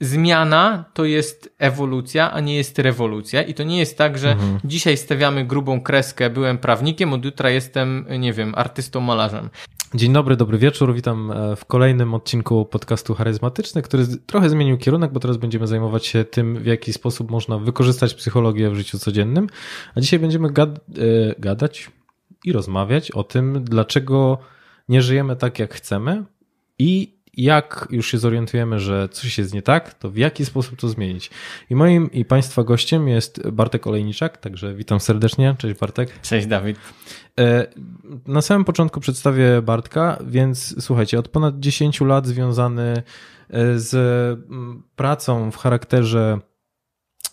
zmiana to jest ewolucja, a nie jest rewolucja. I to nie jest tak, że mhm. dzisiaj stawiamy grubą kreskę, byłem prawnikiem, od jutra jestem, nie wiem, artystą, malarzem. Dzień dobry, dobry wieczór. Witam e, w kolejnym odcinku podcastu Charyzmatyczny, który trochę zmienił kierunek, bo teraz będziemy zajmować się tym, w jaki sposób można wykorzystać psychologię w życiu codziennym. A dzisiaj będziemy gad e, gadać i rozmawiać o tym, dlaczego nie żyjemy tak, jak chcemy i jak już się zorientujemy, że coś jest nie tak, to w jaki sposób to zmienić. I moim i Państwa gościem jest Bartek Olejniczak, także witam serdecznie. Cześć Bartek. Cześć Dawid. E, na samym początku przedstawię Bartka, więc słuchajcie, od ponad 10 lat związany e, z pracą w charakterze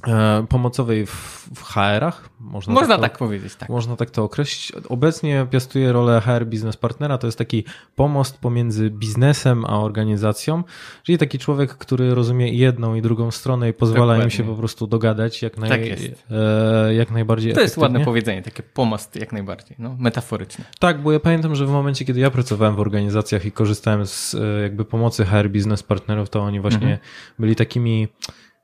E, pomocowej w, HR-ach. Można, można tak, tak, powiedzieć, tak. Można tak to określić. Obecnie piastuje rolę HR biznes partnera. To jest taki pomost pomiędzy biznesem a organizacją, czyli taki człowiek, który rozumie jedną i drugą stronę i pozwala Dokładnie. im się po prostu dogadać jak, naj, tak e, jak najbardziej. To jest ładne powiedzenie, takie pomost jak najbardziej, no, metaforyczne. Tak, bo ja pamiętam, że w momencie, kiedy ja pracowałem w organizacjach i korzystałem z e, jakby pomocy HR biznes partnerów, to oni właśnie mhm. byli takimi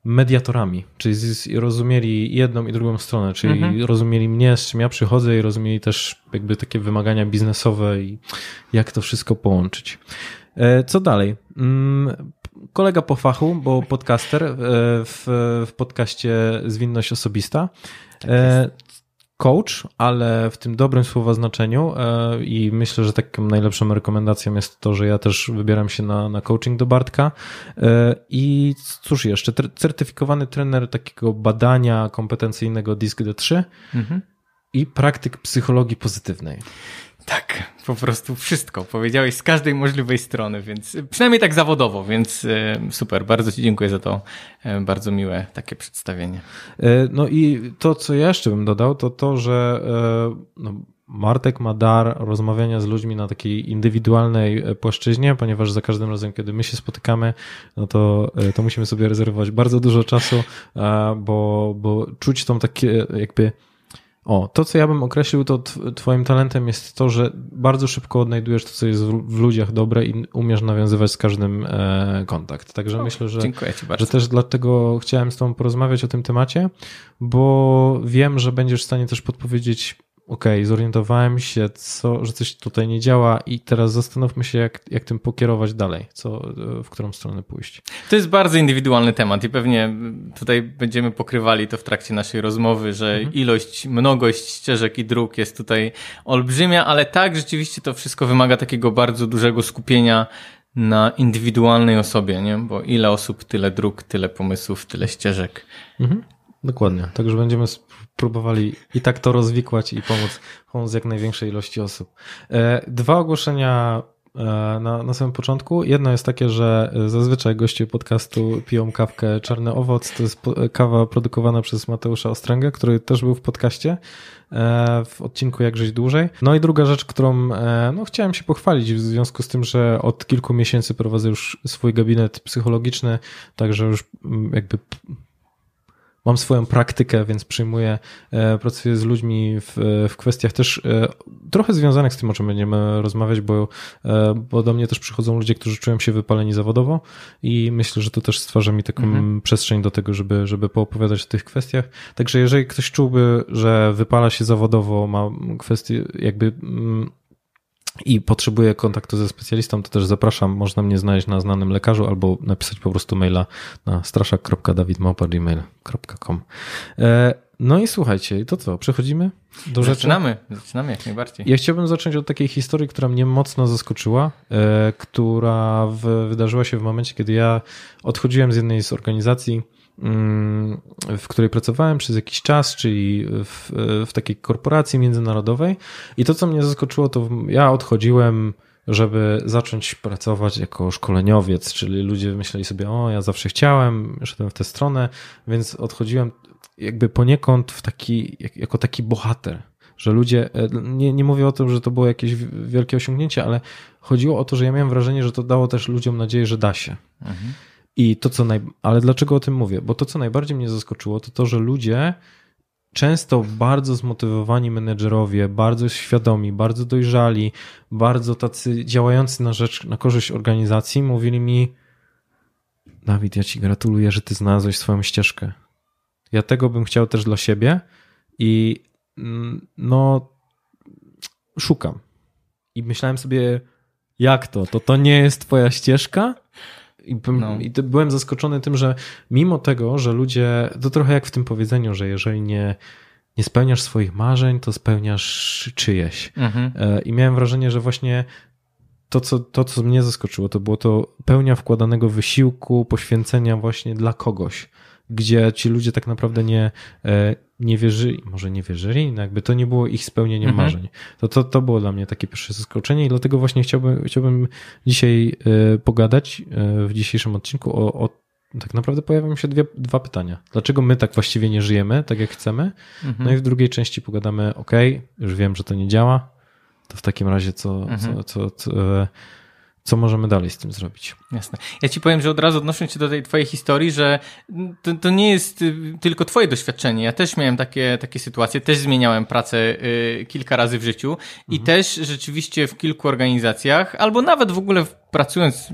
mediatorami, czyli rozumieli jedną i drugą stronę, czyli mhm. rozumieli mnie, z czym ja przychodzę i rozumieli też jakby takie wymagania biznesowe i jak to wszystko połączyć. E, co dalej? Mm, kolega po fachu, bo podcaster e, w, w podcaście Zwinność Osobista, tak coach, ale w tym dobrym słowa znaczeniu e, i myślę, że taką najlepszą rekomendacją jest to, że ja też wybieram się na, na coaching do Bartka e, i cóż jeszcze, certyfikowany trener takiego badania kompetencyjnego DISC D3 mhm. i praktyk psychologii pozytywnej. Tak, po prostu wszystko. Powiedziałeś z każdej możliwej strony, więc e, przynajmniej tak zawodowo, więc e, super. Bardzo Ci dziękuję za to e, bardzo miłe takie przedstawienie. No i to, co ja jeszcze bym dodał, to to, że no, Martek ma dar rozmawiania z ludźmi na takiej indywidualnej płaszczyźnie, ponieważ za każdym razem, kiedy my się spotykamy, no to, to musimy sobie rezerwować bardzo dużo czasu, bo, bo czuć tą takie jakby o, to co ja bym określił, to twoim talentem jest to, że bardzo szybko odnajdujesz to, co jest w ludziach dobre i umiesz nawiązywać z każdym e, kontakt. Także o, myślę, że, że też dlatego chciałem z tobą porozmawiać o tym temacie, bo wiem, że będziesz w stanie też podpowiedzieć okej, okay, zorientowałem się, co, że coś tutaj nie działa i teraz zastanówmy się, jak, jak tym pokierować dalej, co, e, w którą stronę pójść. To jest bardzo indywidualny temat i pewnie tutaj będziemy pokrywali to w trakcie naszej rozmowy, że mhm. ilość, mnogość ścieżek i dróg jest tutaj olbrzymia, ale tak, rzeczywiście to wszystko wymaga takiego bardzo dużego skupienia na indywidualnej osobie, nie? bo ile osób, tyle dróg, tyle pomysłów, tyle ścieżek. Mhm. Dokładnie. Także będziemy próbowali i tak to rozwikłać i pomóc, pomóc jak największej ilości osób. E, dwa ogłoszenia e, na, na samym początku. Jedno jest takie, że e, zazwyczaj goście podcastu piją kawkę Czarny Owoc. To jest kawa produkowana przez Mateusza Ostręgę, który też był w podcaście w odcinku Jak Żyć Dłużej. No i druga rzecz, którą no, chciałem się pochwalić w związku z tym, że od kilku miesięcy prowadzę już swój gabinet psychologiczny, także już mm, jakby mam swoją praktykę, więc przyjmuję, e, pracuję z ludźmi w, w kwestiach też e, trochę związanych z tym, o czym będziemy rozmawiać, bo, e, bo do mnie też przychodzą ludzie, którzy czują się wypaleni zawodowo i myślę, że to też stwarza mi taką mhm. przestrzeń do tego, żeby, żeby poopowiadać o tych kwestiach. Także jeżeli ktoś czułby, że wypala się zawodowo, ma kwestie jakby mm, i potrzebuję kontaktu ze specjalistą, to też zapraszam. Można mnie znaleźć na znanym lekarzu albo napisać po prostu maila na straszak.dawidmałpa.gmail.com e, No i słuchajcie, to co, przechodzimy do Zaczynamy, rzeczy? zaczynamy jak najbardziej. Ja chciałbym zacząć od takiej historii, która mnie mocno zaskoczyła, e, która wydarzyła się w momencie, kiedy ja odchodziłem z jednej z organizacji, Mm, w której pracowałem przez jakiś czas, czyli w, w takiej korporacji międzynarodowej. I to, co mnie zaskoczyło, to ja odchodziłem żeby zacząć pracować jako szkoleniowiec, czyli ludzie myśleli sobie, o ja zawsze chciałem, szedłem w tę stronę, więc odchodziłem jakby poniekąd w taki, jako taki bohater, że ludzie, e, nie, nie mówię o tym, że to było jakieś wielkie osiągnięcie, ale chodziło o to, że ja miałem wrażenie, że to dało też ludziom nadzieję, że da się. Mhm. I to, co naj... Ale dlaczego o tym mówię? Bo to, co najbardziej mnie zaskoczyło, to to, że ludzie często bardzo zmotywowani menedżerowie, bardzo świadomi, bardzo dojrzali, bardzo tacy działający na rzecz, na korzyść organizacji, mówili mi: Dawid, ja ci gratuluję, że ty znalazłeś swoją ścieżkę. Ja tego bym chciał też dla siebie i mm, no, szukam. I myślałem sobie, jak to? To to nie jest twoja ścieżka? I, no. I, byłem zaskoczony tym, że mimo tego, że ludzie, to trochę jak w tym powiedzeniu, że jeżeli nie, nie spełniasz swoich marzeń, to spełniasz czyjeś. Mhm. E, I miałem wrażenie, że właśnie to co, to, co mnie zaskoczyło, to było to pełnia wkładanego wysiłku, poświęcenia właśnie dla kogoś, gdzie ci ludzie tak naprawdę nie e, nie wierzyli, może nie wierzyli, no jakby to nie było ich spełnieniem mhm. marzeń. To, to, to było dla mnie takie pierwsze zaskoczenie i dlatego właśnie chciałbym, chciałbym dzisiaj y, pogadać y, w dzisiejszym odcinku o, o tak naprawdę pojawią się dwie, dwa pytania. Dlaczego my tak właściwie nie żyjemy, tak jak chcemy? Mhm. No i mhm. w drugiej części pogadamy, ok, już wiem, że to nie działa, to w takim razie co, mhm. co, co, co e, co możemy dalej z tym zrobić. Jasne. Ja ci powiem, że od razu odnosząc się do tej twojej historii, że to, to, nie jest y, tylko twoje doświadczenie. Ja też miałem takie, takie sytuacje, też zmieniałem pracę y, kilka razy w życiu i mhm. też rzeczywiście w kilku organizacjach, albo nawet w ogóle w pracując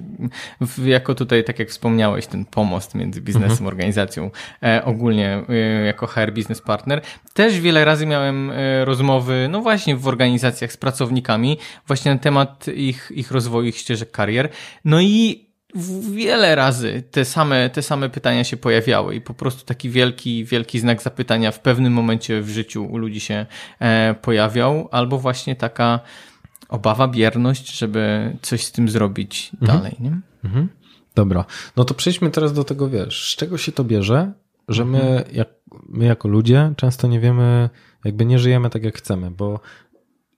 w, jako tutaj, tak jak wspomniałeś, ten pomost między biznesem, mhm. organizacją, e, ogólnie e, jako HR business partner, też wiele razy miałem e, rozmowy, no właśnie w organizacjach z pracownikami, właśnie na temat ich, ich rozwoju, ich ścieżek karier. No i wiele razy te same, te same pytania się pojawiały i po prostu taki wielki, wielki znak zapytania w pewnym momencie w życiu u ludzi się e, pojawiał, albo właśnie taka obawa, bierność, żeby coś z tym zrobić mhm. dalej. Nie? Mhm. Dobra, no to przejdźmy teraz do tego, wiesz, z czego się to bierze, że my, mhm. jak, my jako ludzie często nie wiemy, jakby nie żyjemy tak jak chcemy, bo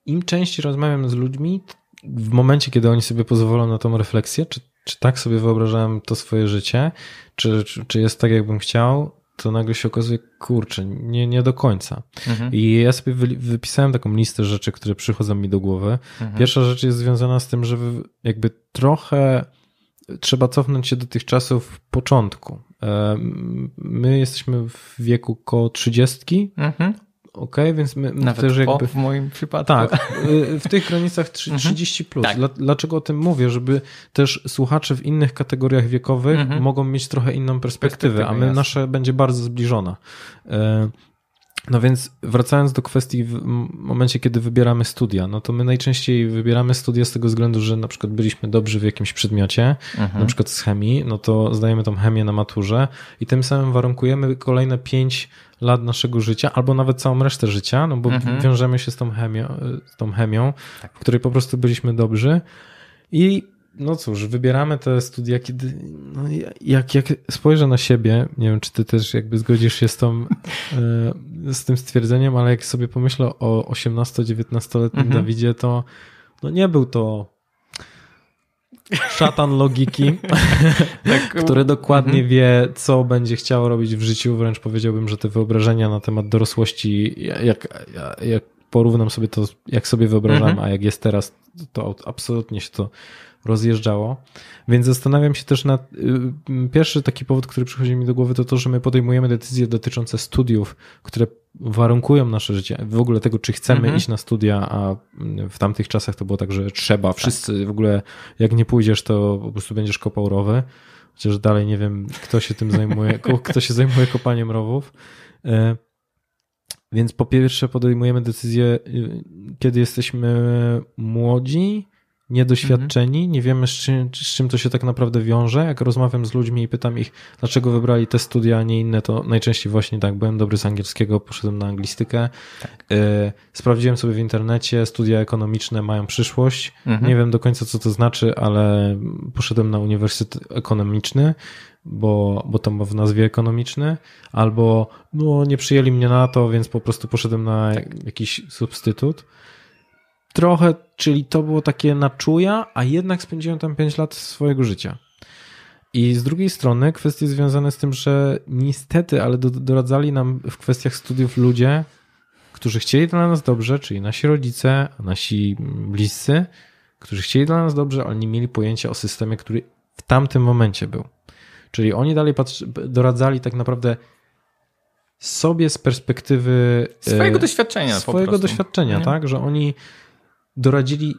im częściej rozmawiam z ludźmi, w momencie, kiedy oni sobie pozwolą na tą refleksję, czy, czy tak sobie wyobrażałem to swoje życie, czy, czy, czy jest tak, jakbym chciał, to nagle się okazuje, kurczę, nie, nie do końca. Mhm. I ja sobie wypisałem taką listę rzeczy, które przychodzą mi do głowy. Mhm. Pierwsza rzecz jest związana z tym, że jakby trochę trzeba cofnąć się do tych czasów początku. E, my jesteśmy w wieku koło 30, mhm ok, więc my, my Nawet też jakby. w moim przypadku. Tak, y, w tych granicach 30 mhm. plus. Tak. dlaczego o tym mówię? Żeby też słuchacze w innych kategoriach wiekowych mhm. mogą mieć trochę inną perspektywę, perspektywę a my, jasne. nasze będzie bardzo zbliżona. Y, no więc wracając do kwestii w momencie, kiedy wybieramy studia, no to my najczęściej wybieramy studia z tego względu, że na przykład byliśmy dobrzy w jakimś przedmiocie, mhm. na przykład z chemii, no to zdajemy tą chemię na maturze i tym samym warunkujemy kolejne pięć lat naszego życia, albo nawet całą resztę życia, no bo mhm. wiążemy się z tą chemią, z tą chemią tak. w której po prostu byliśmy dobrzy i no cóż, wybieramy te studia, kiedy no jak, jak spojrzę na siebie, nie wiem, czy ty też jakby zgodzisz się z, tą, e, z tym stwierdzeniem, ale jak sobie pomyślę o 18-19-letnim mhm. Dawidzie, to no nie był to szatan logiki, tak, który dokładnie mhm. wie, co będzie chciał robić w życiu. Wręcz powiedziałbym, że te wyobrażenia na temat dorosłości, jak, jak porównam sobie to, jak sobie wyobrażam, mhm. a jak jest teraz, to absolutnie się to rozjeżdżało. Więc zastanawiam się też nad. Y, pierwszy taki powód, który przychodzi mi do głowy, to to, że my podejmujemy decyzje dotyczące studiów, które warunkują nasze życie. W ogóle tego, czy chcemy mhm. iść na studia, a w tamtych czasach to było tak, że trzeba. Tak. Wszyscy tak. w ogóle, jak nie pójdziesz, to po prostu będziesz kopał rowy. Chociaż dalej nie wiem, kto się tym zajmuje, kto się zajmuje kopaniem rowów. E, więc po pierwsze podejmujemy decyzję, y, kiedy jesteśmy młodzi, niedoświadczeni, mhm. nie wiemy z czym, z czym to się tak naprawdę wiąże. Jak rozmawiam z ludźmi i pytam ich, dlaczego wybrali te studia, a nie inne, to najczęściej właśnie tak, byłem dobry z angielskiego, poszedłem na anglistykę, tak. y, sprawdziłem sobie w internecie, studia ekonomiczne mają przyszłość, mhm. nie wiem do końca co to znaczy, ale poszedłem na uniwersytet ekonomiczny, bo, bo tam ma w nazwie ekonomiczny, albo no nie przyjęli mnie na to, więc po prostu poszedłem na tak. jakiś substytut trochę, czyli to było takie na czuja, a jednak spędziłem tam 5 lat swojego życia. I z drugiej strony kwestie związane z tym, że niestety, ale do, doradzali nam w kwestiach studiów ludzie, którzy chcieli dla nas dobrze, czyli nasi rodzice, nasi bliscy, którzy chcieli dla nas dobrze, ale nie mieli pojęcia o systemie, który w tamtym momencie był. Czyli oni dalej patrzy, doradzali tak naprawdę sobie z perspektywy swojego e, doświadczenia. Swojego doświadczenia, nie? Mhm. tak? Że oni doradzili.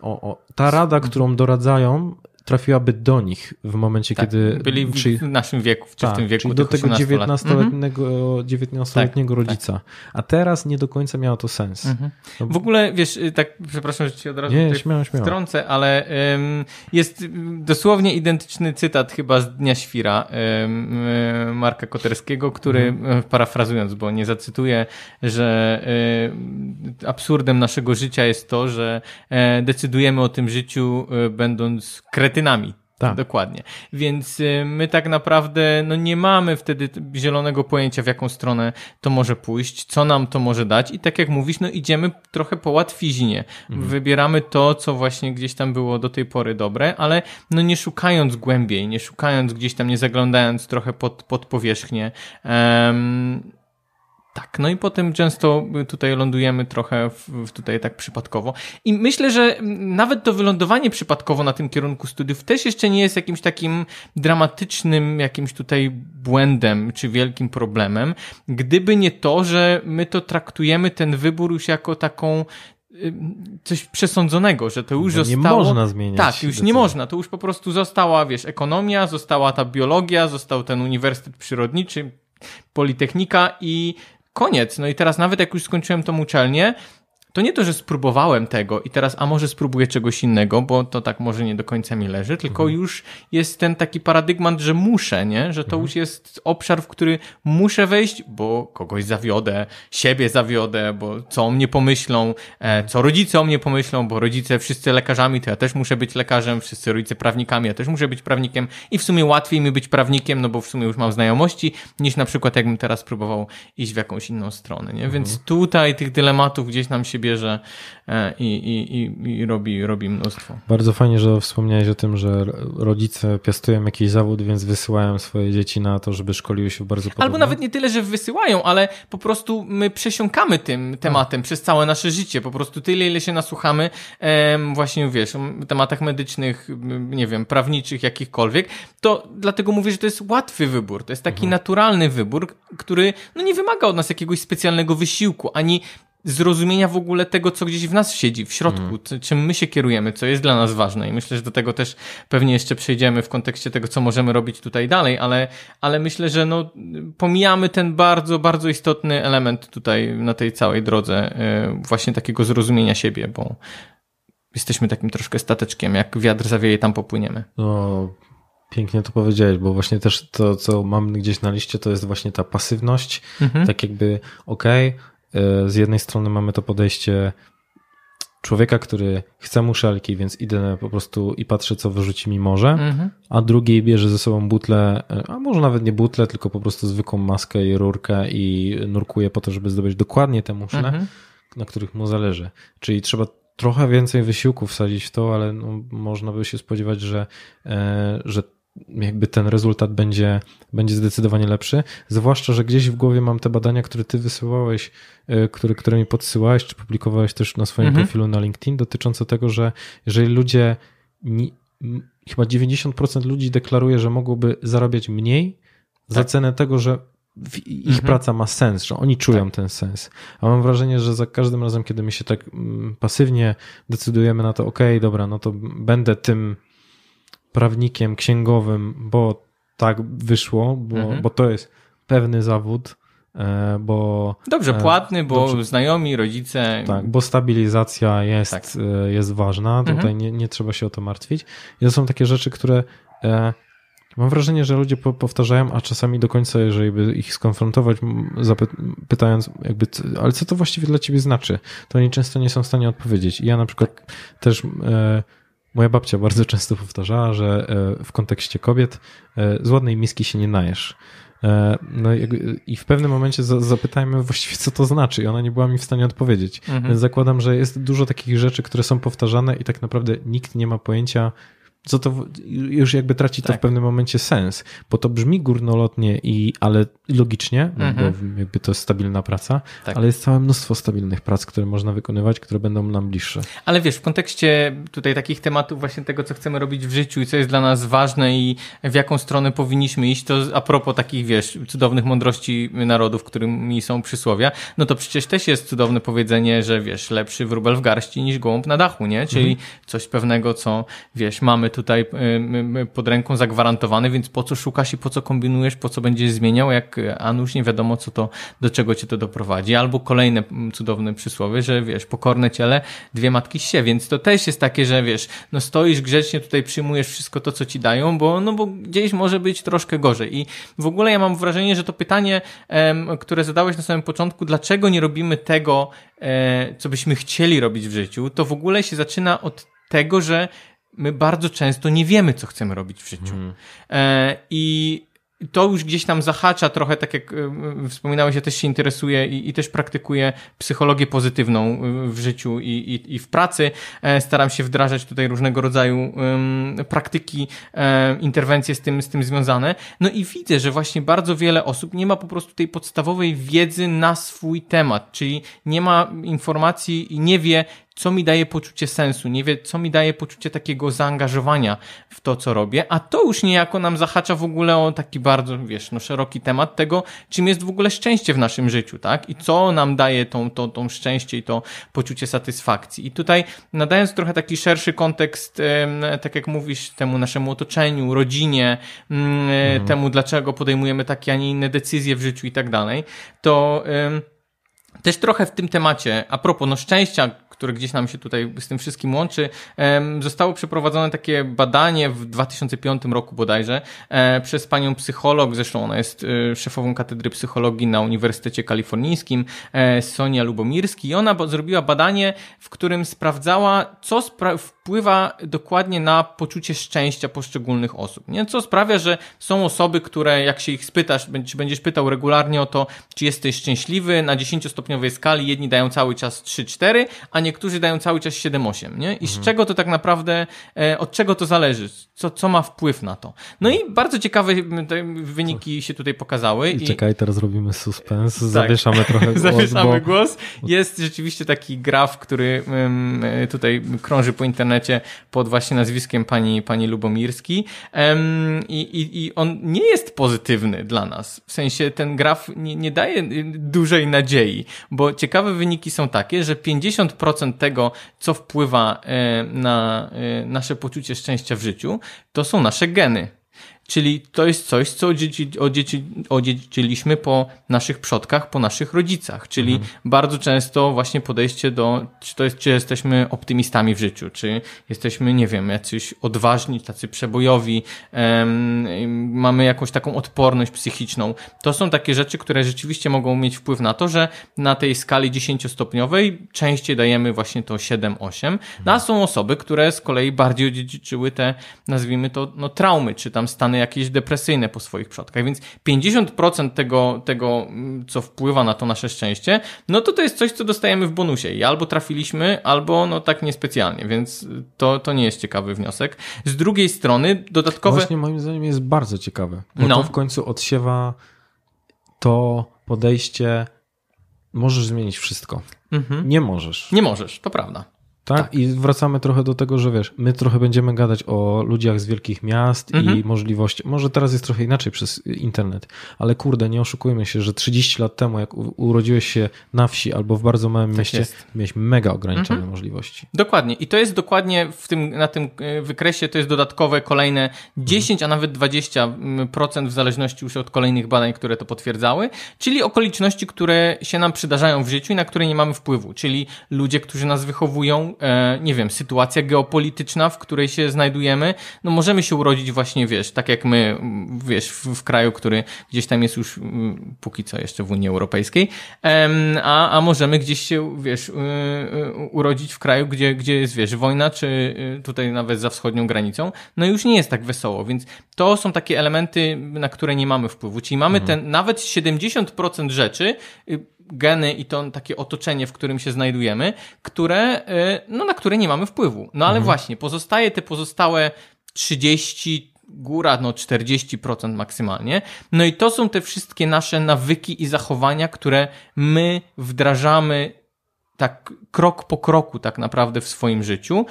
O, o, ta rada, którą doradzają, trafiłaby do nich w momencie, tak, kiedy... Byli w naszym wieku, czy tak, w tym tak, wieku czyli do tego 19-letniego 19 mhm. tak, rodzica. Tak. A teraz nie do końca miało to sens. Mhm. No w ogóle, wiesz, y, tak, przepraszam, że ci od razu nie, śmiało, śmiało. wtrącę, ale um, jest y, dosłownie identyczny cytat chyba z Dnia Świra um, Marka Koterskiego, który, mhm. E, parafrazując, bo nie zacytuję, że um, absurdem naszego życia jest to, że e, decydujemy o tym życiu, e, będąc kretynami kretynami. Tak. Dokładnie. Więc y, my tak naprawdę no, nie mamy wtedy zielonego pojęcia, w jaką stronę to może pójść, co nam to może dać. I tak jak mówisz, no idziemy trochę po łatwiźnie. Mhm. Wybieramy to, co właśnie gdzieś tam było do tej pory dobre, ale no nie szukając głębiej, nie szukając gdzieś tam, nie zaglądając trochę pod, pod powierzchnię. Um, tak, no i potem często tutaj lądujemy trochę w, w tutaj tak przypadkowo. I myślę, że nawet to wylądowanie przypadkowo na tym kierunku studiów też jeszcze nie jest jakimś takim dramatycznym jakimś tutaj błędem czy wielkim problemem, gdyby nie to, że my to traktujemy ten wybór już jako taką y, coś przesądzonego, że to już no zostało... Nie można zmieniać. Tak, już nie można. To już po prostu została, wiesz, ekonomia, została ta biologia, został ten uniwersytet przyrodniczy, Politechnika i koniec. No i teraz nawet jak już skończyłem tą uczelnię, to nie to, że spróbowałem tego i teraz, a może spróbuję czegoś innego, bo to tak może nie do końca mi leży, tylko mhm. już jest ten taki paradygmat, że muszę, nie? Że to mhm. już jest obszar, w który muszę wejść, bo kogoś zawiodę, siebie zawiodę, bo co o mnie pomyślą, e, co rodzice o mnie pomyślą, bo rodzice wszyscy lekarzami, to ja też muszę być lekarzem, wszyscy rodzice prawnikami, ja też muszę być prawnikiem i w sumie łatwiej mi być prawnikiem, no bo w sumie już mam znajomości, niż na przykład jakbym teraz próbował iść w jakąś inną stronę, nie? Więc mhm. tutaj tych dylematów gdzieś nam się bierze e, i, i, i, i robi, robi mnóstwo. Bardzo fajnie, że wspomniałeś o tym, że rodzice piastują jakiś zawód, więc wysyłają swoje dzieci na to, żeby szkoliły się bardzo podobnie. Albo nawet nie tyle, że wysyłają, ale po prostu my przesiąkamy tym tematem A. Tak. przez całe nasze życie. Po prostu tyle, ile się nasłuchamy właśnie, wiesz, tematach medycznych, nie wiem, prawniczych, jakichkolwiek, to dlatego mówię, że to jest łatwy wybór. To jest taki mhm. naturalny wybór, który no, nie wymaga od nas jakiegoś specjalnego wysiłku, ani zrozumienia w ogóle tego, co gdzieś w nas siedzi, w środku, mm. czym my się kierujemy, co jest dla nas ważne. I myślę, że do tego też pewnie jeszcze przejdziemy w kontekście tego, co możemy robić tutaj dalej, ale, ale myślę, że no, pomijamy ten bardzo, bardzo istotny element tutaj na tej całej drodze, y, właśnie takiego zrozumienia siebie, bo jesteśmy takim troszkę stateczkiem, jak wiatr zawieje, tam popłyniemy. No, Pięknie to powiedziałeś, bo właśnie też to, co mam gdzieś na liście, to jest właśnie ta pasywność. Mhm. Tak jakby, okej, okay, E, z jednej strony mamy to podejście człowieka, który chce muszelki, więc idę po prostu i patrzę, co wyrzuci mi morze, mhm. a drugi bierze ze sobą butlę, e, a może nawet nie butlę, tylko po prostu zwykłą maskę i rurkę i nurkuje po to, żeby zdobyć dokładnie te muszle, mhm. na których mu zależy. Czyli trzeba trochę więcej wysiłku wsadzić w to, ale no, można by się spodziewać, że, e, że jakby ten rezultat będzie, będzie zdecydowanie lepszy. Zwłaszcza, że gdzieś w głowie mam te badania, które ty wysyłałeś, e, które, które mi podsyłałeś, czy publikowałeś też na swoim mhm. profilu na LinkedIn, dotyczące tego, że jeżeli ludzie, chyba 90% ludzi deklaruje, że mogłoby zarabiać mniej tak. za cenę tego, że ich mhm. praca ma sens, że oni czują tak. ten sens. A mam wrażenie, że za każdym razem, kiedy my się tak mm, pasywnie decydujemy na to, ok, dobra, no to będę tym prawnikiem księgowym, bo tak wyszło, bo, mhm. bo to jest pewny zawód, e, bo. Dobrze e, płatny, bo dobrze, znajomi, rodzice. Tak, bo stabilizacja jest, tak. E, jest ważna, mhm. tutaj nie, nie trzeba się o to martwić. I to są takie rzeczy, które. Mam wrażenie, że ludzie powtarzają, a czasami do końca, jeżeli by ich skonfrontować, pytając, jakby, ale co to właściwie dla ciebie znaczy, to oni często nie są w stanie odpowiedzieć. I ja na przykład też. Moja babcia bardzo często powtarzała, że e, w kontekście kobiet e, z ładnej miski się nie najesz. E, no i w pewnym momencie zapytajmy właściwie, co to znaczy, i ona nie była mi w stanie odpowiedzieć. Mhm. Więc zakładam, że jest dużo takich rzeczy, które są powtarzane i tak naprawdę nikt nie ma pojęcia, co to już jakby traci tak. to w tak. pewnym momencie sens, bo to brzmi górnolotnie i ale logicznie, no mhm. bo jakby to jest stabilna praca, tak. ale jest całe mnóstwo stabilnych prac, które można wykonywać, które będą nam bliższe. Ale wiesz, w kontekście tutaj takich tematów właśnie tego, co chcemy robić w życiu i co jest dla nas ważne i w jaką stronę powinniśmy iść, to a propos takich, wiesz, cudownych mądrości narodów, którymi są przysłowia, no to przecież też jest cudowne powiedzenie, że wiesz, lepszy wróbel w garści niż gołąb na dachu, nie? Czyli mhm. coś pewnego, co wiesz, mamy tutaj y, y, y, pod ręką zagwarantowany, więc po co szukasz i po co kombinujesz, po co będziesz zmieniał, jak Anusz nie wiadomo, co to, do czego cię to doprowadzi. Albo kolejne mm, cudowne przysłowie, że wiesz, pokorne ciele, dwie matki się, więc to też jest takie, że wiesz, no stoisz grzecznie, tutaj przyjmujesz wszystko to, co ci dają, bo, no bo gdzieś może być troszkę gorzej. I w ogóle ja mam wrażenie, że to pytanie, które zadałeś na samym początku, dlaczego nie robimy tego, e, co byśmy chcieli robić w życiu, to w ogóle się zaczyna od tego, że my bardzo często nie wiemy, co chcemy robić w życiu. Mhm. E, I to już gdzieś tam zahacza trochę, tak jak e, wspominałeś, ja też się interesuję i, i też praktykuję psychologię pozytywną e, w życiu i, i, i w pracy. E, staram się wdrażać tutaj różnego rodzaju praktyki, interwencje z tym, z tym związane. No i widzę, że właśnie bardzo wiele osób nie ma po prostu tej podstawowej wiedzy na swój temat, czyli nie ma informacji i nie wie, co mi daje poczucie sensu, nie wie, co mi daje poczucie takiego zaangażowania w to, co robię, a to już niejako nam zahacza w ogóle o taki bardzo, wiesz, no szeroki temat tego, czym jest w ogóle szczęście w naszym życiu, tak? I co nam daje tą, tą, tą szczęście i to poczucie satysfakcji. I tutaj nadając trochę taki szerszy kontekst, tak jak mówisz, temu naszemu otoczeniu, rodzinie, mm, e, mhm. temu, dlaczego podejmujemy takie, a nie inne decyzje w życiu i tak dalej, to też trochę w tym temacie, a propos no szczęścia, które gdzieś nam się tutaj z tym wszystkim łączy, zostało przeprowadzone takie badanie w 2005 roku bodajże e, przez panią psycholog, zresztą ona jest e, szefową katedry psychologii na Uniwersytecie Kalifornijskim, e, Sonia Lubomirski i ona zrobiła badanie, w którym sprawdzała, co spra- wpływa dokładnie na poczucie szczęścia poszczególnych osób. Nie? Co sprawia, że są osoby, które jak się ich spytasz, czy będziesz pytał regularnie o to, czy jesteś szczęśliwy na 10-stopniowej skali, jedni dają cały czas 3-4, a niektórzy dają cały czas 7-8. Nie? I mhm. z czego to tak naprawdę, e, od czego to zależy? Co, co ma wpływ na to? No i bardzo ciekawe wyniki się tutaj pokazały. I, i... czekaj, teraz robimy suspens, tak. zawieszamy trochę głos. zawieszamy bo... głos. Jest rzeczywiście taki graf, który tutaj krąży po internecie internecie pod właśnie nazwiskiem pani, pani Lubomirski i, i, i on nie jest pozytywny dla nas. W sensie ten graf nie, nie daje dużej nadziei, bo ciekawe wyniki są takie, że 50% tego, co wpływa e, na e, nasze poczucie szczęścia w życiu, to są nasze geny. Czyli to jest coś, co odziedzici, odziedziczyliśmy po naszych przodkach, po naszych rodzicach. Czyli mhm. bardzo często właśnie podejście do, czy to jest, czy jesteśmy optymistami w życiu, czy jesteśmy, nie wiem, jacyś odważni, tacy przebojowi, em, mamy jakąś taką odporność psychiczną. To są takie rzeczy, które rzeczywiście mogą mieć wpływ na to, że na tej skali 10-stopniowej częściej dajemy właśnie to 7-8. Mhm. No, a są osoby, które z kolei bardziej odziedziczyły te, nazwijmy to, no, traumy, czy tam stany stany jakieś depresyjne po swoich przodkach. Więc 50% tego, tego, mm, co wpływa na to nasze szczęście, no to to jest coś, co dostajemy w bonusie. I albo trafiliśmy, albo no tak niespecjalnie, więc to, to nie jest ciekawy wniosek. Z drugiej strony dodatkowe... Właśnie moim zdaniem jest bardzo ciekawe, bo no. to w końcu odsiewa to podejście możesz zmienić wszystko. Mhm. Nie możesz. Nie możesz, to prawda. Tak? tak? i wracamy trochę do tego, że wiesz, my trochę będziemy gadać o ludziach z wielkich miast mhm. i możliwości. Może teraz jest trochę inaczej przez internet, ale kurde, nie oszukujmy się, że 30 lat temu, jak urodziłeś się na wsi albo w bardzo małym tak mieście, jest. miałeś mega ograniczone mhm. możliwości. Dokładnie. I to jest dokładnie w tym, na tym e, wykresie, to jest dodatkowe kolejne 10, mhm. a nawet 20% w zależności już od kolejnych badań, które to potwierdzały, czyli okoliczności, które się nam przydarzają w życiu i na które nie mamy wpływu, czyli ludzie, którzy nas wychowują, e, nie wiem, sytuacja geopolityczna, w której się znajdujemy. No możemy się urodzić właśnie, wiesz, tak jak my, wiesz, w, w kraju, który gdzieś tam jest już m, póki co jeszcze w Unii Europejskiej, a, a możemy gdzieś się, wiesz, y, y, urodzić w kraju, gdzie, gdzie jest, wiesz, wojna, czy y, tutaj nawet za wschodnią granicą. No już nie jest tak wesoło, więc to są takie elementy, na które nie mamy wpływu. Czyli mamy mhm. ten, nawet 70% rzeczy, y, geny i to takie otoczenie, w którym się znajdujemy, które, y, no, na które nie mamy wpływu. No ale mhm. właśnie, pozostaje te pozostałe 30, góra no 40% maksymalnie. No i to są te wszystkie nasze nawyki i zachowania, które my wdrażamy tak krok po kroku tak naprawdę w swoim życiu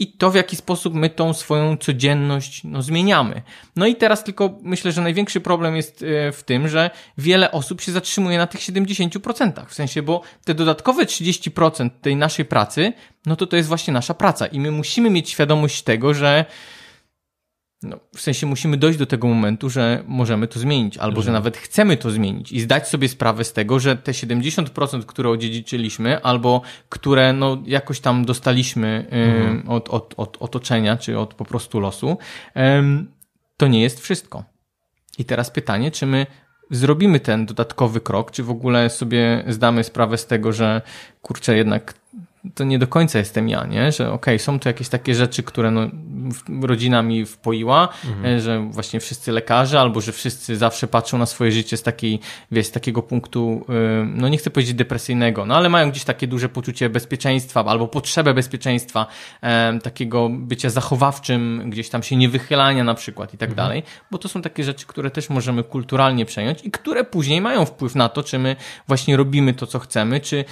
i to, w jaki sposób my tą swoją codzienność no, zmieniamy. No i teraz tylko myślę, że największy problem jest e, w tym, że wiele osób się zatrzymuje na tych 70%, w sensie, bo te dodatkowe 30% tej naszej pracy, no to to jest właśnie nasza praca i my musimy mieć świadomość tego, że no, w sensie musimy dojść do tego momentu, że możemy to zmienić, albo że mhm. nawet chcemy to zmienić i zdać sobie sprawę z tego, że te 70%, które odziedziczyliśmy, albo które no, jakoś tam dostaliśmy mhm. od, od, od otoczenia, czy od po prostu losu, to nie jest wszystko. I teraz pytanie, czy my zrobimy ten dodatkowy krok, czy w ogóle sobie zdamy sprawę z tego, że kurczę, jednak to nie do końca jestem ja, nie? Że okej, okay, są tu jakieś takie rzeczy, które no, rodzina mi wpoiła, mhm. E, że właśnie wszyscy lekarze, albo że wszyscy zawsze patrzą na swoje życie z takiej, wiesz, z takiego punktu, e, no nie chcę powiedzieć depresyjnego, no ale mają gdzieś takie duże poczucie bezpieczeństwa, albo potrzebę bezpieczeństwa, e, takiego bycia zachowawczym, gdzieś tam się nie wychylania na przykład i tak mhm. dalej, bo to są takie rzeczy, które też możemy kulturalnie przejąć i które później mają wpływ na to, czy my właśnie robimy to, co chcemy, czy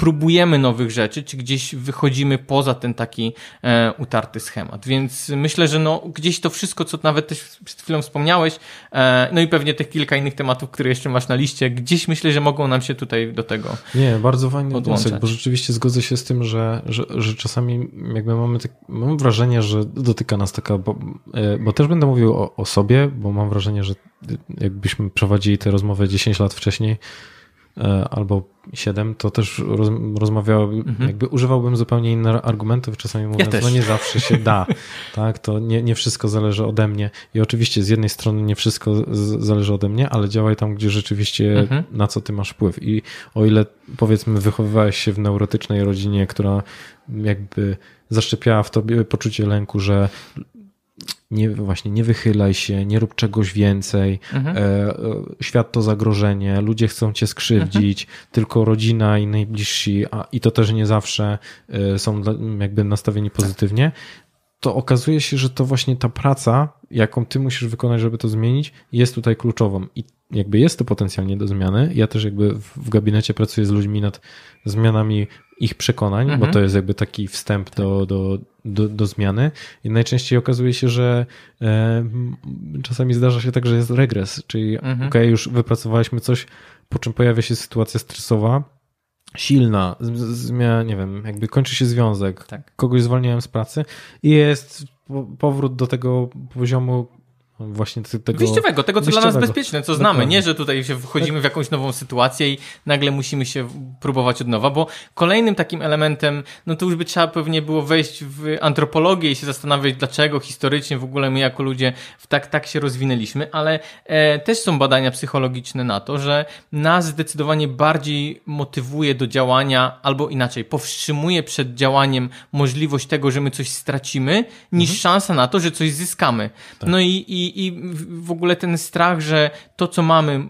próbujemy nowych rzeczy, czy gdzieś wychodzimy poza ten taki e, utarty schemat. Więc myślę, że no, gdzieś to wszystko, co nawet też przed chwilą wspomniałeś, e, no i pewnie tych kilka innych tematów, które jeszcze masz na liście, gdzieś myślę, że mogą nam się tutaj do tego Nie, bardzo fajny odłączać. wniosek, bo rzeczywiście zgodzę się z tym, że, że, że czasami jakby mamy tak, mam wrażenie, że dotyka nas taka, bo, e, bo też będę mówił o, o sobie, bo mam wrażenie, że jakbyśmy prowadzili tę rozmowę 10 lat wcześniej, E, albo 7, to też roz, mhm. jakby używałbym zupełnie innych argumentów, czasami mówiąc, ja no nie zawsze się da, tak, to nie, nie wszystko zależy ode mnie i oczywiście z jednej strony nie wszystko z, zależy ode mnie, ale działaj tam, gdzie rzeczywiście mhm. na co ty masz wpływ i o ile powiedzmy wychowywałeś się w neurotycznej rodzinie, która jakby zaszczepiała w tobie poczucie lęku, że nie, właśnie nie wychylaj się, nie rób czegoś więcej, mhm. E, e, świat to zagrożenie, ludzie chcą cię skrzywdzić, mhm. tylko rodzina i najbliżsi, a, i to też nie zawsze e, są jakby nastawieni pozytywnie, to okazuje się, że to właśnie ta praca, jaką ty musisz wykonać, żeby to zmienić, jest tutaj kluczową. I jakby jest to potencjalnie do zmiany. Ja też jakby w gabinecie pracuję z ludźmi nad zmianami ich przekonań, mhm. bo to jest jakby taki wstęp tak. do, do do, do zmiany. I najczęściej okazuje się, że e, czasami zdarza się tak, że jest regres, czyli mhm. ok, już wypracowaliśmy coś, po czym pojawia się sytuacja stresowa, silna, zmiana, nie wiem, jakby kończy się związek, tak. kogoś zwalniałem z pracy i jest powrót do tego poziomu właśnie tego... Wyjściowego, tego co wyjściowego. dla nas bezpieczne, co znamy. Nie, że tutaj się wchodzimy w jakąś nową sytuację i nagle musimy się próbować od nowa, bo kolejnym takim elementem, no to już by trzeba pewnie było wejść w antropologię i się zastanawiać, dlaczego historycznie w ogóle my jako ludzie w tak, tak się rozwinęliśmy, ale e, też są badania psychologiczne na to, że nas zdecydowanie bardziej motywuje do działania, albo inaczej, powstrzymuje przed działaniem możliwość tego, że my coś stracimy, niż mhm. szansa na to, że coś zyskamy. Tak. No i, i i, w ogóle ten strach, że to, co mamy,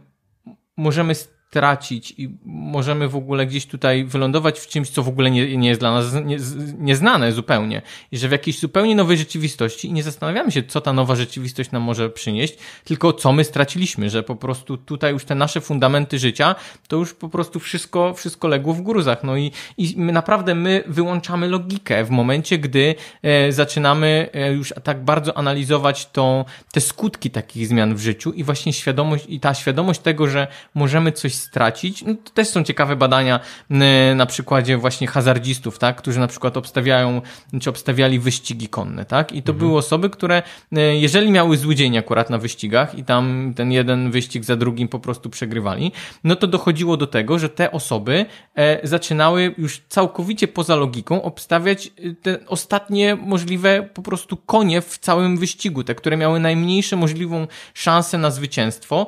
możemy tracić i możemy w ogóle gdzieś tutaj wylądować w czymś, co w ogóle nie, nie jest dla nas nie, nieznane zupełnie. I że w jakiejś zupełnie nowej rzeczywistości i nie zastanawiamy się, co ta nowa rzeczywistość nam może przynieść, tylko co my straciliśmy, że po prostu tutaj już te nasze fundamenty życia, to już po prostu wszystko, wszystko legło w gruzach. No i, i my naprawdę my wyłączamy logikę w momencie, gdy e, zaczynamy e, już tak bardzo analizować tą, te skutki takich zmian w życiu i właśnie świadomość i ta świadomość tego, że możemy coś stracić. No, to też są ciekawe badania na przykładzie właśnie hazardzistów, tak, którzy na przykład obstawiają, czy obstawiali wyścigi konne, tak, i to mhm. były osoby, które jeżeli miały zły dzień akurat na wyścigach i tam ten jeden wyścig za drugim po prostu przegrywali, no to dochodziło do tego, że te osoby e, zaczynały już całkowicie poza logiką obstawiać e, te ostatnie możliwe po prostu konie w całym wyścigu, te, które miały najmniejsze możliwą szansę na zwycięstwo,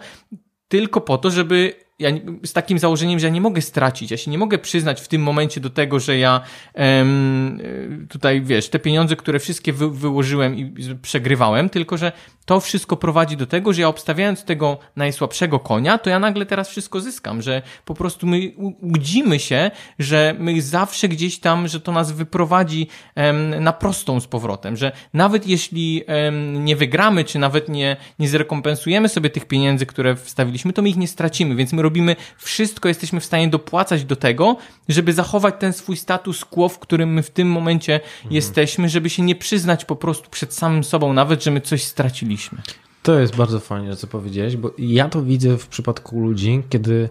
tylko po to, żeby ja z takim założeniem, że ja nie mogę stracić, ja się nie mogę przyznać w tym momencie do tego, że ja em, e, tutaj, wiesz, te pieniądze, które wszystkie wy, wyłożyłem i przegrywałem, tylko że to wszystko prowadzi do tego, że ja obstawiając tego najsłabszego konia, to ja nagle teraz wszystko zyskam, że po prostu my łudzimy się, że my zawsze gdzieś tam, że to nas wyprowadzi em, na prostą z powrotem, że nawet jeśli em, nie wygramy, czy nawet nie, nie zrekompensujemy sobie tych pieniędzy, które wstawiliśmy, to my ich nie stracimy, więc my robimy robimy wszystko, jesteśmy w stanie dopłacać do tego, żeby zachować ten swój status quo, w którym my w tym momencie mhm. jesteśmy, żeby się nie przyznać po prostu przed samym sobą nawet, że my coś straciliśmy. To jest bardzo fajnie, co powiedziałeś, bo ja to widzę w przypadku ludzi, kiedy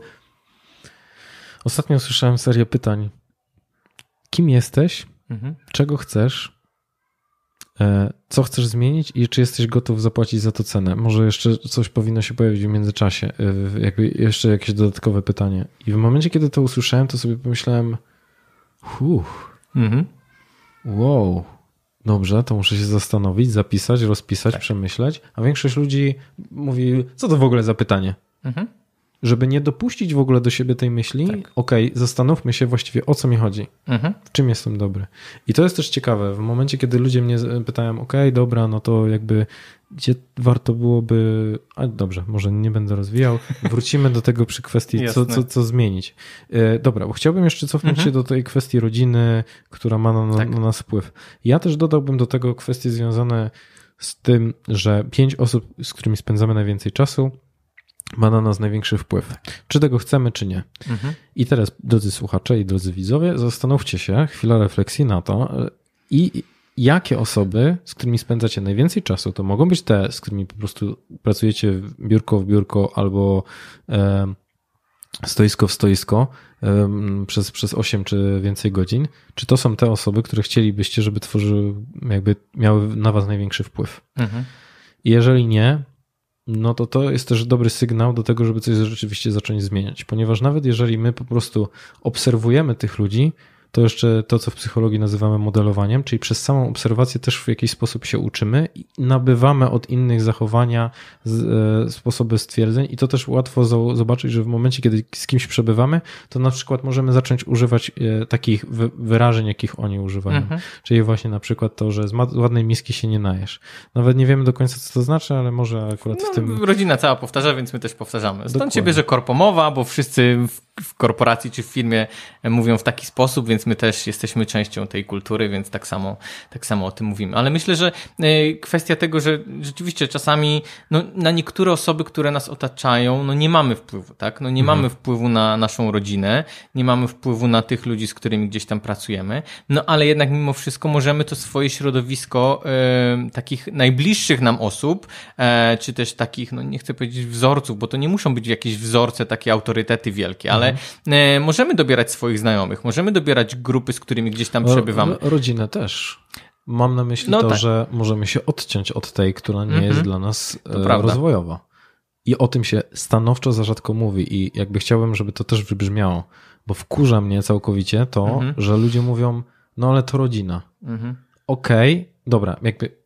ostatnio słyszałem serię pytań. Kim jesteś? Mhm. Czego chcesz? E, co chcesz zmienić i czy jesteś gotów zapłacić za to cenę. Może jeszcze coś powinno się pojawić w międzyczasie, e, jakby jeszcze jakieś dodatkowe pytanie. I w momencie, kiedy to usłyszałem, to sobie pomyślałem, huh, mhm. wow, dobrze, to muszę się zastanowić, zapisać, rozpisać, tak. przemyśleć, a większość ludzi mówi, co to w ogóle za pytanie? Mhm żeby nie dopuścić w ogóle do siebie tej myśli, tak. okej, okay, zastanówmy się właściwie o co mi chodzi, mhm. w czym jestem dobry. I to jest też ciekawe, w momencie kiedy ludzie mnie pytają, okej, okay, dobra, no to jakby gdzie warto byłoby, a dobrze, może nie będę rozwijał, wrócimy do tego przy kwestii, co, co, co zmienić. E, dobra, bo chciałbym jeszcze cofnąć mhm. się do tej kwestii rodziny, która ma na, tak. na nas wpływ. Ja też dodałbym do tego kwestie związane z tym, że pięć osób, z którymi spędzamy najwięcej czasu, ma na nas największy wpływ. Tak. Czy tego chcemy, czy nie. Mhm. I teraz, drodzy słuchacze i drodzy widzowie, zastanówcie się, chwila refleksji na to i jakie osoby, z którymi spędzacie najwięcej czasu, to mogą być te, z którymi po prostu pracujecie biurko w biurko albo e, stoisko w stoisko e, przez, przez 8 czy więcej godzin. Czy to są te osoby, które chcielibyście, żeby tworzyły, jakby miały na was największy wpływ? Mhm. Jeżeli nie, no to to jest też dobry sygnał do tego, żeby coś rzeczywiście zacząć zmieniać, ponieważ nawet jeżeli my po prostu obserwujemy tych ludzi, to jeszcze to, co w psychologii nazywamy modelowaniem, czyli przez samą obserwację też w jakiś sposób się uczymy i nabywamy od innych zachowania e, sposoby stwierdzeń i to też łatwo zobaczyć, że w momencie, kiedy z kimś przebywamy, to na przykład możemy zacząć używać e, takich wyrażeń, jakich oni używają. Mhm. Czyli właśnie na przykład to, że z ładnej miski się nie najesz. Nawet nie wiemy do końca, co to znaczy, ale może akurat no, w tym... Rodzina cała powtarza, więc my też powtarzamy. Stąd Dokładnie. się bierze korpomowa, bo wszyscy w w korporacji czy w firmie mówią w taki sposób, więc my też jesteśmy częścią tej kultury, więc tak samo, tak samo o tym mówimy. Ale myślę, że e, kwestia tego, że rzeczywiście czasami no, na niektóre osoby, które nas otaczają, no nie mamy wpływu, tak? No nie mhm. mamy wpływu na naszą rodzinę, nie mamy wpływu na tych ludzi, z którymi gdzieś tam pracujemy, no ale jednak mimo wszystko możemy to swoje środowisko e, takich najbliższych nam osób, e, czy też takich, no nie chcę powiedzieć wzorców, bo to nie muszą być jakieś wzorce, takie autorytety wielkie, ale mhm. E, możemy dobierać swoich znajomych, możemy dobierać grupy, z którymi gdzieś tam przebywamy. Rodzinę też. Mam na myśli no to, tak. że możemy się odciąć od tej, która nie mhm. jest dla nas e, rozwojowa. I o tym się stanowczo za rzadko mówi i jakby chciałbym, żeby to też wybrzmiało, bo wkurza mnie całkowicie to, mhm. że ludzie mówią, no ale to rodzina. Mhm. Okej, okay, dobra, jakby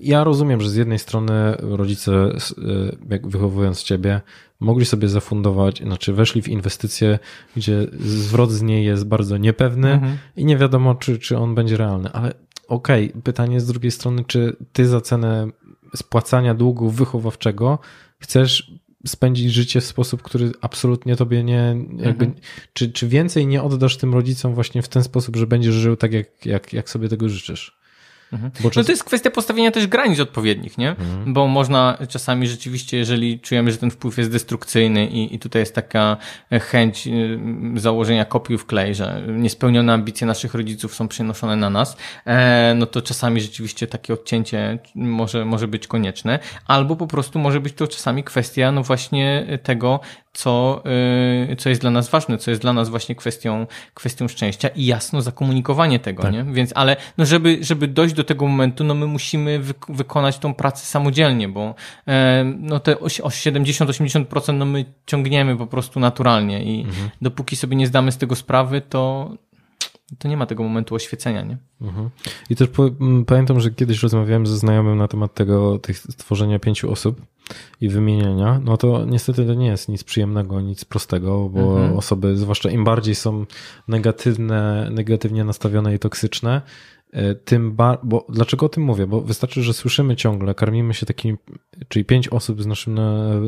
ja rozumiem, że z jednej strony rodzice, y, jak wychowując ciebie, mogli sobie zafundować, znaczy weszli w inwestycje, gdzie zwrot z niej jest bardzo niepewny mhm. i nie wiadomo, czy, czy on będzie realny. Ale okej, okay, pytanie z drugiej strony, czy ty za cenę spłacania długu wychowawczego chcesz spędzić życie w sposób, który absolutnie tobie nie. Jakby, mhm. czy, czy więcej nie oddasz tym rodzicom właśnie w ten sposób, że będziesz żył tak, jak, jak, jak sobie tego życzysz? Mhm. No czas... No to jest kwestia postawienia też granic odpowiednich, nie? Mhm. Bo można czasami rzeczywiście, jeżeli czujemy, że ten wpływ jest destrukcyjny i, i tutaj jest taka chęć y, założenia kopiów w klej, że niespełnione ambicje naszych rodziców są przenoszone na nas, e, no to czasami rzeczywiście takie odcięcie może, może być konieczne, albo po prostu może być to czasami kwestia no właśnie tego, co, y, co jest dla nas ważne, co jest dla nas właśnie kwestią, kwestią szczęścia i jasno zakomunikowanie tego, tak. nie? Więc, ale no żeby, żeby dojść do tego momentu, no my musimy wykonać tą pracę samodzielnie, bo e, no te 70-80% no my ciągniemy po prostu naturalnie i mhm. dopóki sobie nie zdamy z tego sprawy, to, to nie ma tego momentu oświecenia, nie? Mhm. I też pamiętam, że kiedyś rozmawiałem ze znajomym na temat tego tych tworzenia pięciu osób i wymienienia. No to niestety to nie jest nic przyjemnego, nic prostego, bo mhm. osoby, zwłaszcza im bardziej są negatywne, negatywnie nastawione i toksyczne, e, tym bar- bo dlaczego o tym mówię? Bo wystarczy, że słyszymy ciągle, karmimy się takimi, czyli pięć osób z naszym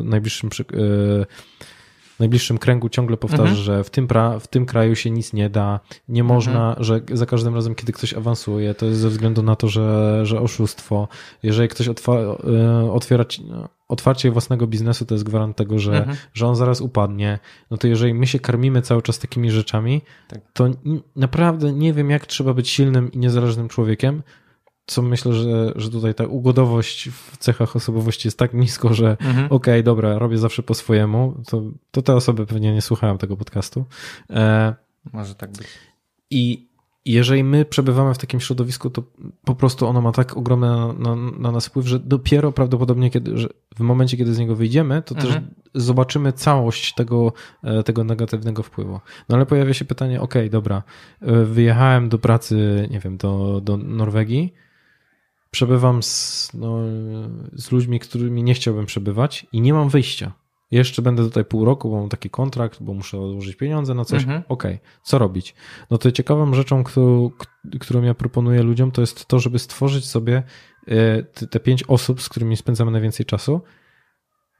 najbliższym przy- e, najbliższym kręgu ciągle powtarza, mhm. że w tym, pra, w tym kraju się nic nie da, nie mhm. można, mhm. że za każdym razem, kiedy ktoś awansuje, to jest ze względu na to, że, że oszustwo. Jeżeli ktoś otwa- e, otwiera no, otwarcie własnego biznesu to jest gwarant tego, że, mhm. że on zaraz upadnie. No to jeżeli my się karmimy cały czas takimi rzeczami, tak. to naprawdę nie wiem, jak trzeba być silnym i niezależnym człowiekiem, co myślę, że, że tutaj ta ugodowość w cechach osobowości jest tak nisko, że mhm. okej, okay, dobra, robię zawsze po swojemu, to, to te osoby pewnie nie słuchają tego podcastu. E, Może tak być. I jeżeli my przebywamy w takim środowisku, to po prostu ono ma tak ogromny na, na, na nas wpływ, że dopiero prawdopodobnie kiedy, że w momencie, kiedy z niego wyjdziemy, to mhm. też zobaczymy całość tego, e, tego negatywnego wpływu. No ale pojawia się pytanie, ok, dobra, e, wyjechałem do pracy, nie wiem, do, do Norwegii, przebywam z, no, z ludźmi, którymi nie chciałbym przebywać i nie mam wyjścia. Jeszcze będę tutaj pół roku, bo mam taki kontrakt, bo muszę odłożyć pieniądze na coś. Mhm. Okej, okay. co robić? No to ciekawą rzeczą, którą, którą ja proponuję ludziom, to jest to, żeby stworzyć sobie e, te pięć osób, z którymi spędzamy najwięcej czasu,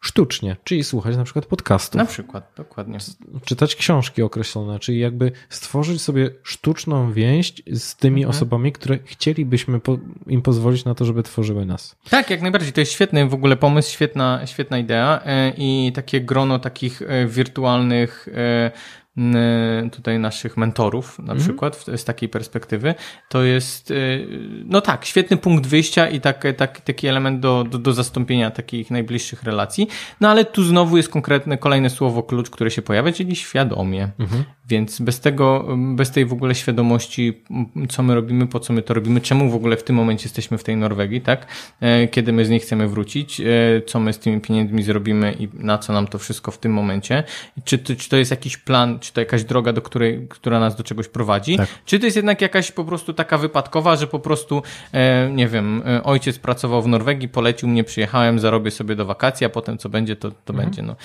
sztucznie, czyli słuchać na przykład podcastów. Na przykład, dokładnie. Czytać książki określone, czyli jakby stworzyć sobie sztuczną więź z tymi mhm. osobami, które chcielibyśmy po, im pozwolić na to, żeby tworzyły nas. Tak, jak najbardziej. To jest świetny w ogóle pomysł, świetna, świetna idea e, i takie grono takich e, wirtualnych e, Y, tutaj naszych mentorów, na mhm. przykład z takiej perspektywy, to jest, y, no tak, świetny punkt wyjścia i tak, tak, taki element do, do, do zastąpienia takich najbliższych relacji. No ale tu znowu jest konkretne kolejne słowo klucz, które się pojawia, czyli świadomie. Mhm. Więc bez tego, bez tej w ogóle świadomości, co my robimy, po co my to robimy, czemu w ogóle w tym momencie jesteśmy w tej Norwegii, tak? E, kiedy my z niej chcemy wrócić, e, co my z tymi pieniędzmi zrobimy i na co nam to wszystko w tym momencie. Czy to, czy to jest jakiś plan, czy to jakaś droga, do której, która nas do czegoś prowadzi, tak. czy to jest jednak jakaś po prostu taka wypadkowa, że po prostu, e, nie wiem, e, ojciec pracował w Norwegii, polecił mnie, przyjechałem, zarobię sobie do wakacji, a potem co będzie, to, to mhm. będzie. No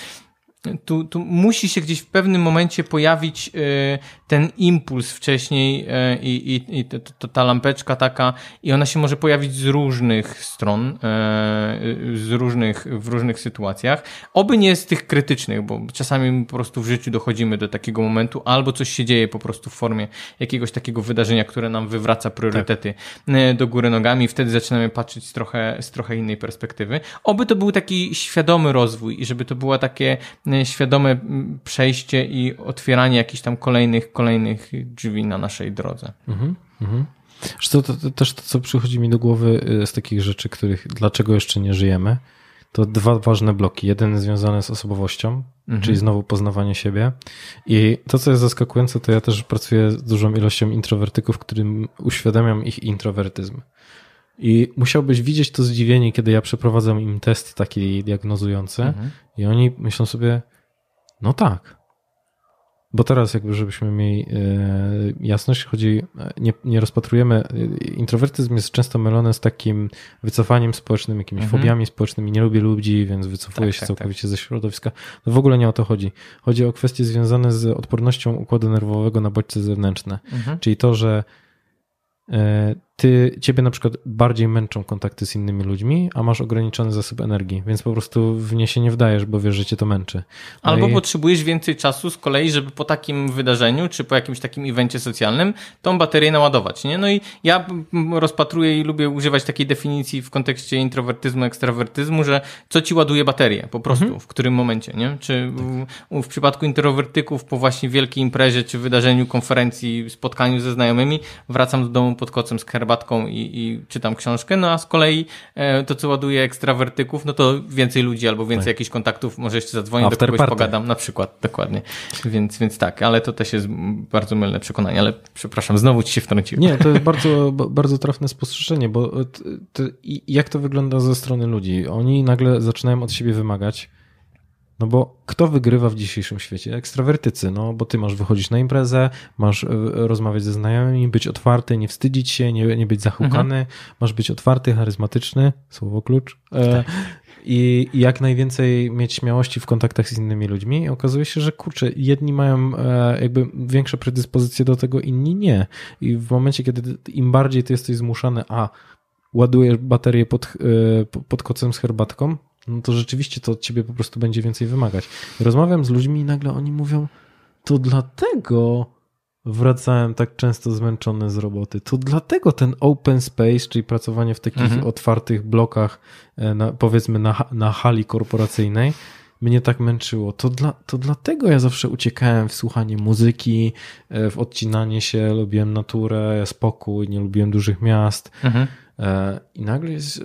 tu, tu musi się gdzieś w pewnym momencie pojawić y, ten impuls wcześniej y, i y, y, y, ta lampeczka taka i ona się może pojawić z różnych stron, y, y, z różnych, w różnych sytuacjach. Oby nie z tych krytycznych, bo czasami po prostu w życiu dochodzimy do takiego momentu albo coś się dzieje po prostu w formie jakiegoś takiego wydarzenia, które nam wywraca priorytety tak. do góry nogami i wtedy zaczynamy patrzeć z trochę, z trochę innej perspektywy. Oby to był taki świadomy rozwój i żeby to było takie świadome przejście i otwieranie jakichś tam kolejnych, kolejnych drzwi na naszej drodze. Mhm, mhm. To, to, to, też to, co przychodzi mi do głowy y, z takich rzeczy, których dlaczego jeszcze nie żyjemy, to dwa ważne bloki. Jeden związany z osobowością, mhm. czyli znowu poznawanie siebie. I to, co jest zaskakujące, to ja też pracuję z dużą ilością introwertyków, którym uświadamiam ich introwertyzm. I musiałbyś widzieć to zdziwienie, kiedy ja przeprowadzam im test taki diagnozujący mhm. i oni myślą sobie, no tak. Bo teraz jakby, żebyśmy mieli e, jasność, chodzi, e, nie, nie rozpatrujemy, e, introwertyzm jest często mylony z takim wycofaniem społecznym, jakimiś mhm. fobiami społecznymi, nie lubię ludzi, więc wycofuję tak, się tak, całkowicie tak. ze środowiska. No w ogóle nie o to chodzi. Chodzi o kwestie związane z odpornością układu nerwowego na bodźce zewnętrzne. Mhm. Czyli to, że ty, ciebie na przykład bardziej męczą kontakty z innymi ludźmi, a masz ograniczony zasób energii, więc po prostu w nie się nie wdajesz, bo wiesz, że cię to męczy. No Albo i... potrzebujesz więcej czasu z kolei, żeby po takim wydarzeniu, czy po jakimś takim evencie socjalnym, tą baterię naładować, nie? No i ja rozpatruję i lubię używać takiej definicji w kontekście introwertyzmu, ekstrawertyzmu, że co ci ładuje baterię po prostu, mhm. w którym momencie, nie? Czy w, tak. w przypadku introwertyków po właśnie wielkiej imprezie, czy wydarzeniu, konferencji, spotkaniu ze znajomymi, wracam do domu pod kocem z herbatą herbatką i, i czytam książkę, no a z kolei e, to, co ładuje ekstrawertyków, no to więcej ludzi albo więcej tak. jakichś kontaktów, może jeszcze zadzwonię After do kogoś, party. pogadam, na przykład, dokładnie. Więc, więc tak, ale to też jest bardzo mylne przekonanie, ale przepraszam, znowu ci się wtrąciłem. Nie, to jest bardzo, bardzo trafne spostrzeżenie, bo e, to, to, jak to wygląda ze strony ludzi? Oni nagle zaczynają od siebie wymagać, no bo kto wygrywa w dzisiejszym świecie? Ekstrawertycy, no bo ty masz wychodzić na imprezę, masz e, rozmawiać ze znajomymi, być otwarty, nie wstydzić się, nie, nie być zahukany, mhm. masz być otwarty, charyzmatyczny, słowo klucz. E, tak. I, I jak najwięcej mieć śmiałości w kontaktach z innymi ludźmi. I okazuje się, że kurczę, jedni mają e, jakby większe predyspozycje do tego, inni nie. I w momencie, kiedy im bardziej ty jesteś zmuszany, a ładujesz baterię pod, pod kocem z herbatką, no to rzeczywiście to od ciebie po prostu będzie więcej wymagać. Rozmawiam z ludźmi i nagle oni mówią, to dlatego wracałem tak często zmęczony z roboty. To dlatego ten open space, czyli pracowanie w takich mhm. otwartych blokach, e, na, powiedzmy na, na hali korporacyjnej, mnie tak męczyło. To, dla, to dlatego ja zawsze uciekałem w słuchanie muzyki, e, w odcinanie się, lubiłem naturę, spokój, nie lubiłem dużych miast. Mhm. E, I nagle jest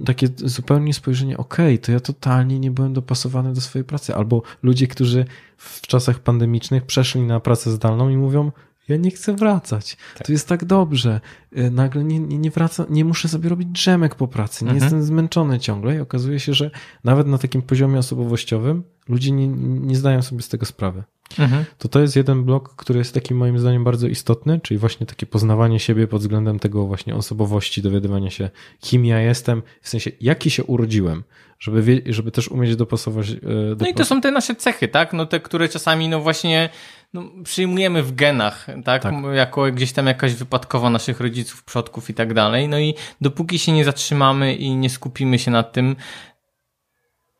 e, takie zupełnie spojrzenie, okej, okay, to ja totalnie nie byłem dopasowany do swojej pracy. Albo ludzie, którzy w czasach pandemicznych przeszli na pracę zdalną i mówią, ja nie chcę wracać. Tak. To jest tak dobrze. E, nagle nie, nie, nie, wraca, nie muszę sobie robić drzemek po pracy. Nie mhm. jestem zmęczony ciągle i okazuje się, że nawet na takim poziomie osobowościowym ludzie nie, nie zdają sobie z tego sprawy. Mhm. To to jest jeden blok, który jest taki moim zdaniem bardzo istotny, czyli właśnie takie poznawanie siebie pod względem tego właśnie osobowości, dowiadywania się, kim ja jestem, w sensie jaki się urodziłem, żeby, żeby też umieć dopasować. Do e, no i to są te nasze cechy, tak? No te, które czasami, no właśnie no, przyjmujemy w genach, tak? tak? Jako gdzieś tam jakaś wypadkowa naszych rodziców, przodków i tak dalej. No i dopóki się nie zatrzymamy i nie skupimy się nad tym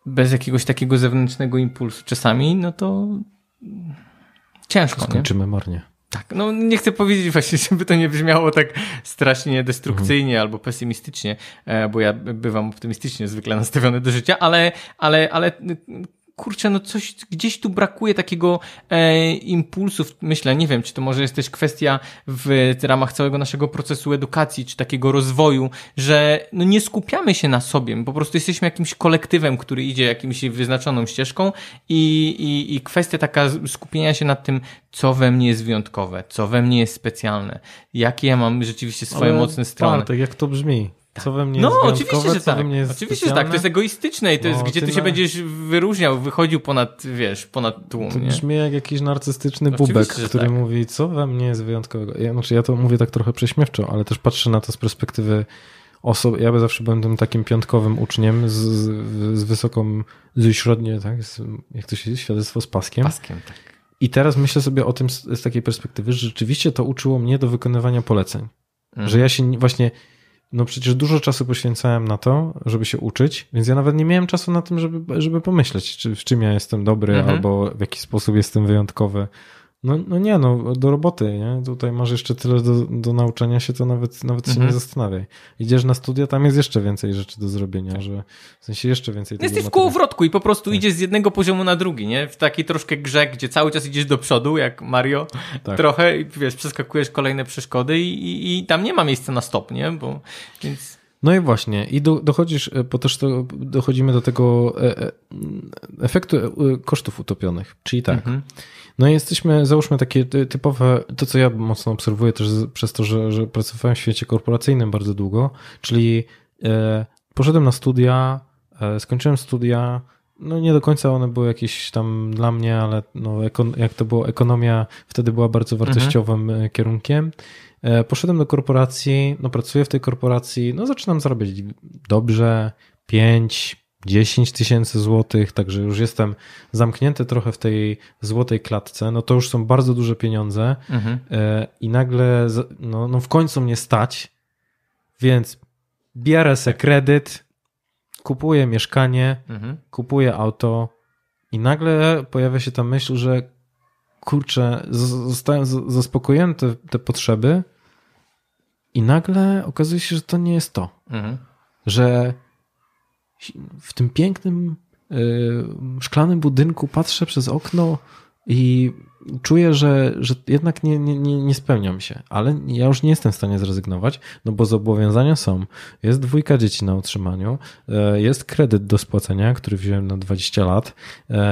bez jakiegoś takiego zewnętrznego impulsu czasami, no to ciężko. Skończymy nie? marnie. Tak, no nie chcę powiedzieć właśnie, żeby to nie brzmiało tak strasznie destrukcyjnie mhm. albo pesymistycznie, e, bo ja bywam optymistycznie zwykle nastawiony do życia, ale, ale, ale kurczę, no coś, gdzieś tu brakuje takiego e, impulsu, myślę, nie wiem, czy to może jest też kwestia w ramach całego naszego procesu edukacji, czy takiego rozwoju, że no nie skupiamy się na sobie, po prostu jesteśmy jakimś kolektywem, który idzie jakimś wyznaczoną ścieżką i, i, i kwestia taka skupienia się nad tym, co we mnie jest wyjątkowe, co we mnie jest specjalne, jakie ja mam rzeczywiście swoje Ale mocne strony. Tak, jak to brzmi? co we mnie no, jest oczywiście, że tak. oczywiście, że tak. To jest egoistyczne i to jest, no, gdzie ty, ty na... się będziesz wyróżniał, wychodził ponad, wiesz, ponad tłum. To brzmi jak jakiś narcystyczny bubek, który tak. mówi, co we mnie jest wyjątkowego. Ja, znaczy, ja to mówię tak trochę prześmiewczo, ale też patrzę na to z perspektywy osób. Ja by zawsze byłem tym takim piątkowym uczniem z, z wysoką, z średnie, tak? Z, jak to się świadectwo z paskiem. Paskiem, tak. I teraz myślę sobie o tym z, z takiej perspektywy, że rzeczywiście to uczyło mnie do wykonywania poleceń. Mhm. Że ja się właśnie no przecież dużo czasu poświęcałem na to, żeby się uczyć, więc ja nawet nie miałem czasu na tym, żeby, żeby pomyśleć, czy, w czym ja jestem dobry mhm. albo w jaki sposób jestem wyjątkowy. No, no nie, no do roboty, nie? Tutaj masz jeszcze tyle do, do nauczenia się, to nawet, nawet mhm. się nie mhm. zastanawiaj. Idziesz na studia, tam jest jeszcze więcej rzeczy do zrobienia, tak. że w sensie jeszcze więcej no Jesteś w kółowrotku i po prostu tak. idziesz z jednego poziomu na drugi, nie? W takiej troszkę grze, gdzie cały czas idziesz do przodu, jak Mario, tak. trochę i wiesz, przeskakujesz kolejne przeszkody i, i, i, tam nie ma miejsca na stop, nie? Bo, więc... No i właśnie, i do, dochodzisz, bo e, też to, dochodzimy do tego e, e, efektu e, kosztów utopionych, czyli tak... Mhm no i jesteśmy, załóżmy takie typowe, to co ja mocno obserwuję też przez to, że, że pracowałem w świecie korporacyjnym bardzo długo, czyli e, poszedłem na studia, e, skończyłem studia, no nie do końca one były jakieś tam dla mnie, ale no, jak to było, ekonomia wtedy była bardzo mhm. wartościowym mhm. kierunkiem. E, poszedłem do korporacji, no pracuję w tej korporacji, no zaczynam zarabiać dobrze, 5, 10 tysięcy złotych, także już jestem zamknięty trochę w tej złotej klatce, no to już są bardzo duże pieniądze mhm. E, i nagle no, no w końcu mnie stać, więc biorę se kredyt, kupuję mieszkanie, mhm. kupuję auto i nagle pojawia się ta myśl, że kurczę, zostałem, zaspokoiłem te, te potrzeby i nagle okazuje się, że to nie jest to. Mhm. Że w tym pięknym y, szklanym budynku patrzę przez okno i czuję, że, że jednak nie, nie, nie, spełniam się, ale ja już nie jestem w stanie zrezygnować, no bo zobowiązania są. Jest dwójka dzieci na utrzymaniu, y, jest kredyt do spłacenia, który wziąłem na 20 lat,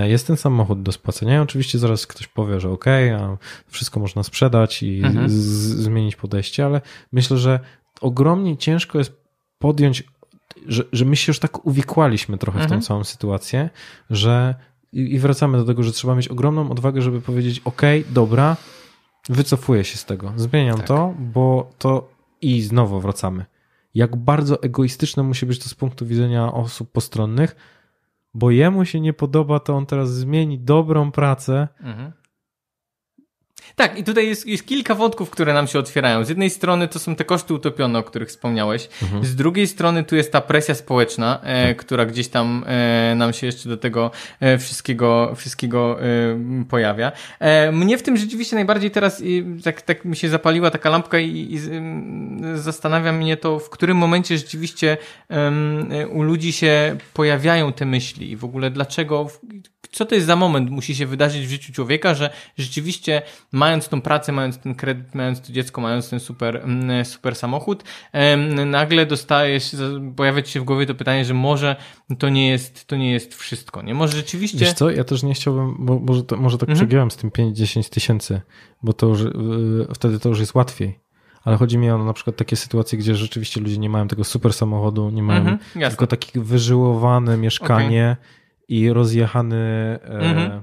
y, jest ten samochód do spłacenia i oczywiście zaraz ktoś powie, że okej, okay, wszystko można sprzedać i mhm. zmienić podejście, ale myślę, że ogromnie ciężko jest podjąć że, że my się już tak uwikłaliśmy trochę mhm. w tą mhm. całą sytuację, że i wracamy do tego, że trzeba mieć ogromną odwagę, żeby powiedzieć: OK, dobra, wycofuję się z tego, zmieniam tak. to, bo to i znowu wracamy. Jak bardzo egoistyczne musi być to z punktu widzenia osób postronnych, bo jemu się nie podoba, to on teraz zmieni dobrą pracę mhm. Tak, i tutaj jest, jest, kilka wątków, które nam się otwierają. Z jednej strony to są te koszty utopione, o których wspomniałeś. Mhm. Z drugiej strony tu jest ta presja społeczna, e, tak. która gdzieś tam e, nam się jeszcze do tego e, wszystkiego, wszystkiego e, pojawia. E, mnie w tym rzeczywiście najbardziej teraz i, tak, tak mi się zapaliła taka lampka i, i mm, zastanawia mnie to, w którym momencie rzeczywiście um, u ludzi się pojawiają te myśli i w ogóle dlaczego, w, co to jest za moment musi się wydarzyć w życiu człowieka, że rzeczywiście mając tą pracę, mając ten kredyt, mając to dziecko, mając ten super, mm, super samochód, nagle dostajesz, pojawia ci się w głowie to pytanie, że może to nie jest, to nie jest wszystko, nie? Może rzeczywiście... Wiesz co, ja też nie chciałbym, bo może, to, może tak mhm. z tym 5-10 tysięcy, bo to już, y, wtedy to już jest łatwiej ale chodzi mi o na przykład takie sytuacje, gdzie rzeczywiście ludzie nie mają tego super samochodu, nie mają mhm, tylko takie wyżyłowane mieszkanie, okay i rozjechany, e, mhm.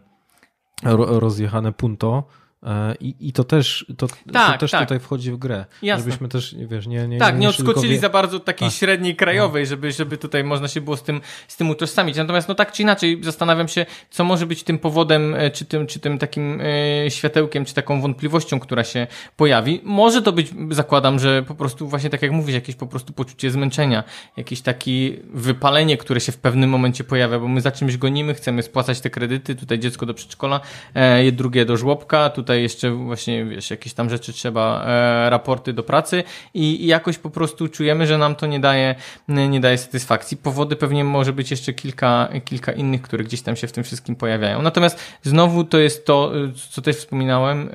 ro, rozjechane punto E, I, I, to też, to, tak, to też tak. tutaj wchodzi w grę. Jasne. Żebyśmy też, wiesz, nie, nie, tak, nie, nie odskoczyli za bardzo od takiej średniej krajowej, no. żeby, żeby tutaj można się było z tym, z tym utożsamić. Natomiast no tak czy inaczej zastanawiam się, co może być tym powodem, e, czy tym, czy tym takim e, światełkiem, czy taką wątpliwością, która się pojawi. Może to być, zakładam, że po prostu właśnie tak jak mówisz, jakieś po prostu poczucie zmęczenia, jakieś takie wypalenie, które się w pewnym momencie pojawia, bo my za czymś gonimy, chcemy spłacać te kredyty, tutaj dziecko do przedszkola, e, drugie do żłobka, tutaj tutaj jeszcze właśnie, wiesz, jakieś tam rzeczy trzeba, e, raporty do pracy i, i, jakoś po prostu czujemy, że nam to nie daje, nie daje satysfakcji. Powody pewnie może być jeszcze kilka, kilka innych, które gdzieś tam się w tym wszystkim pojawiają. Natomiast znowu to jest to, e, co też wspominałem e,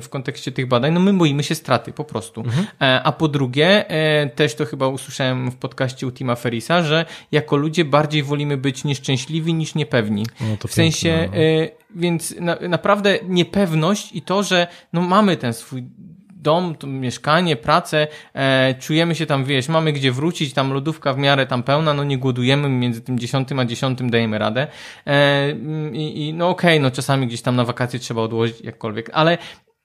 w kontekście tych badań, no my boimy się straty po prostu. Mhm. E, a po drugie, e, też to chyba usłyszałem w podcaście u Tima Ferisa, że jako ludzie bardziej wolimy być nieszczęśliwi niż niepewni. No w sensie... No. E, więc na, naprawdę niepewność i to, że no mamy ten swój dom, mieszkanie, pracę, e, czujemy się tam, wiesz, mamy gdzie wrócić, tam lodówka w miarę tam pełna, no nie głodujemy, między tym dziesiątym a dziesiątym dajemy radę. E, mm, i, i no okej, okay, no czasami gdzieś tam na wakacje trzeba odłożyć jakkolwiek, ale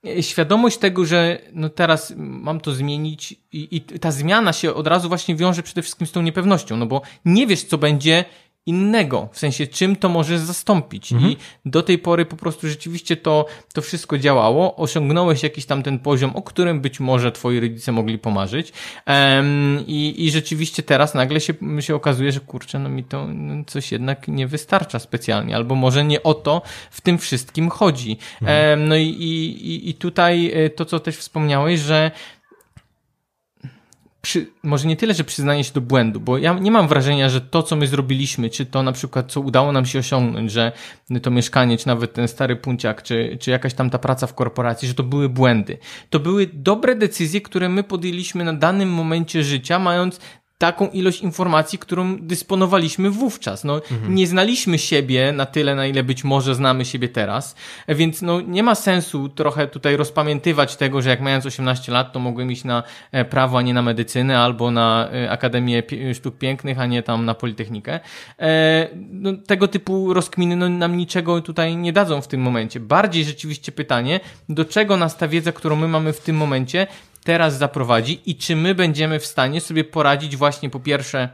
e, świadomość tego, że no teraz mam to zmienić i, i ta zmiana się od razu właśnie wiąże przede wszystkim z tą niepewnością, no bo nie wiesz, co będzie innego, w sensie czym to możesz zastąpić. Mhm. I do tej pory po prostu rzeczywiście to, to wszystko działało, osiągnąłeś jakiś tam ten poziom, o którym być może twoi rodzice mogli pomarzyć um, i, i rzeczywiście teraz nagle się, się okazuje, że kurczę, no mi to no coś jednak nie wystarcza specjalnie, albo może nie o to w tym wszystkim chodzi. Mhm. Um, no i, i, i tutaj e, to, co też wspomniałeś, że przy, może nie tyle, że przyznanie się do błędu, bo ja nie mam wrażenia, że to, co my zrobiliśmy, czy to na przykład, co udało nam się osiągnąć, że to mieszkanie, czy nawet ten stary punciak, czy, czy jakaś tam ta praca w korporacji, że to były błędy. To były dobre decyzje, które my podjęliśmy na danym momencie życia, mając taką ilość informacji, którą dysponowaliśmy wówczas. No, mhm. Nie znaliśmy siebie na tyle, na ile być może znamy siebie teraz, więc no, nie ma sensu trochę tutaj rozpamiętywać tego, że jak mając 18 lat, to mogłem iść na e, prawo, a nie na medycynę, albo na e, Akademię Sztuk Pięknych, a nie tam na Politechnikę. E, no, tego typu rozkminy no, nam niczego tutaj nie dadzą w tym momencie. Bardziej rzeczywiście pytanie, do czego nas ta wiedza, którą my mamy w tym momencie, teraz zaprowadzi i czy my będziemy w stanie sobie poradzić właśnie po pierwsze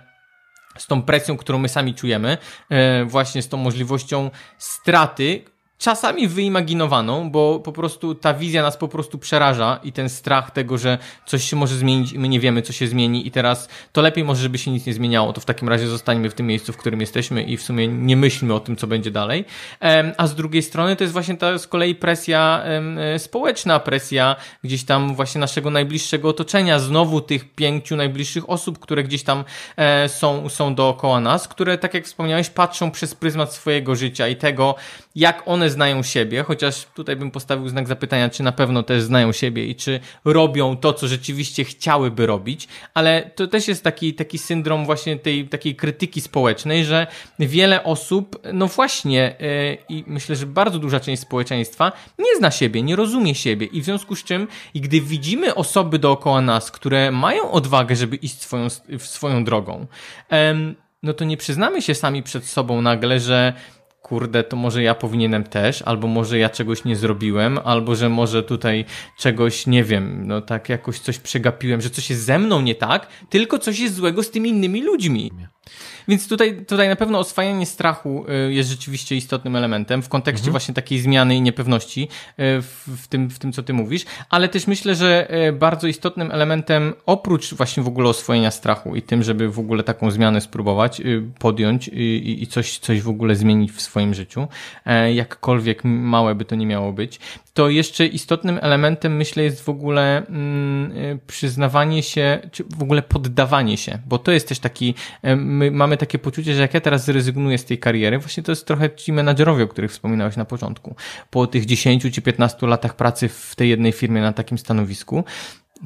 z tą presją, którą my sami czujemy, e, właśnie z tą możliwością straty, czasami wyimaginowaną, bo po prostu ta wizja nas po prostu przeraża i ten strach tego, że coś się może zmienić i my nie wiemy, co się zmieni i teraz to lepiej może, żeby się nic nie zmieniało, to w takim razie zostańmy w tym miejscu, w którym jesteśmy i w sumie nie myślmy o tym, co będzie dalej. A z drugiej strony to jest właśnie ta z kolei presja e, społeczna, presja gdzieś tam właśnie naszego najbliższego otoczenia, znowu tych pięciu najbliższych osób, które gdzieś tam e, są, są dookoła nas, które tak jak wspomniałeś, patrzą przez pryzmat swojego życia i tego, jak one znają siebie, chociaż tutaj bym postawił znak zapytania, czy na pewno też znają siebie i czy robią to, co rzeczywiście chciałyby robić, ale to też jest taki, taki syndrom właśnie tej takiej krytyki społecznej, że wiele osób, no właśnie, yy, i myślę, że bardzo duża część społeczeństwa nie zna siebie, nie rozumie siebie i w związku z czym, i gdy widzimy osoby dookoła nas, które mają odwagę, żeby iść swoją, swoją drogą, yy, no to nie przyznamy się sami przed sobą nagle, że kurde, to może ja powinienem też, albo może ja czegoś nie zrobiłem, albo że może tutaj czegoś, nie wiem, no tak jakoś coś przegapiłem, że coś jest ze mną nie tak, tylko coś jest złego z tymi innymi ludźmi. Więc tutaj, tutaj na pewno oswajanie strachu y, jest rzeczywiście istotnym elementem w kontekście mhm. właśnie takiej zmiany i niepewności y, w, w, tym, w tym, co ty mówisz, ale też myślę, że y, bardzo istotnym elementem oprócz właśnie w ogóle oswojenia strachu i tym, żeby w ogóle taką zmianę spróbować podjąć i, i coś, coś w ogóle zmienić w swoim życiu, e, jakkolwiek małe by to nie miało być, to jeszcze istotnym elementem myślę jest w ogóle mm, przyznawanie się, czy w ogóle poddawanie się, bo to jest też taki my mamy takie poczucie, że jak ja teraz zrezygnuję z tej kariery, właśnie to jest trochę ci menadżerowie, o których wspominałeś na początku. Po tych 10 czy 15 latach pracy w tej jednej firmie na takim stanowisku,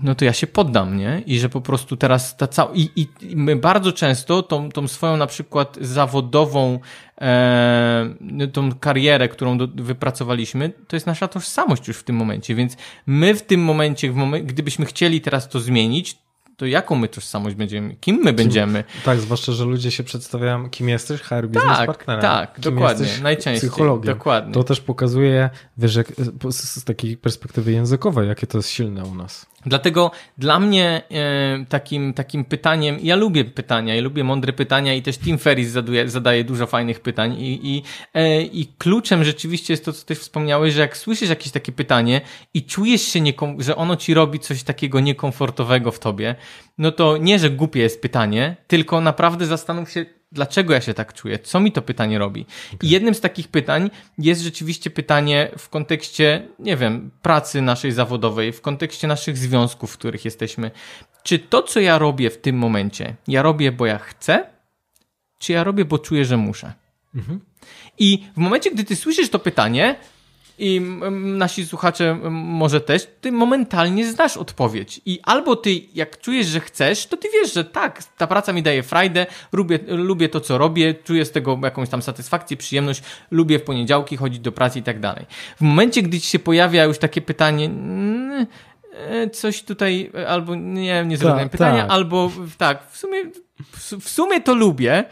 no to ja się poddam, nie? I że po prostu teraz ta cała... I, i, i my bardzo często tą, tą swoją na przykład zawodową e, no tą karierę, którą do, wypracowaliśmy, to jest nasza tożsamość już w tym momencie, więc my w tym momencie, w momen gdybyśmy chcieli teraz to zmienić, to jaką my tożsamość będziemy, kim my będziemy. tak, zwłaszcza, że ludzie się przedstawiają, kim jesteś, HR biznes tak, partnerem. Tak, kim dokładnie, najczęściej. Psychologiem. Dokładnie. To też pokazuje, wiesz, jak, z takiej perspektywy językowej, jakie to jest silne u nas. Dlatego dla mnie e, takim, takim pytaniem, ja lubię pytania, ja lubię mądre pytania i też Tim Ferris zadaje, zadaje dużo fajnych pytań i, i, e, i kluczem rzeczywiście jest to, co też wspomniałeś, że jak słyszysz jakieś takie pytanie i czujesz się, niekom- że ono ci robi coś takiego niekomfortowego w tobie, no to nie, że głupie jest pytanie, tylko naprawdę zastanów się, dlaczego ja się tak czuję, co mi to pytanie robi. Okay. I jednym z takich pytań jest rzeczywiście pytanie w kontekście, nie wiem, pracy naszej zawodowej, w kontekście naszych związków, w których jesteśmy. Czy to, co ja robię w tym momencie, ja robię, bo ja chcę, czy ja robię, bo czuję, że muszę? Mhm. I w momencie, gdy ty słyszysz to pytanie, i nasi słuchacze może też, ty momentalnie znasz odpowiedź. I albo ty, jak czujesz, że chcesz, to ty wiesz, że tak, ta praca mi daje frajdę, lubię, lubię to, co robię, czuję z tego jakąś tam satysfakcję, przyjemność, lubię w poniedziałki chodzić do pracy i tak dalej. W momencie, gdy ci się pojawia już takie pytanie, e, coś tutaj, e, albo nie, nie zrobiłem pytania, tak. albo tak, w sumie, w sumie to lubię.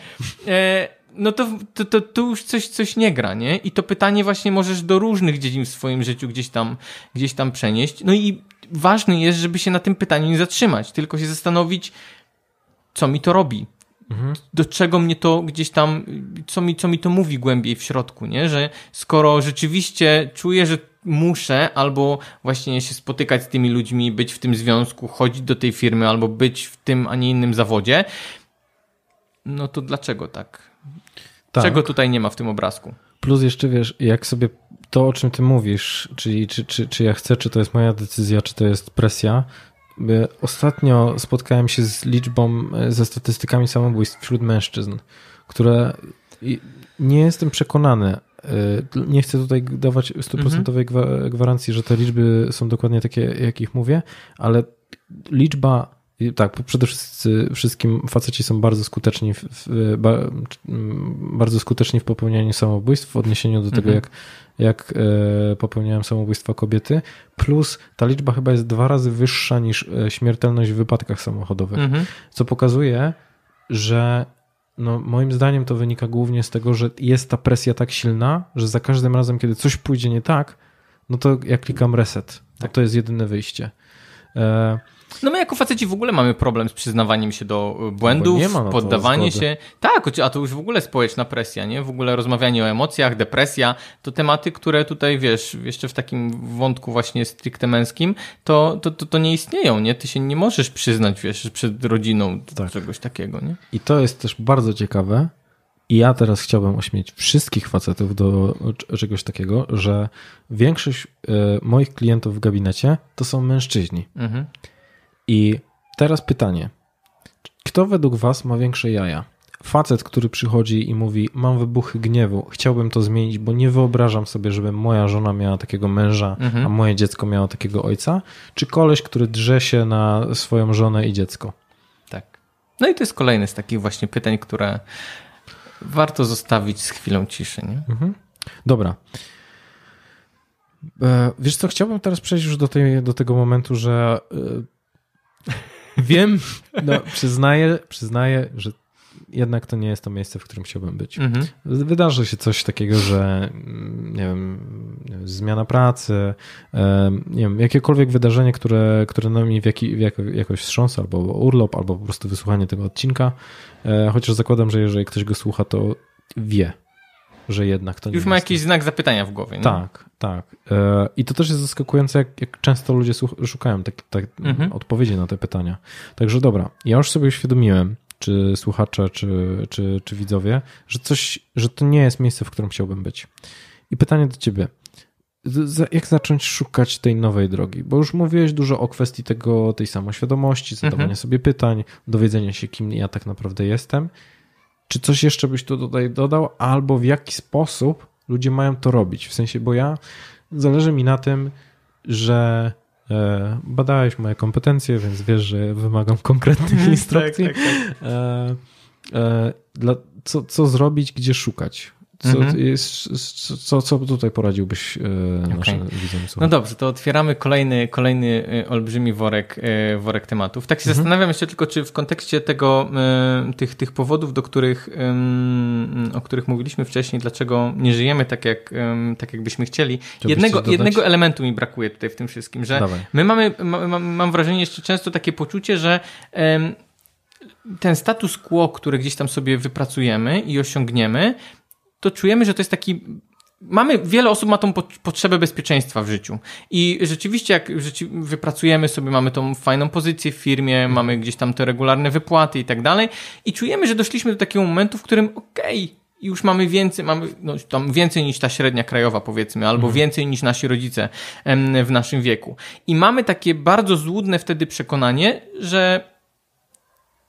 E, no to, to, to, to, już coś, coś nie gra, nie? I to pytanie właśnie możesz do różnych dziedzin w swoim życiu gdzieś tam, gdzieś tam przenieść. No i ważne jest, żeby się na tym pytaniu nie zatrzymać, tylko się zastanowić, co mi to robi. Mhm. Do czego mnie to gdzieś tam, co mi, co mi to mówi głębiej w środku, nie? Że skoro rzeczywiście czuję, że muszę albo właśnie się spotykać z tymi ludźmi, być w tym związku, chodzić do tej firmy, albo być w tym, a nie innym zawodzie, no to dlaczego tak? Tak. Czego tutaj nie ma w tym obrazku? Plus jeszcze wiesz, jak sobie to, o czym ty mówisz, czyli czy, czy, czy ja chcę, czy to jest moja decyzja, czy to jest presja. Ostatnio spotkałem się z liczbą, e, ze statystykami samobójstw wśród mężczyzn, które nie jestem przekonany. E, nie chcę tutaj dawać stuprocentowej gwarancji, że te liczby są dokładnie takie, jakich mówię, ale liczba tak, przede wszystkim faceci są bardzo skuteczni w, w bardzo skuteczni w popełnianiu samobójstw w odniesieniu do tego, mhm. jak, jak e, popełniają samobójstwa kobiety, plus ta liczba chyba jest dwa razy wyższa niż e, śmiertelność w wypadkach samochodowych, mhm. co pokazuje, że no, moim zdaniem to wynika głównie z tego, że jest ta presja tak silna, że za każdym razem, kiedy coś pójdzie nie tak, no to ja klikam reset, tak. to jest jedyne wyjście. E, no my jako faceci w ogóle mamy problem z przyznawaniem się do e, błędów, no no poddawanie się. Tak, a to już w ogóle społeczna presja, nie? W ogóle rozmawianie o emocjach, depresja, to tematy, które tutaj, wiesz, jeszcze w takim wątku właśnie stricte męskim, to, to, to, to nie istnieją, nie? Ty się nie możesz przyznać, wiesz, przed rodziną tak. czegoś takiego, nie? I to jest też bardzo ciekawe, i ja teraz chciałbym ośmieć wszystkich facetów do czegoś takiego, że większość e, moich klientów w gabinecie to są mężczyźni. Mhm. I teraz pytanie. Kto według Was ma większe jaja? Facet, który przychodzi i mówi: Mam wybuchy gniewu, chciałbym to zmienić, bo nie wyobrażam sobie, żeby moja żona miała takiego męża, mhm. a moje dziecko miało takiego ojca? Czy koleś, który drze się na swoją żonę i dziecko? Tak. No i to jest kolejne z takich właśnie pytań, które warto zostawić z chwilą ciszy, nie? Mhm. Dobra. E, wiesz co, chciałbym teraz przejść już do, tej, do tego momentu, że e, Wiem, no, przyznaję, przyznaję, że jednak to nie jest to miejsce, w którym chciałbym być. Mhm. Wydarzy się coś takiego, że mm, nie wiem, zmiana pracy, nie wiem, jakiekolwiek wydarzenie, które, które na mnie w w jakoś wstrząsa, albo urlop, albo po prostu wysłuchanie tego odcinka. E, chociaż zakładam, że jeżeli ktoś go słucha, to wie, że jednak to Już nie Już ma jakiś to. znak zapytania w głowie. Nie? Tak, tak. E, I to też jest zaskakujące, jak, jak często ludzie szukają tak, tak mhm. odpowiedzi na te pytania. Także dobra, ja już sobie uświadomiłem, czy słuchacze, czy, czy, czy widzowie, że coś, że to nie jest miejsce, w którym chciałbym być. I pytanie do ciebie. Jak zacząć szukać tej nowej drogi? Bo już mówiłeś dużo o kwestii tego, tej samoświadomości, mhm. zadawania mhm. sobie pytań, dowiedzenia się, kim ja tak naprawdę jestem. Czy coś jeszcze byś tu tutaj dodał, albo w jaki sposób ludzie mają to robić? W sensie, bo ja zależy mi na tym, że e, badałeś moje kompetencje, więc wiesz, że wymagam konkretnych mhm. instrukcji. tak, tak, tak. E, e, dla, co, co zrobić, gdzie szukać? Co, mhm. jest, co, co tutaj poradziłbyś e, okay. naszym widzom? No dobrze, to otwieramy kolejny, kolejny e, olbrzymi worek, e, worek tematów. Tak się mhm. zastanawiam jeszcze tylko, czy w kontekście tego, tych, tych powodów, do których, o których mówiliśmy wcześniej, dlaczego nie żyjemy tak, jak, tak jakbyśmy chcieli, jednego, jednego elementu mi brakuje tutaj w tym wszystkim, że Dawaj. my mamy, mam, mam wrażenie jeszcze często takie poczucie, że ten status quo, który gdzieś tam sobie wypracujemy i osiągniemy, to czujemy, że to jest taki mamy, wiele osób ma tą potrzebę bezpieczeństwa w życiu. I rzeczywiście, jak rzeczy, wypracujemy sobie, mamy tą fajną pozycję w firmie, mamy gdzieś tam te regularne wypłaty i tak dalej, i czujemy, że doszliśmy do takiego momentu, w którym okej, okay, już mamy więcej, mamy no, tam więcej niż ta średnia krajowa, powiedzmy, albo mhm. więcej niż nasi rodzice w naszym wieku. I mamy takie bardzo złudne wtedy przekonanie, że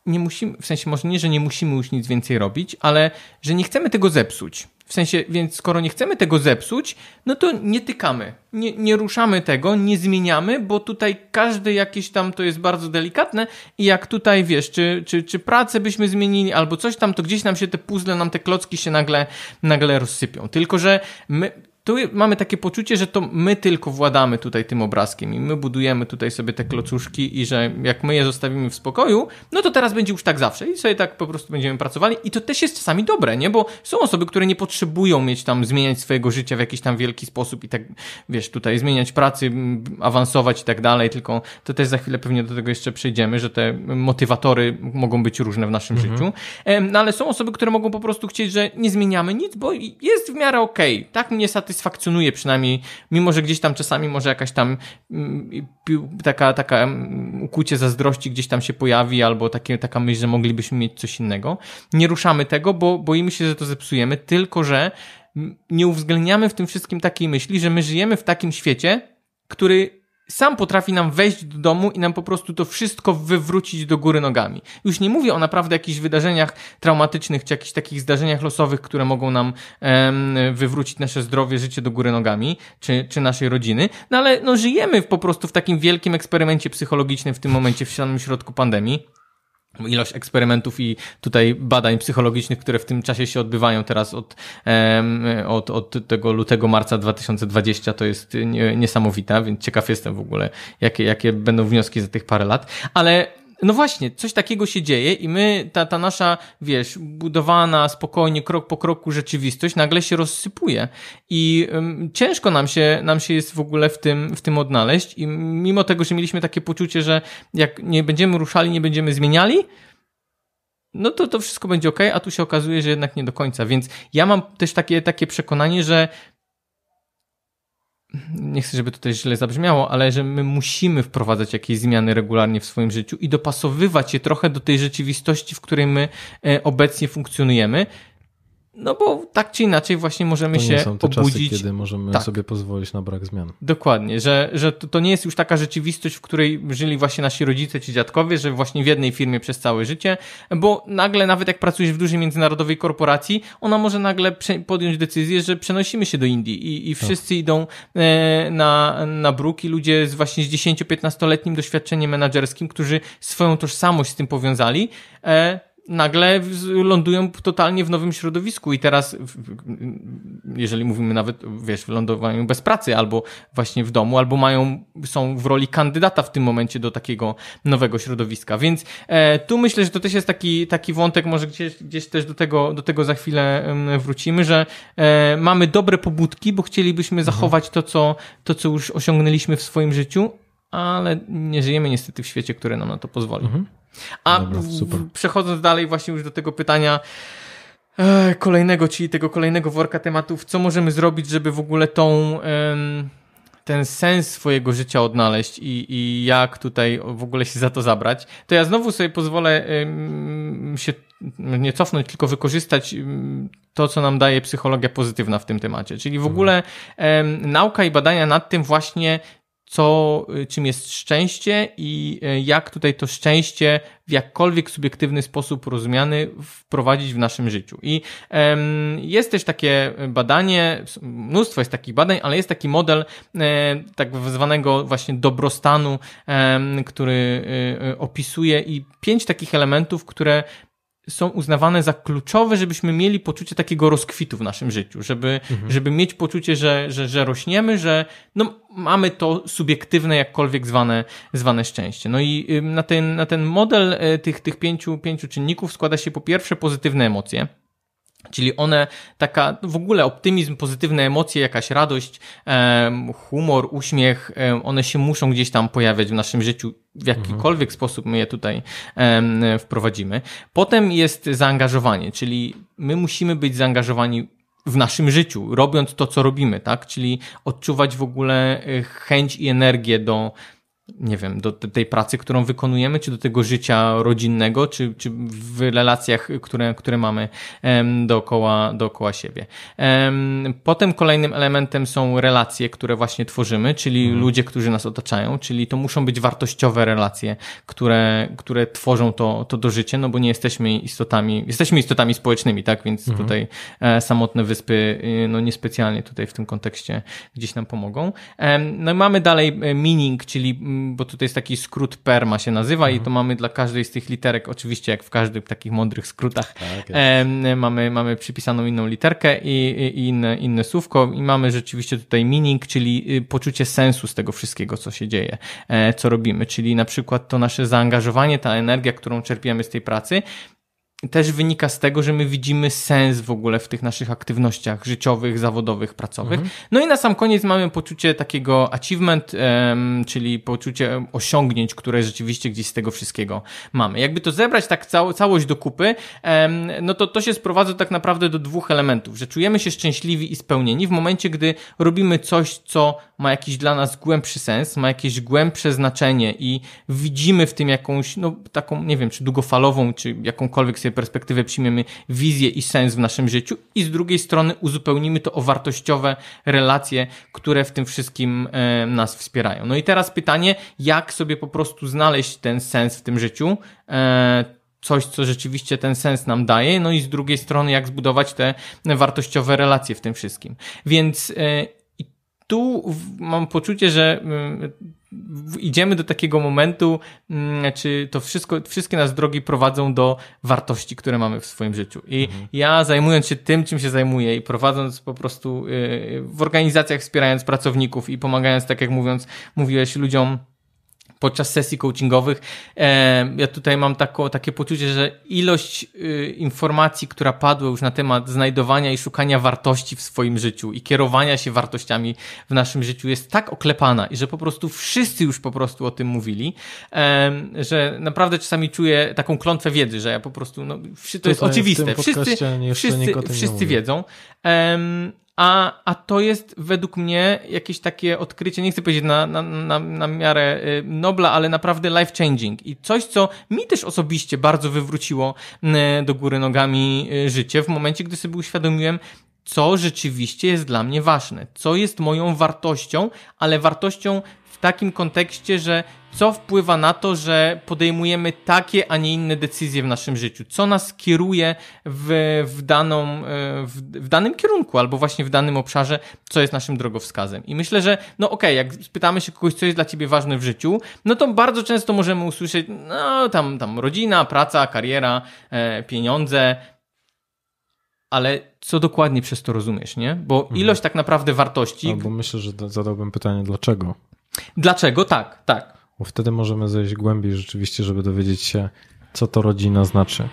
nie musimy, w sensie może nie, że nie musimy już nic więcej robić, ale że nie chcemy tego zepsuć. W sensie, więc skoro nie chcemy tego zepsuć, no to nie tykamy, nie, nie ruszamy tego, nie zmieniamy, bo tutaj każdy jakieś tam to jest bardzo delikatne i jak tutaj wiesz, czy, czy, czy pracę byśmy zmienili albo coś tam, to gdzieś nam się te puzzle, nam te klocki się nagle, nagle rozsypią. Tylko, że my tu mamy takie poczucie, że to my tylko władamy tutaj tym obrazkiem i my budujemy tutaj sobie te klocuszki i że jak my je zostawimy w spokoju, no to teraz będzie już tak zawsze i sobie tak po prostu będziemy pracowali i to też jest czasami dobre, nie? Bo są osoby, które nie potrzebują mieć tam, zmieniać swojego życia w jakiś tam wielki sposób i tak, wiesz, tutaj zmieniać pracy, awansować i tak dalej, tylko to też za chwilę pewnie do tego jeszcze przejdziemy, że te motywatory mogą być różne w naszym mhm. życiu, no ale są osoby, które mogą po prostu chcieć, że nie zmieniamy nic, bo jest w miarę okej, okay. tak mnie satysfakcjonuje satysfakcjonuje przynajmniej, mimo że gdzieś tam czasami może jakaś tam mm, taka, taka mm, ukłucie zazdrości gdzieś tam się pojawi, albo takie, taka myśl, że moglibyśmy mieć coś innego. Nie ruszamy tego, bo boimy się, że to zepsujemy, tylko że mm, nie uwzględniamy w tym wszystkim takiej myśli, że my żyjemy w takim świecie, który sam potrafi nam wejść do domu i nam po prostu to wszystko wywrócić do góry nogami. Już nie mówię o naprawdę jakichś wydarzeniach traumatycznych czy jakichś takich zdarzeniach losowych, które mogą nam em, wywrócić nasze zdrowie, życie do góry nogami czy, czy naszej rodziny, no ale no, żyjemy po prostu w takim wielkim eksperymencie psychologicznym w tym momencie, w samym środku pandemii ilość eksperymentów i tutaj badań psychologicznych, które w tym czasie się odbywają teraz od, od, od tego lutego, marca 2020, to jest niesamowita, więc ciekaw jestem w ogóle, jakie, jakie będą wnioski za tych parę lat. Ale no właśnie, coś takiego się dzieje i my, ta, ta nasza, wiesz, budowana spokojnie, krok po kroku rzeczywistość nagle się rozsypuje i um, ciężko nam się, nam się jest w ogóle w tym, w tym odnaleźć i mimo tego, że mieliśmy takie poczucie, że jak nie będziemy ruszali, nie będziemy zmieniali, no to to wszystko będzie ok, a tu się okazuje, że jednak nie do końca, więc ja mam też takie, takie przekonanie, że nie chcę, żeby tutaj źle zabrzmiało, ale że my musimy wprowadzać jakieś zmiany regularnie w swoim życiu i dopasowywać je trochę do tej rzeczywistości, w której my e, obecnie funkcjonujemy, no bo tak czy inaczej właśnie możemy to nie się są te obudzić. Czasy, kiedy możemy tak. sobie pozwolić na brak zmian. Dokładnie, że, że to, to nie jest już taka rzeczywistość, w której żyli właśnie nasi rodzice czy dziadkowie, że właśnie w jednej firmie przez całe życie, bo nagle nawet jak pracujesz w dużej międzynarodowej korporacji, ona może nagle podjąć decyzję, że przenosimy się do Indii i, i tak. wszyscy tak. idą e, na, na bruk i ludzie z właśnie z 10-15-letnim doświadczeniem menedżerskim, którzy swoją tożsamość z tym powiązali, e, nagle lądują totalnie w nowym środowisku i teraz, jeżeli mówimy nawet, wiesz, lądowaniu bez pracy albo właśnie w domu, albo mają, są w roli kandydata w tym momencie do takiego nowego środowiska, więc e, tu myślę, że to też jest taki, taki wątek, może gdzieś, gdzieś też do tego, do tego za chwilę wrócimy, że e, mamy dobre pobudki, bo chcielibyśmy mhm. zachować to, co, to, co już osiągnęliśmy w swoim życiu, ale nie żyjemy niestety w świecie, który nam na to pozwoli. Mhm. A Dobra, przechodząc dalej właśnie już do tego pytania e, kolejnego, czyli tego kolejnego worka tematów, co możemy zrobić, żeby w ogóle tą... E, ten sens swojego życia odnaleźć i, i jak tutaj w ogóle się za to zabrać, to ja znowu sobie pozwolę się no nie cofnąć, tylko wykorzystać to, co nam daje psychologia pozytywna w tym temacie. Czyli w mhm. ogóle nauka i badania nad tym właśnie, co, y, czym jest szczęście i y, jak tutaj to szczęście w jakkolwiek subiektywny sposób rozumiany wprowadzić w naszym życiu. I jest też takie badanie, mnóstwo jest takich badań, ale jest taki model e, tak zwanego właśnie dobrostanu, który y, opisuje i pięć takich elementów, które są uznawane za kluczowe, żebyśmy mieli poczucie takiego rozkwitu w naszym życiu, żeby, mhm. żeby mieć poczucie, że, że, że rośniemy, że no, mamy to subiektywne, jakkolwiek zwane, zwane szczęście. No i na ten, na ten model e, tych, tych pięciu, pięciu czynników składa się po pierwsze pozytywne emocje, Czyli one, taka w ogóle optymizm, pozytywne emocje, jakaś radość, humor, uśmiech, one się muszą gdzieś tam pojawiać w naszym życiu w jakikolwiek mhm. sposób my je tutaj wprowadzimy. Potem jest zaangażowanie, czyli my musimy być zaangażowani w naszym życiu, robiąc to, co robimy, tak? Czyli odczuwać w ogóle e, chęć i energię do, nie wiem, do tej pracy, którą wykonujemy, czy do tego życia rodzinnego, czy, czy w relacjach, które, które mamy dookoła, dookoła siebie. Potem kolejnym elementem są relacje, które właśnie tworzymy, czyli mhm. ludzie, którzy nas otaczają, czyli to muszą być wartościowe relacje, które, które tworzą to, to do życia, no bo nie jesteśmy istotami, jesteśmy istotami społecznymi, tak, więc hmm. tutaj e, samotne wyspy, y, no niespecjalnie tutaj w tym kontekście gdzieś nam pomogą. No i mamy dalej e, meaning, czyli bo tutaj jest taki skrót PERMA się nazywa mhm. i to mhm. mamy dla każdej z tych literek, oczywiście jak w każdych takich mądrych skrótach, tak e, mamy, mamy przypisaną inną literkę i, i, inne, inne słówko i mamy rzeczywiście tutaj meaning, czyli y, poczucie sensu z tego wszystkiego, co się dzieje, e, co robimy, czyli na przykład to nasze zaangażowanie, ta energia, którą czerpiemy z tej pracy, też wynika z tego, że my widzimy sens w ogóle w tych naszych aktywnościach życiowych, zawodowych, pracowych. Mhm. No i na sam koniec mamy poczucie takiego achievement, um, czyli poczucie osiągnięć, które rzeczywiście gdzieś z tego wszystkiego mamy. Jakby to zebrać tak cał całość do kupy, um, no to to się sprowadza tak naprawdę do dwóch elementów, że czujemy się szczęśliwi i spełnieni w momencie, gdy robimy coś, co ma jakiś dla nas głębszy sens, ma jakieś głębsze znaczenie i widzimy w tym jakąś, no taką, nie wiem, czy długofalową, czy jakąkolwiek sobie perspektywy przyjmiemy wizję i sens w naszym życiu i z drugiej strony uzupełnimy to o wartościowe relacje, które w tym wszystkim e, nas wspierają. No i teraz pytanie, jak sobie po prostu znaleźć ten sens w tym życiu, e, coś, co rzeczywiście ten sens nam daje, no i z drugiej strony, jak zbudować te wartościowe relacje w tym wszystkim. Więc e, tu mam poczucie, że idziemy do takiego momentu, mm, czy to wszystko, wszystkie nas drogi prowadzą do wartości, które mamy w swoim życiu. I mhm. ja zajmując się tym, czym się zajmuję i prowadząc po prostu y, w organizacjach, wspierając pracowników i pomagając, tak jak mówiąc, mówiłeś ludziom, podczas sesji coachingowych. Ja tutaj mam tako, takie poczucie, że ilość y, informacji, która padła już na temat znajdowania i szukania wartości w swoim życiu i kierowania się wartościami w naszym życiu jest tak oklepana i że po prostu wszyscy już po prostu o tym mówili, że naprawdę czasami czuję taką klątwę wiedzy, że ja po prostu, no, to jest tutaj oczywiste. Wszyscy, wszyscy, wszyscy wiedzą a, a to jest według mnie jakieś takie odkrycie, nie chcę powiedzieć na, na, na, na miarę y, Nobla, ale naprawdę life changing i coś, co mi też osobiście bardzo wywróciło y, do góry nogami y, życie w momencie, gdy sobie uświadomiłem, co rzeczywiście jest dla mnie ważne, co jest moją wartością, ale wartością takim kontekście, że co wpływa na to, że podejmujemy takie, a nie inne decyzje w naszym życiu, co nas kieruje w, w, daną, e, w, w danym kierunku albo właśnie w danym obszarze, co jest naszym drogowskazem. I myślę, że no okej, okay, jak spytamy się kogoś, co jest dla ciebie ważne w życiu, no to bardzo często możemy usłyszeć, no tam, tam rodzina, praca, kariera, e, pieniądze, ale co dokładnie przez to rozumiesz, nie? Bo mhm. ilość mhm. tak naprawdę wartości. Albo myślę, że zadałbym pytanie, dlaczego? Dlaczego? Tak, tak. Bo wtedy możemy zejść głębiej rzeczywiście, żeby dowiedzieć się, co to rodzina znaczy.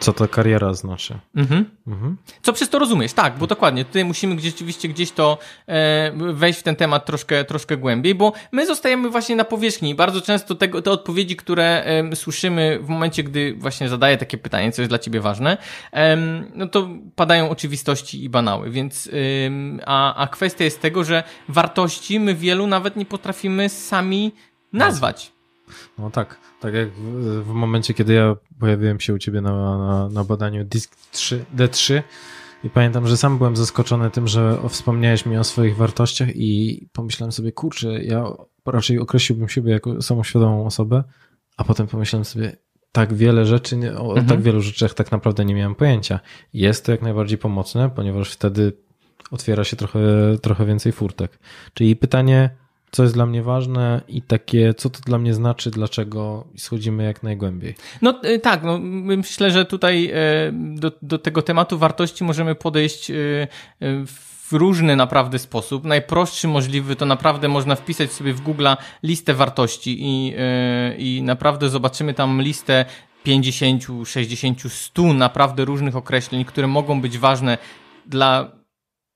Co to kariera znaczy. Mhm. Mhm. Co przez to rozumiesz, tak, bo dokładnie, tutaj musimy rzeczywiście gdzieś to e, wejść w ten temat troszkę, troszkę głębiej, bo my zostajemy właśnie na powierzchni i bardzo często tego, te odpowiedzi, które e, słyszymy w momencie, gdy właśnie zadaję takie pytanie, co jest dla ciebie ważne, e, no to padają oczywistości i banały, więc a, a kwestia jest tego, że wartości my wielu nawet nie potrafimy sami nazwać. No tak. Tak jak w, w, momencie, kiedy ja pojawiłem się u ciebie na, na, na badaniu Disk 3, D3 i pamiętam, że sam byłem zaskoczony tym, że wspomniałeś mi o swoich wartościach i pomyślałem sobie, kurczę, ja raczej określiłbym siebie jako samoświadomą osobę, a potem pomyślałem sobie, tak wiele rzeczy, o mhm. tak wielu rzeczach tak naprawdę nie miałem pojęcia. Jest to jak najbardziej pomocne, ponieważ wtedy otwiera się trochę, trochę więcej furtek. Czyli pytanie, co jest dla mnie ważne i takie, co to dla mnie znaczy, dlaczego schodzimy jak najgłębiej. No y, tak, no, myślę, że tutaj y, do, do tego tematu wartości możemy podejść w y, w różny naprawdę sposób. Najprostszy możliwy to naprawdę można wpisać sobie w Google listę wartości i, yy, i naprawdę zobaczymy tam listę 50, 60, 100 naprawdę różnych określeń, które mogą być ważne dla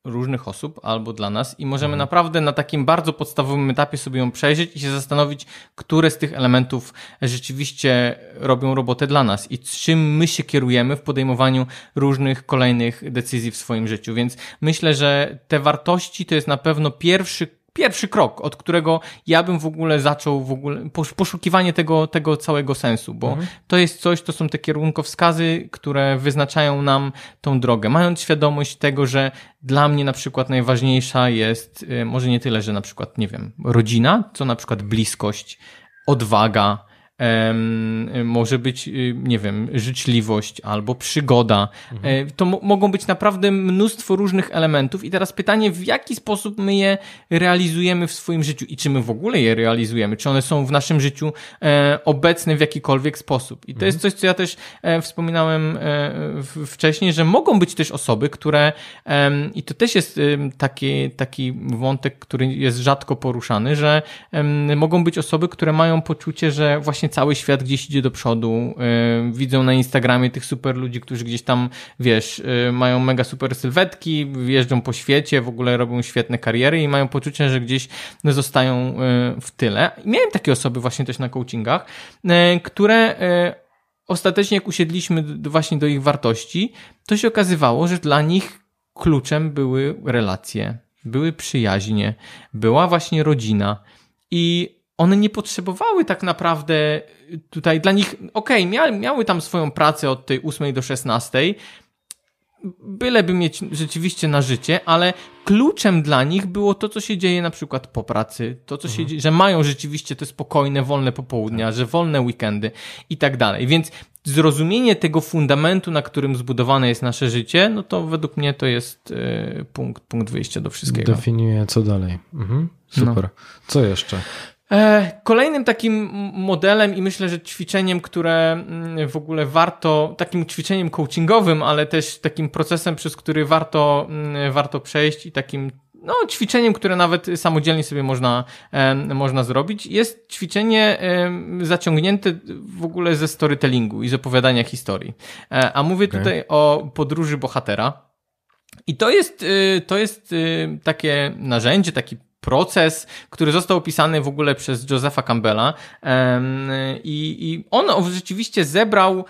różnych osób albo dla nas i możemy mhm. naprawdę na takim bardzo podstawowym etapie sobie ją przejrzeć i się zastanowić, które z tych elementów rzeczywiście robią robotę dla nas i czym my się kierujemy w podejmowaniu różnych kolejnych decyzji w swoim życiu. Więc myślę, że te wartości to jest na pewno pierwszy pierwszy krok, od którego ja bym w ogóle zaczął w ogóle poszukiwanie tego, tego całego sensu, bo mhm. to jest coś, to są te kierunkowskazy, które wyznaczają nam tą drogę. Mając świadomość tego, że dla mnie na przykład najważniejsza jest, y, może nie tyle, że na przykład, nie wiem, rodzina, co na przykład bliskość, odwaga, może być, y, nie wiem, życzliwość albo przygoda. Mhm. E, to mogą być naprawdę mnóstwo różnych elementów, i teraz pytanie, w jaki sposób my je realizujemy w swoim życiu i czy my w ogóle je realizujemy, czy one są w naszym życiu e, obecne w jakikolwiek sposób. I to mhm. jest coś, co ja też e, wspominałem wcześniej, że mogą być też osoby, które, i to też jest taki, taki wątek, który jest rzadko poruszany, że mogą być osoby, które mają poczucie, że właśnie cały świat gdzieś idzie do przodu. Widzą na Instagramie tych super ludzi, którzy gdzieś tam, wiesz, y, mają mega super sylwetki, jeżdżą po świecie, w ogóle robią świetne kariery i mają poczucie, że gdzieś no, zostają y, w tyle. I miałem takie osoby właśnie też na coachingach, y, które ostatecznie jak usiedliśmy właśnie do ich wartości, to się okazywało, że dla nich kluczem były relacje, były przyjaźnie, była właśnie rodzina. I one nie potrzebowały tak naprawdę y, tutaj dla nich, okej, okay, miały, miały tam swoją pracę od tej 8 do 16, byleby mieć rzeczywiście na życie, ale kluczem dla nich było to, co się dzieje na przykład po pracy, to, co mhm. się dzieje, że mają rzeczywiście te spokojne, wolne popołudnia, tak. że wolne weekendy i tak dalej. Więc zrozumienie tego fundamentu, na którym zbudowane jest nasze życie, no to według mnie to jest y, punkt, punkt wyjścia do wszystkiego. Definiuje, co dalej. Mhm. Super. No. Co jeszcze? E, kolejnym takim modelem i myślę, że ćwiczeniem, które mm, w ogóle warto, takim ćwiczeniem coachingowym, ale też takim procesem, przez który warto, mm, warto przejść i takim no, ćwiczeniem, które nawet samodzielnie sobie można, e, można zrobić, jest ćwiczenie zaciągnięte w ogóle ze storytellingu i z opowiadania historii. E, a mówię okay. tutaj o podróży bohatera. I to jest, y, to jest y, takie narzędzie, taki proces, który został opisany w ogóle przez Josepha Campbella i, i on rzeczywiście zebrał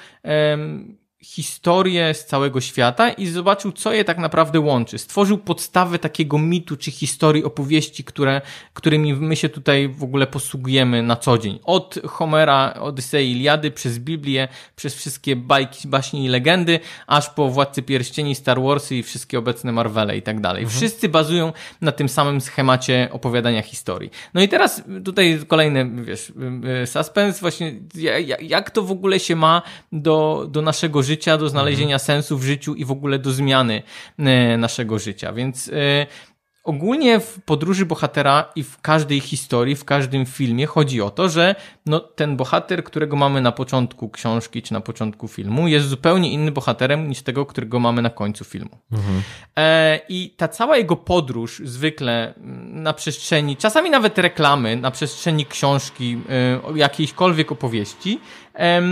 historię z całego świata i zobaczył, co je tak naprawdę łączy. Stworzył podstawę takiego mitu czy historii, opowieści, które, którymi my się tutaj w ogóle posługujemy na co dzień. Od Homera, Odysei, Iliady, przez Biblię, przez wszystkie bajki, baśnie i legendy, aż po Władcy Pierścieni, Star Warsy i wszystkie obecne Marvele i tak dalej. Mhm. Wszyscy bazują na tym samym schemacie opowiadania historii. No i teraz tutaj kolejny, wiesz, y, y, suspense właśnie, jak to w ogóle się ma do, do naszego życia, życia, do znalezienia mhm. sensu w życiu i w ogóle do zmiany e, naszego życia. Więc e, ogólnie w podróży bohatera i w każdej historii, w każdym filmie chodzi o to, że no, ten bohater, którego mamy na początku książki czy na początku filmu, jest zupełnie inny bohaterem niż tego, którego mamy na końcu filmu. Mhm. E, I ta cała jego podróż zwykle mm, na przestrzeni, czasami nawet reklamy, na przestrzeni książki, e, jakiejśkolwiek opowieści, e,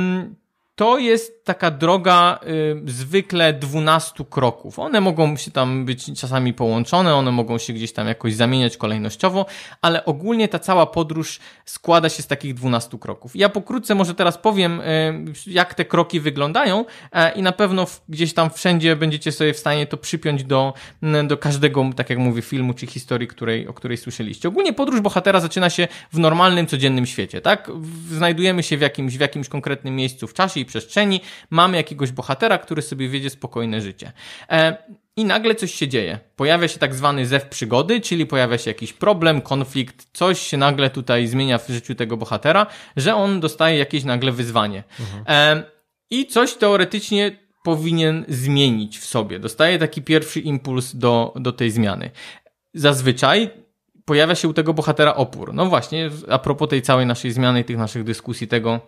to jest taka droga y, zwykle 12 kroków. One mogą się tam być czasami połączone, one mogą się gdzieś tam jakoś zamieniać kolejnościowo, ale ogólnie ta cała podróż składa się z takich 12 kroków. Ja pokrótce może teraz powiem, y, jak te kroki wyglądają y, i na pewno w, gdzieś tam wszędzie będziecie sobie w stanie to przypiąć do, do każdego, tak jak mówię, filmu czy historii, której, o której słyszeliście. Ogólnie podróż bohatera zaczyna się w normalnym, codziennym świecie, tak? Znajdujemy się w jakimś, w jakimś konkretnym miejscu w czasie i przestrzeni, mamy jakiegoś bohatera, który sobie wiedzie spokojne życie. E, i nagle coś się dzieje. Pojawia się tak zwany zew przygody, czyli pojawia się jakiś problem, konflikt, coś się nagle tutaj zmienia w życiu tego bohatera, że on dostaje jakieś nagle wyzwanie. Mhm. E, I coś teoretycznie powinien zmienić w sobie. Dostaje taki pierwszy impuls do, do tej zmiany. Zazwyczaj pojawia się u tego bohatera opór. No właśnie, a propos tej całej naszej zmiany, tych naszych dyskusji, tego,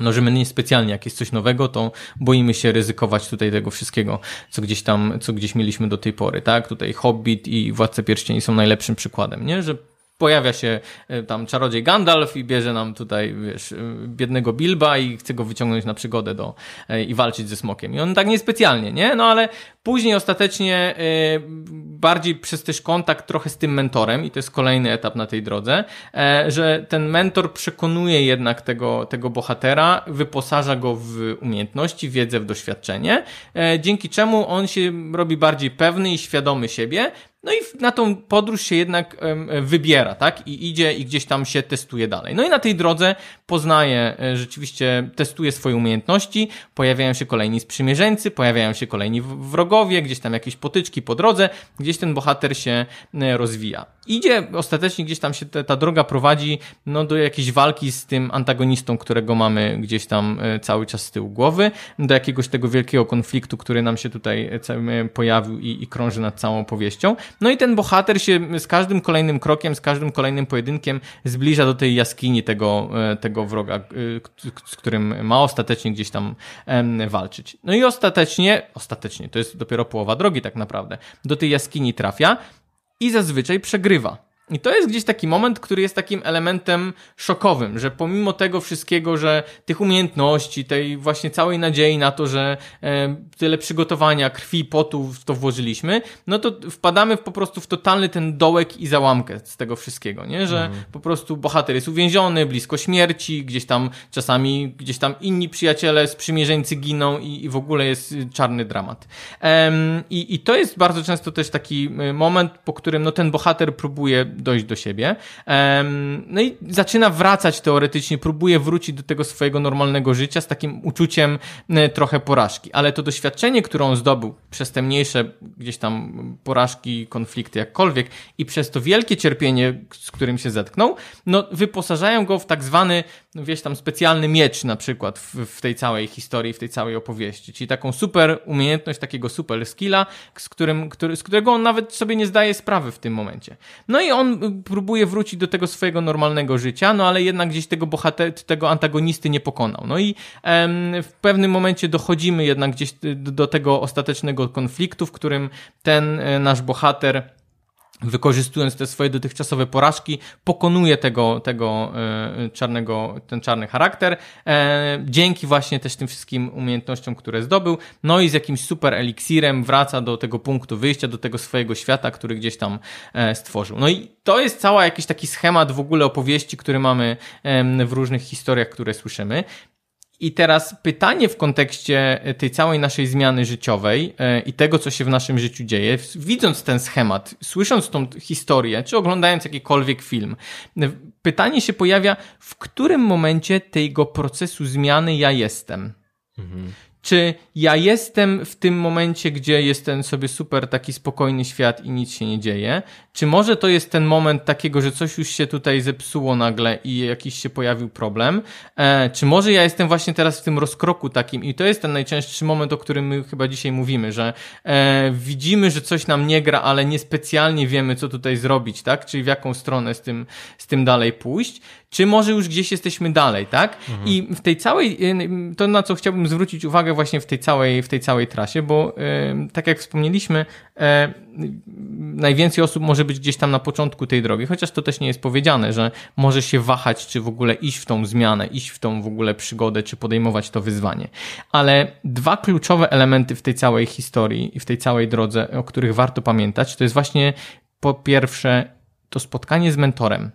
no, że my nie specjalnie, jak jest coś nowego, to boimy się ryzykować tutaj tego wszystkiego, co gdzieś tam, co gdzieś mieliśmy do tej pory, tak? Tutaj Hobbit i Władce Pierścieni są najlepszym przykładem, nie? Że pojawia się e, tam czarodziej Gandalf i bierze nam tutaj, wiesz, e, biednego Bilba i chce go wyciągnąć na przygodę do, e, i walczyć ze smokiem. I on tak niespecjalnie, nie? No ale później ostatecznie bardziej przez też kontakt trochę z tym mentorem i to jest kolejny etap na tej drodze, że ten mentor przekonuje jednak tego, tego bohatera, wyposaża go w umiejętności, wiedzę, w doświadczenie, dzięki czemu on się robi bardziej pewny i świadomy siebie, no i na tą podróż się jednak e, wybiera, tak? I idzie i gdzieś tam się testuje dalej. No i na tej drodze poznaje, e, rzeczywiście testuje swoje umiejętności, pojawiają się kolejni sprzymierzeńcy, pojawiają się kolejni wrogowie, gdzieś tam jakieś potyczki po drodze, gdzieś ten bohater się e, rozwija idzie, ostatecznie gdzieś tam się te, ta droga prowadzi no, do jakiejś walki z tym antagonistą, którego mamy gdzieś tam e, cały czas z tyłu głowy, do jakiegoś tego wielkiego konfliktu, który nam się tutaj e, e, pojawił i, i krąży nad całą opowieścią. No i ten bohater się z każdym kolejnym krokiem, z każdym kolejnym pojedynkiem zbliża do tej jaskini tego, tego wroga, z którym ma ostatecznie gdzieś tam walczyć. No i ostatecznie, ostatecznie, to jest dopiero połowa drogi tak naprawdę, do tej jaskini trafia, i zazwyczaj przegrywa. I to jest gdzieś taki moment, który jest takim elementem szokowym, że pomimo tego wszystkiego, że tych umiejętności, tej właśnie całej nadziei na to, że e, tyle przygotowania, krwi, potu w to włożyliśmy, no to wpadamy po prostu w totalny ten dołek i załamkę z tego wszystkiego, nie? Że mhm. po prostu bohater jest uwięziony, blisko śmierci, gdzieś tam czasami, gdzieś tam inni przyjaciele, sprzymierzeńcy giną i, i w ogóle jest y, czarny dramat. Ehm, i, I to jest bardzo często też taki y, moment, po którym no ten bohater próbuje dojść do siebie. No i zaczyna wracać teoretycznie, próbuje wrócić do tego swojego normalnego życia z takim uczuciem e, trochę porażki, ale to doświadczenie, które on zdobył przez te mniejsze gdzieś tam porażki, konflikty, jakkolwiek i przez to wielkie cierpienie, z którym się zetknął, no wyposażają go w tak zwany, no wiesz tam, specjalny miecz na przykład w, w tej całej historii, w tej całej opowieści, czyli taką super umiejętność, takiego super skilla, z, którym, który, z którego on nawet sobie nie zdaje sprawy w tym momencie. No i on on próbuje wrócić do tego swojego normalnego życia, no ale jednak gdzieś tego bohater, tego antagonisty nie pokonał. No i w pewnym momencie dochodzimy jednak gdzieś do, do tego ostatecznego konfliktu, w którym ten e, nasz bohater wykorzystując te swoje dotychczasowe porażki, pokonuje tego, tego e, czarnego, ten czarny charakter, e, dzięki właśnie też tym wszystkim umiejętnościom, które zdobył, no i z jakimś super eliksirem wraca do tego punktu wyjścia, do tego swojego świata, który gdzieś tam e, stworzył. No i to jest cała jakiś taki schemat w ogóle opowieści, który mamy w różnych historiach, które słyszymy. I teraz pytanie w kontekście e, tej całej naszej zmiany życiowej e, i tego, co się w naszym życiu dzieje, widząc ten schemat, słysząc tą historię, czy oglądając jakikolwiek film, e, pytanie się pojawia, w którym momencie tego procesu zmiany ja jestem? Mhm. Czy ja jestem w tym momencie, gdzie jestem sobie super taki spokojny świat i nic się nie dzieje? Czy może to jest ten moment takiego, że coś już się tutaj zepsuło nagle i jakiś się pojawił problem? E, czy może ja jestem właśnie teraz w tym rozkroku takim i to jest ten najczęstszy moment, o którym my chyba dzisiaj mówimy, że e, widzimy, że coś nam nie gra, ale niespecjalnie wiemy, co tutaj zrobić, tak? Czyli w jaką stronę z tym, z tym dalej pójść? Czy może już gdzieś jesteśmy dalej, tak? Mhm. I w tej całej, e, to na co chciałbym zwrócić uwagę właśnie w tej całej, w tej całej trasie, bo e, tak jak wspomnieliśmy, e, najwięcej osób może być gdzieś tam na początku tej drogi, chociaż to też nie jest powiedziane, że może się wahać, czy w ogóle iść w tą zmianę, iść w tą w ogóle przygodę, czy podejmować to wyzwanie. Ale dwa kluczowe elementy w tej całej historii i w tej całej drodze, o których warto pamiętać, to jest właśnie po pierwsze to spotkanie z mentorem,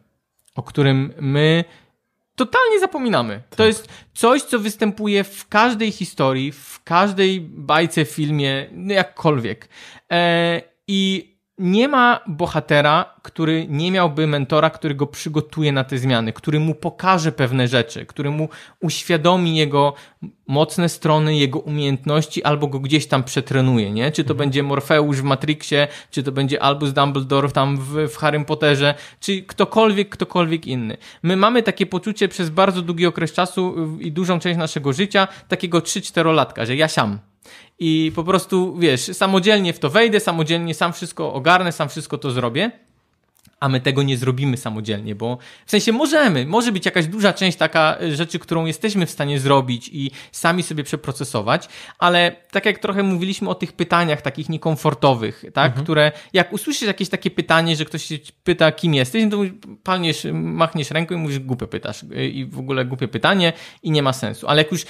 o którym my totalnie zapominamy. To tak. jest coś, co występuje w każdej historii, w każdej bajce, filmie, no jakkolwiek. E, I nie ma bohatera, który nie miałby mentora, który go przygotuje na te zmiany, który mu pokaże pewne rzeczy, który mu uświadomi jego mocne strony, jego umiejętności, albo go gdzieś tam przetrenuje, nie? Czy to mhm. będzie Morfeusz w Matrixie, czy to będzie Albus Dumbledore tam w, w Harry Potterze, czy ktokolwiek, ktokolwiek inny. My mamy takie poczucie przez bardzo długi okres czasu i dużą część naszego życia, takiego 3-4 latka, że ja sam, i po prostu, wiesz, samodzielnie w to wejdę, samodzielnie sam wszystko ogarnę, sam wszystko to zrobię a my tego nie zrobimy samodzielnie, bo w sensie możemy, może być jakaś duża część taka e, rzeczy, którą jesteśmy w stanie zrobić i sami sobie przeprocesować, ale tak jak trochę mówiliśmy o tych pytaniach takich niekomfortowych, tak, mhm. które jak usłyszysz jakieś takie pytanie, że ktoś się pyta kim jesteś, no to palniesz, machniesz ręką i mówisz głupie pytasz e, i w ogóle głupie pytanie i nie ma sensu, ale jak już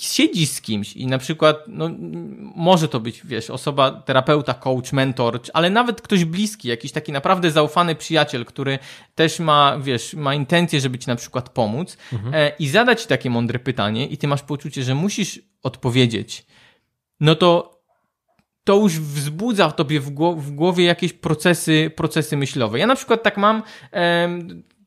siedzisz z kimś i na przykład, no, może to być, wiesz, osoba, terapeuta, coach, mentor, ale nawet ktoś bliski, jakiś taki naprawdę zaufany przyjaciel, przyjaciel, który też ma, wiesz, ma intencję, żeby ci na przykład pomóc mhm. E, i zadać ci takie mądre pytanie i ty masz poczucie, że musisz odpowiedzieć, no to to już wzbudza w tobie w, głowie jakieś procesy, procesy myślowe. Ja na przykład tak mam,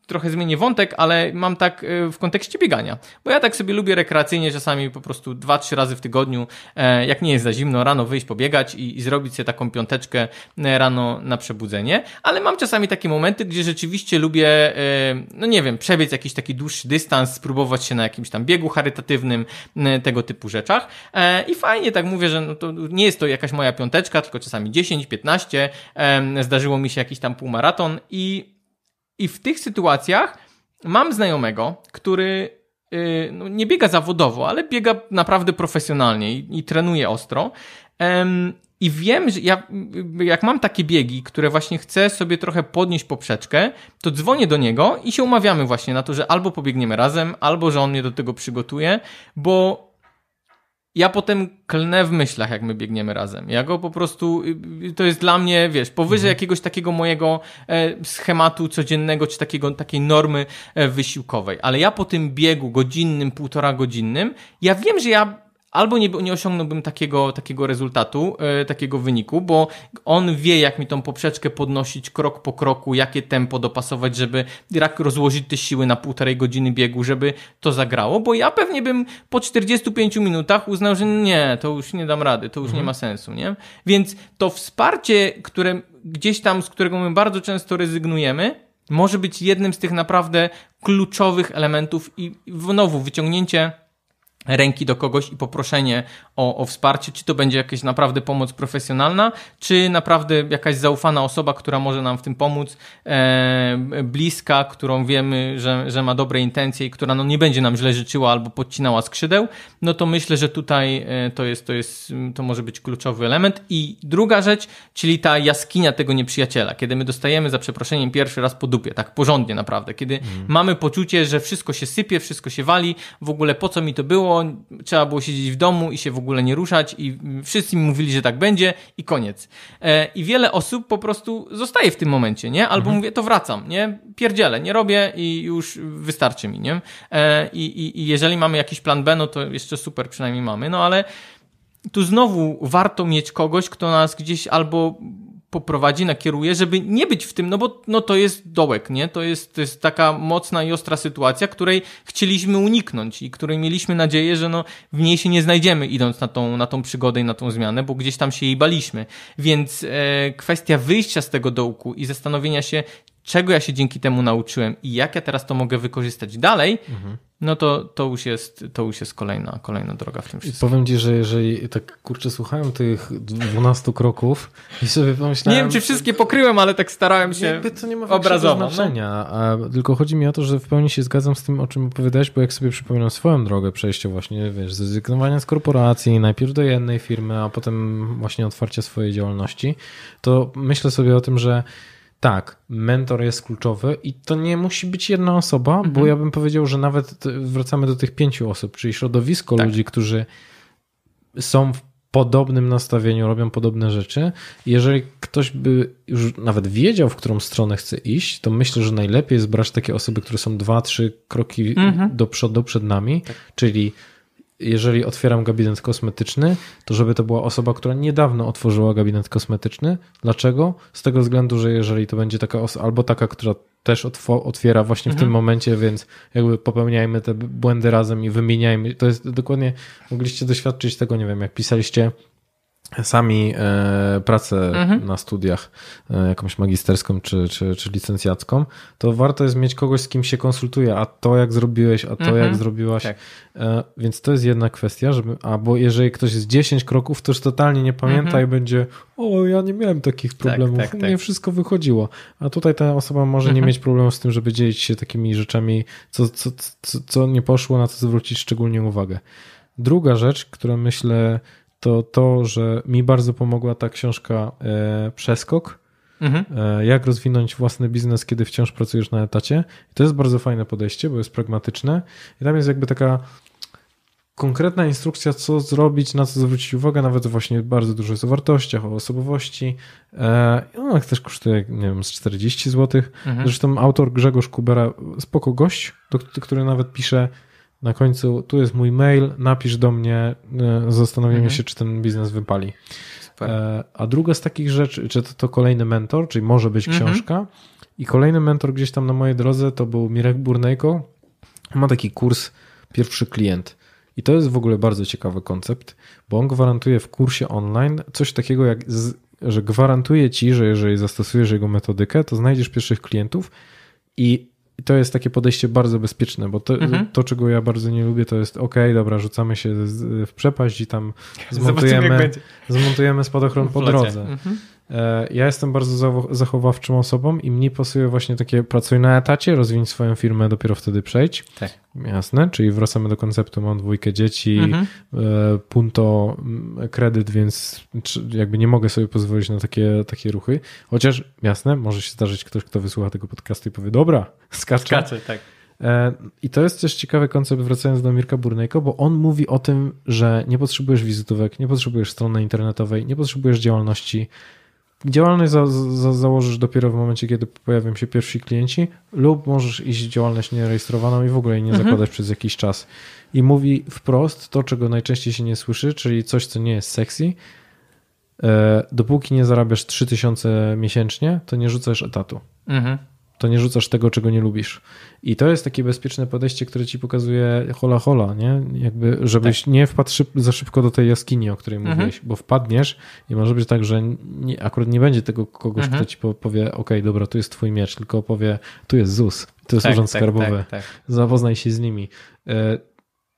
trochę zmienię wątek, ale mam tak y, w kontekście biegania. Bo ja tak sobie lubię rekreacyjnie czasami po prostu 2-3 razy w tygodniu, e, jak nie jest za zimno, rano wyjść pobiegać i, i zrobić sobie taką piąteczkę e, rano na przebudzenie. Ale mam czasami takie momenty, gdzie rzeczywiście lubię, e, no nie wiem, przebiec jakiś taki dłuższy dystans, spróbować się na jakimś tam biegu charytatywnym, tego typu rzeczach. I fajnie tak mówię, że no to nie jest to jakaś moja piąteczka, tylko czasami 10, 15. Zdarzyło mi się jakiś tam półmaraton i i w tych sytuacjach mam znajomego, który y, no, nie biega zawodowo, ale biega naprawdę profesjonalnie i, i trenuje ostro. I wiem, że ja, jak mam takie biegi, które właśnie chcę sobie trochę podnieść poprzeczkę, to dzwonię do niego i się umawiamy właśnie na to, że albo pobiegniemy razem, albo że on mnie do tego przygotuje, bo ja potem klnę w myślach, jak my biegniemy razem. Ja go po prostu, y, y, to jest dla mnie, wiesz, powyżej mhm. jakiegoś takiego mojego e, schematu codziennego, czy takiego, takiej normy e, wysiłkowej. Ale ja po tym biegu godzinnym, półtora godzinnym, ja wiem, że ja albo nie, nie osiągnąłbym takiego, takiego rezultatu, e, takiego wyniku, bo on wie, jak mi tą poprzeczkę podnosić krok po kroku, jakie tempo dopasować, żeby jak rozłożyć te siły na półtorej godziny biegu, żeby to zagrało, bo ja pewnie bym po 45 minutach uznał, że nie, to już nie dam rady, to już mhm. nie ma sensu, nie? Więc to wsparcie, które gdzieś tam, z którego my bardzo często rezygnujemy, może być jednym z tych naprawdę kluczowych elementów i znowu wyciągnięcie ręki do kogoś i poproszenie o, o, wsparcie, czy to będzie jakaś naprawdę pomoc profesjonalna, czy naprawdę jakaś zaufana osoba, która może nam w tym pomóc, e, bliska, którą wiemy, że, że ma dobre intencje i która no, nie będzie nam źle życzyła albo podcinała skrzydeł, no to myślę, że tutaj e, to, jest, to, jest, to może być kluczowy element. I druga rzecz, czyli ta jaskinia tego nieprzyjaciela, kiedy my dostajemy za przeproszeniem pierwszy raz po dupie, tak porządnie naprawdę, kiedy mm. mamy poczucie, że wszystko się sypie, wszystko się wali, w ogóle po co mi to było, trzeba było siedzieć w domu i się w ogóle nie ruszać i wszyscy mi mówili, że tak będzie i koniec. E, I wiele osób po prostu zostaje w tym momencie, nie? Albo mhm. mówię, to wracam, nie? Pierdzielę, nie robię i już wystarczy mi, nie? E, I, i, I jeżeli mamy jakiś plan B, no to jeszcze super przynajmniej mamy, no ale tu znowu warto mieć kogoś, kto nas gdzieś albo poprowadzi, nakieruje, żeby nie być w tym, no bo no to jest dołek, nie? To jest, to jest taka mocna i ostra sytuacja, której chcieliśmy uniknąć i której mieliśmy nadzieję, że no w niej się nie znajdziemy idąc na tą, na tą przygodę i na tą zmianę, bo gdzieś tam się jej baliśmy. Więc e, kwestia wyjścia z tego dołku i zastanowienia się, czego ja się dzięki temu nauczyłem i jak ja teraz to mogę wykorzystać dalej, mhm. no to, to już jest, to już jest kolejna, kolejna droga w tym wszystkim. I powiem ci, że jeżeli tak kurczę słuchałem tych 12 kroków i sobie pomyślałem... Nie wiem, czy wszystkie pokryłem, ale tak starałem się jakby to nie ma obrazowo. No. znaczenia, no. tylko chodzi mi o to, że w pełni się zgadzam z tym, o czym opowiadałeś, bo jak sobie przypominam swoją drogę przejścia właśnie, wiesz, zrezygnowania z korporacji, najpierw do jednej firmy, a potem właśnie otwarcia swojej działalności, to myślę sobie o tym, że tak, mentor jest kluczowy i to nie musi być jedna osoba, mhm. bo ja bym powiedział, że nawet wracamy do tych pięciu osób, czyli środowisko tak. ludzi, którzy są w podobnym nastawieniu, robią podobne rzeczy. Jeżeli ktoś by już nawet wiedział, w którą stronę chce iść, to myślę, że najlepiej jest brać takie osoby, które są dwa, trzy kroki mhm. do przodu przed nami, tak. czyli jeżeli otwieram gabinet kosmetyczny, to żeby to była osoba, która niedawno otworzyła gabinet kosmetyczny. Dlaczego? Z tego względu, że jeżeli to będzie taka osoba, albo taka, która też otwiera właśnie mhm. w tym mhm. momencie, więc jakby popełniajmy te błędy razem i wymieniajmy. To jest dokładnie, mogliście doświadczyć tego, nie wiem, jak pisaliście sami e, pracę mhm. na studiach, e, jakąś magisterską czy, czy, czy licencjacką, to warto jest mieć kogoś, z kim się konsultuje, a to jak zrobiłeś, a to mhm. jak zrobiłaś. Tak. E, więc to jest jedna kwestia, żeby, albo jeżeli ktoś jest 10 kroków, to już totalnie nie pamięta mhm. i będzie, o ja nie miałem takich tak, problemów, tak, tak, tak. mnie wszystko wychodziło. A tutaj ta osoba może nie mhm. mieć problemu z tym, żeby dzielić się takimi rzeczami, co, co, co, co nie poszło, na co zwrócić szczególnie uwagę. Druga rzecz, która myślę to to, że mi bardzo pomogła ta książka e, Przeskok. Mhm. E, jak rozwinąć własny biznes, kiedy wciąż pracujesz na etacie. I to jest bardzo fajne podejście, bo jest pragmatyczne. I tam jest jakby taka konkretna instrukcja, co zrobić, na co zwrócić uwagę, nawet właśnie bardzo dużo jest o wartościach, o osobowości. E, I ona też kosztuje, nie wiem, z 40 zł. Mhm. Zresztą autor Grzegorz Kubera, spoko gość, który nawet pisze na końcu tu jest mój mail, napisz do mnie, e, zastanowimy mhm. się, czy ten biznes wypali. Super. E, a druga z takich rzeczy, czy to, to kolejny mentor, czyli może być mhm. książka. I kolejny mentor gdzieś tam na mojej drodze to był Mirek Burnejko. Ma taki kurs Pierwszy klient. I to jest w ogóle bardzo ciekawy koncept, bo on gwarantuje w kursie online coś takiego jak, że gwarantuje ci, że jeżeli zastosujesz jego metodykę, to znajdziesz pierwszych klientów i i to jest takie podejście bardzo bezpieczne, bo to, mhm. to, czego ja bardzo nie lubię, to jest ok, dobra, rzucamy się w przepaść i tam zmontujemy, zmontujemy spadochron po drodze. Mhm. E, ja jestem bardzo zachowawczą osobą i mnie pasuje właśnie takie pracuj na etacie, rozwiń swoją firmę, dopiero wtedy przejdź. Tak. Jasne, czyli wracamy do konceptu, mam dwójkę dzieci, mhm. E, punto mm, kredyt, więc jakby nie mogę sobie pozwolić na takie, takie ruchy. Chociaż jasne, może się zdarzyć ktoś, kto wysłucha tego podcastu i powie, dobra, skaczę. Skaczę, tak. E, I to jest też ciekawy koncept, wracając do Mirka Burnejko, bo on mówi o tym, że nie potrzebujesz wizytówek, nie potrzebujesz strony internetowej, nie potrzebujesz działalności, Działalność za, za, założysz dopiero w momencie, kiedy pojawią się pierwsi klienci, lub możesz iść w działalność nierejestrowaną i w ogóle jej nie mhm. zakładać mhm. przez jakiś czas. I mówi wprost to, czego najczęściej się nie słyszy, czyli coś, co nie jest sexy. E, dopóki nie zarabiasz 3000 miesięcznie, to nie rzucasz etatu. Mhm to nie rzucasz tego, czego nie lubisz. I to jest takie bezpieczne podejście, które ci pokazuje hola hola, nie? Jakby, żebyś tak. nie wpadł szyb, za szybko do tej jaskini, o której mhm. mówiłeś, bo wpadniesz i może być tak, że nie, akurat nie będzie tego kogoś, mhm. kto ci powie, ok, dobra, tu jest twój miecz, tylko powie, tu jest ZUS, tu jest tak, urząd tak, tak, skarbowy, tak, zapoznaj się z nimi. E,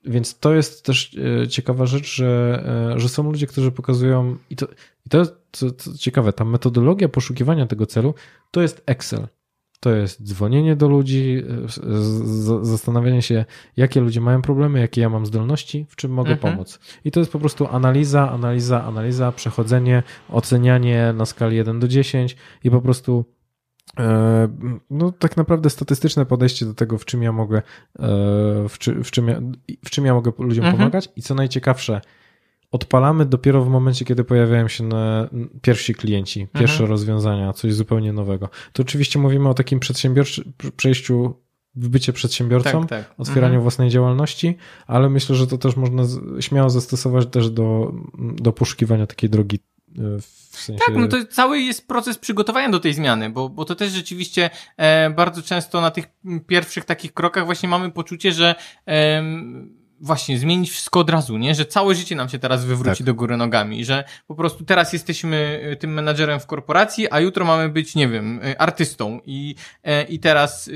więc to jest też e, ciekawa rzecz, że, e, że są ludzie, którzy pokazują, i to, i to jest ciekawe, ta metodologia poszukiwania tego celu to jest Excel to jest dzwonienie do ludzi, e, zastanawianie się, jakie ludzie mają problemy, jakie ja mam zdolności, w czym mogę mhm. pomóc. I to jest po prostu analiza, analiza, analiza, przechodzenie, ocenianie na skali 1 do 10 i po prostu e, no tak naprawdę statystyczne podejście do tego, w czym ja mogę, e, w, w czym, ja, w czym ja mogę ludziom mhm. pomagać i co najciekawsze, odpalamy dopiero w momencie, kiedy pojawiają się pierwsi klienci, mhm. pierwsze mhm. rozwiązania, coś zupełnie nowego. To oczywiście mówimy o takim przedsiębiorczym przejściu w bycie przedsiębiorcą, tak, tak. otwieraniu mhm. własnej działalności, ale myślę, że to też można śmiało zastosować też do, do poszukiwania takiej drogi e, w sensie... Tak, no to cały jest proces przygotowania do tej zmiany, bo, bo to też rzeczywiście e, bardzo często na tych pierwszych takich krokach właśnie mamy poczucie, że e, właśnie zmienić wszystko od razu, nie? Że całe życie nam się teraz wywróci tak. do góry nogami, że po prostu teraz jesteśmy e, tym menadżerem w korporacji, a jutro mamy być, nie wiem, e, artystą i, e, i teraz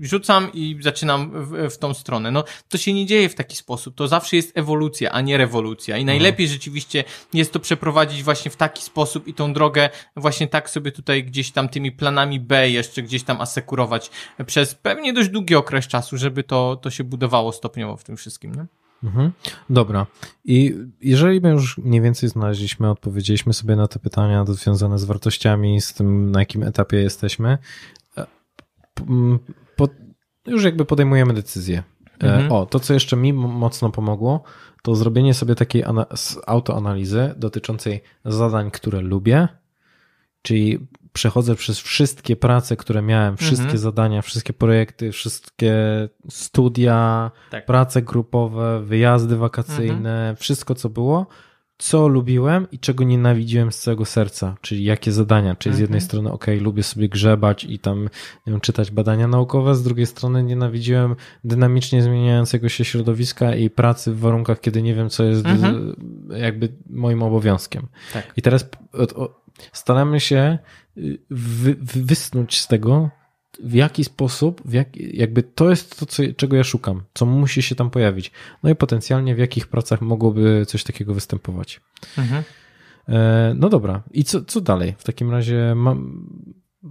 rzucam i zaczynam w, w tą stronę. No, to się nie dzieje w taki sposób. To zawsze jest ewolucja, a nie rewolucja. I mhm. najlepiej mhm. rzeczywiście jest to przeprowadzić właśnie w taki sposób i tą drogę właśnie tak sobie tutaj gdzieś tam tymi planami B jeszcze gdzieś tam asekurować przez pewnie dość długi okres czasu, żeby to, to się budowało stopniowo w tym wszystkim, nie? Mhm. Dobra. I jeżeli my już mniej więcej znaleźliśmy, odpowiedzieliśmy sobie na te pytania związane z wartościami, z tym, na jakim etapie jesteśmy, e, po, już jakby podejmujemy decyzję. E, mhm. O, to co jeszcze mi mocno pomogło, to zrobienie sobie takiej autoanalizy dotyczącej zadań, które lubię, czyli przechodzę przez wszystkie prace, które miałem, mhm. wszystkie mhm. zadania, wszystkie projekty, wszystkie studia, tak. prace grupowe, wyjazdy wakacyjne, mhm. wszystko co było, co lubiłem i czego nienawidziłem z całego serca, czyli jakie zadania. Czyli z jednej mhm. strony, ok, lubię sobie grzebać i tam wiem, czytać badania naukowe, z drugiej strony nienawidziłem dynamicznie zmieniającego się środowiska i pracy w warunkach, kiedy nie wiem, co jest mhm. jakby moim obowiązkiem. Tak. I teraz staramy się y, wy, wysnuć z tego, w jaki sposób, w jak, jakby to jest to, co, czego ja szukam, co musi się tam pojawić. No i potencjalnie w jakich pracach mogłoby coś takiego występować. Mhm. E, no dobra, i co, co dalej? W takim razie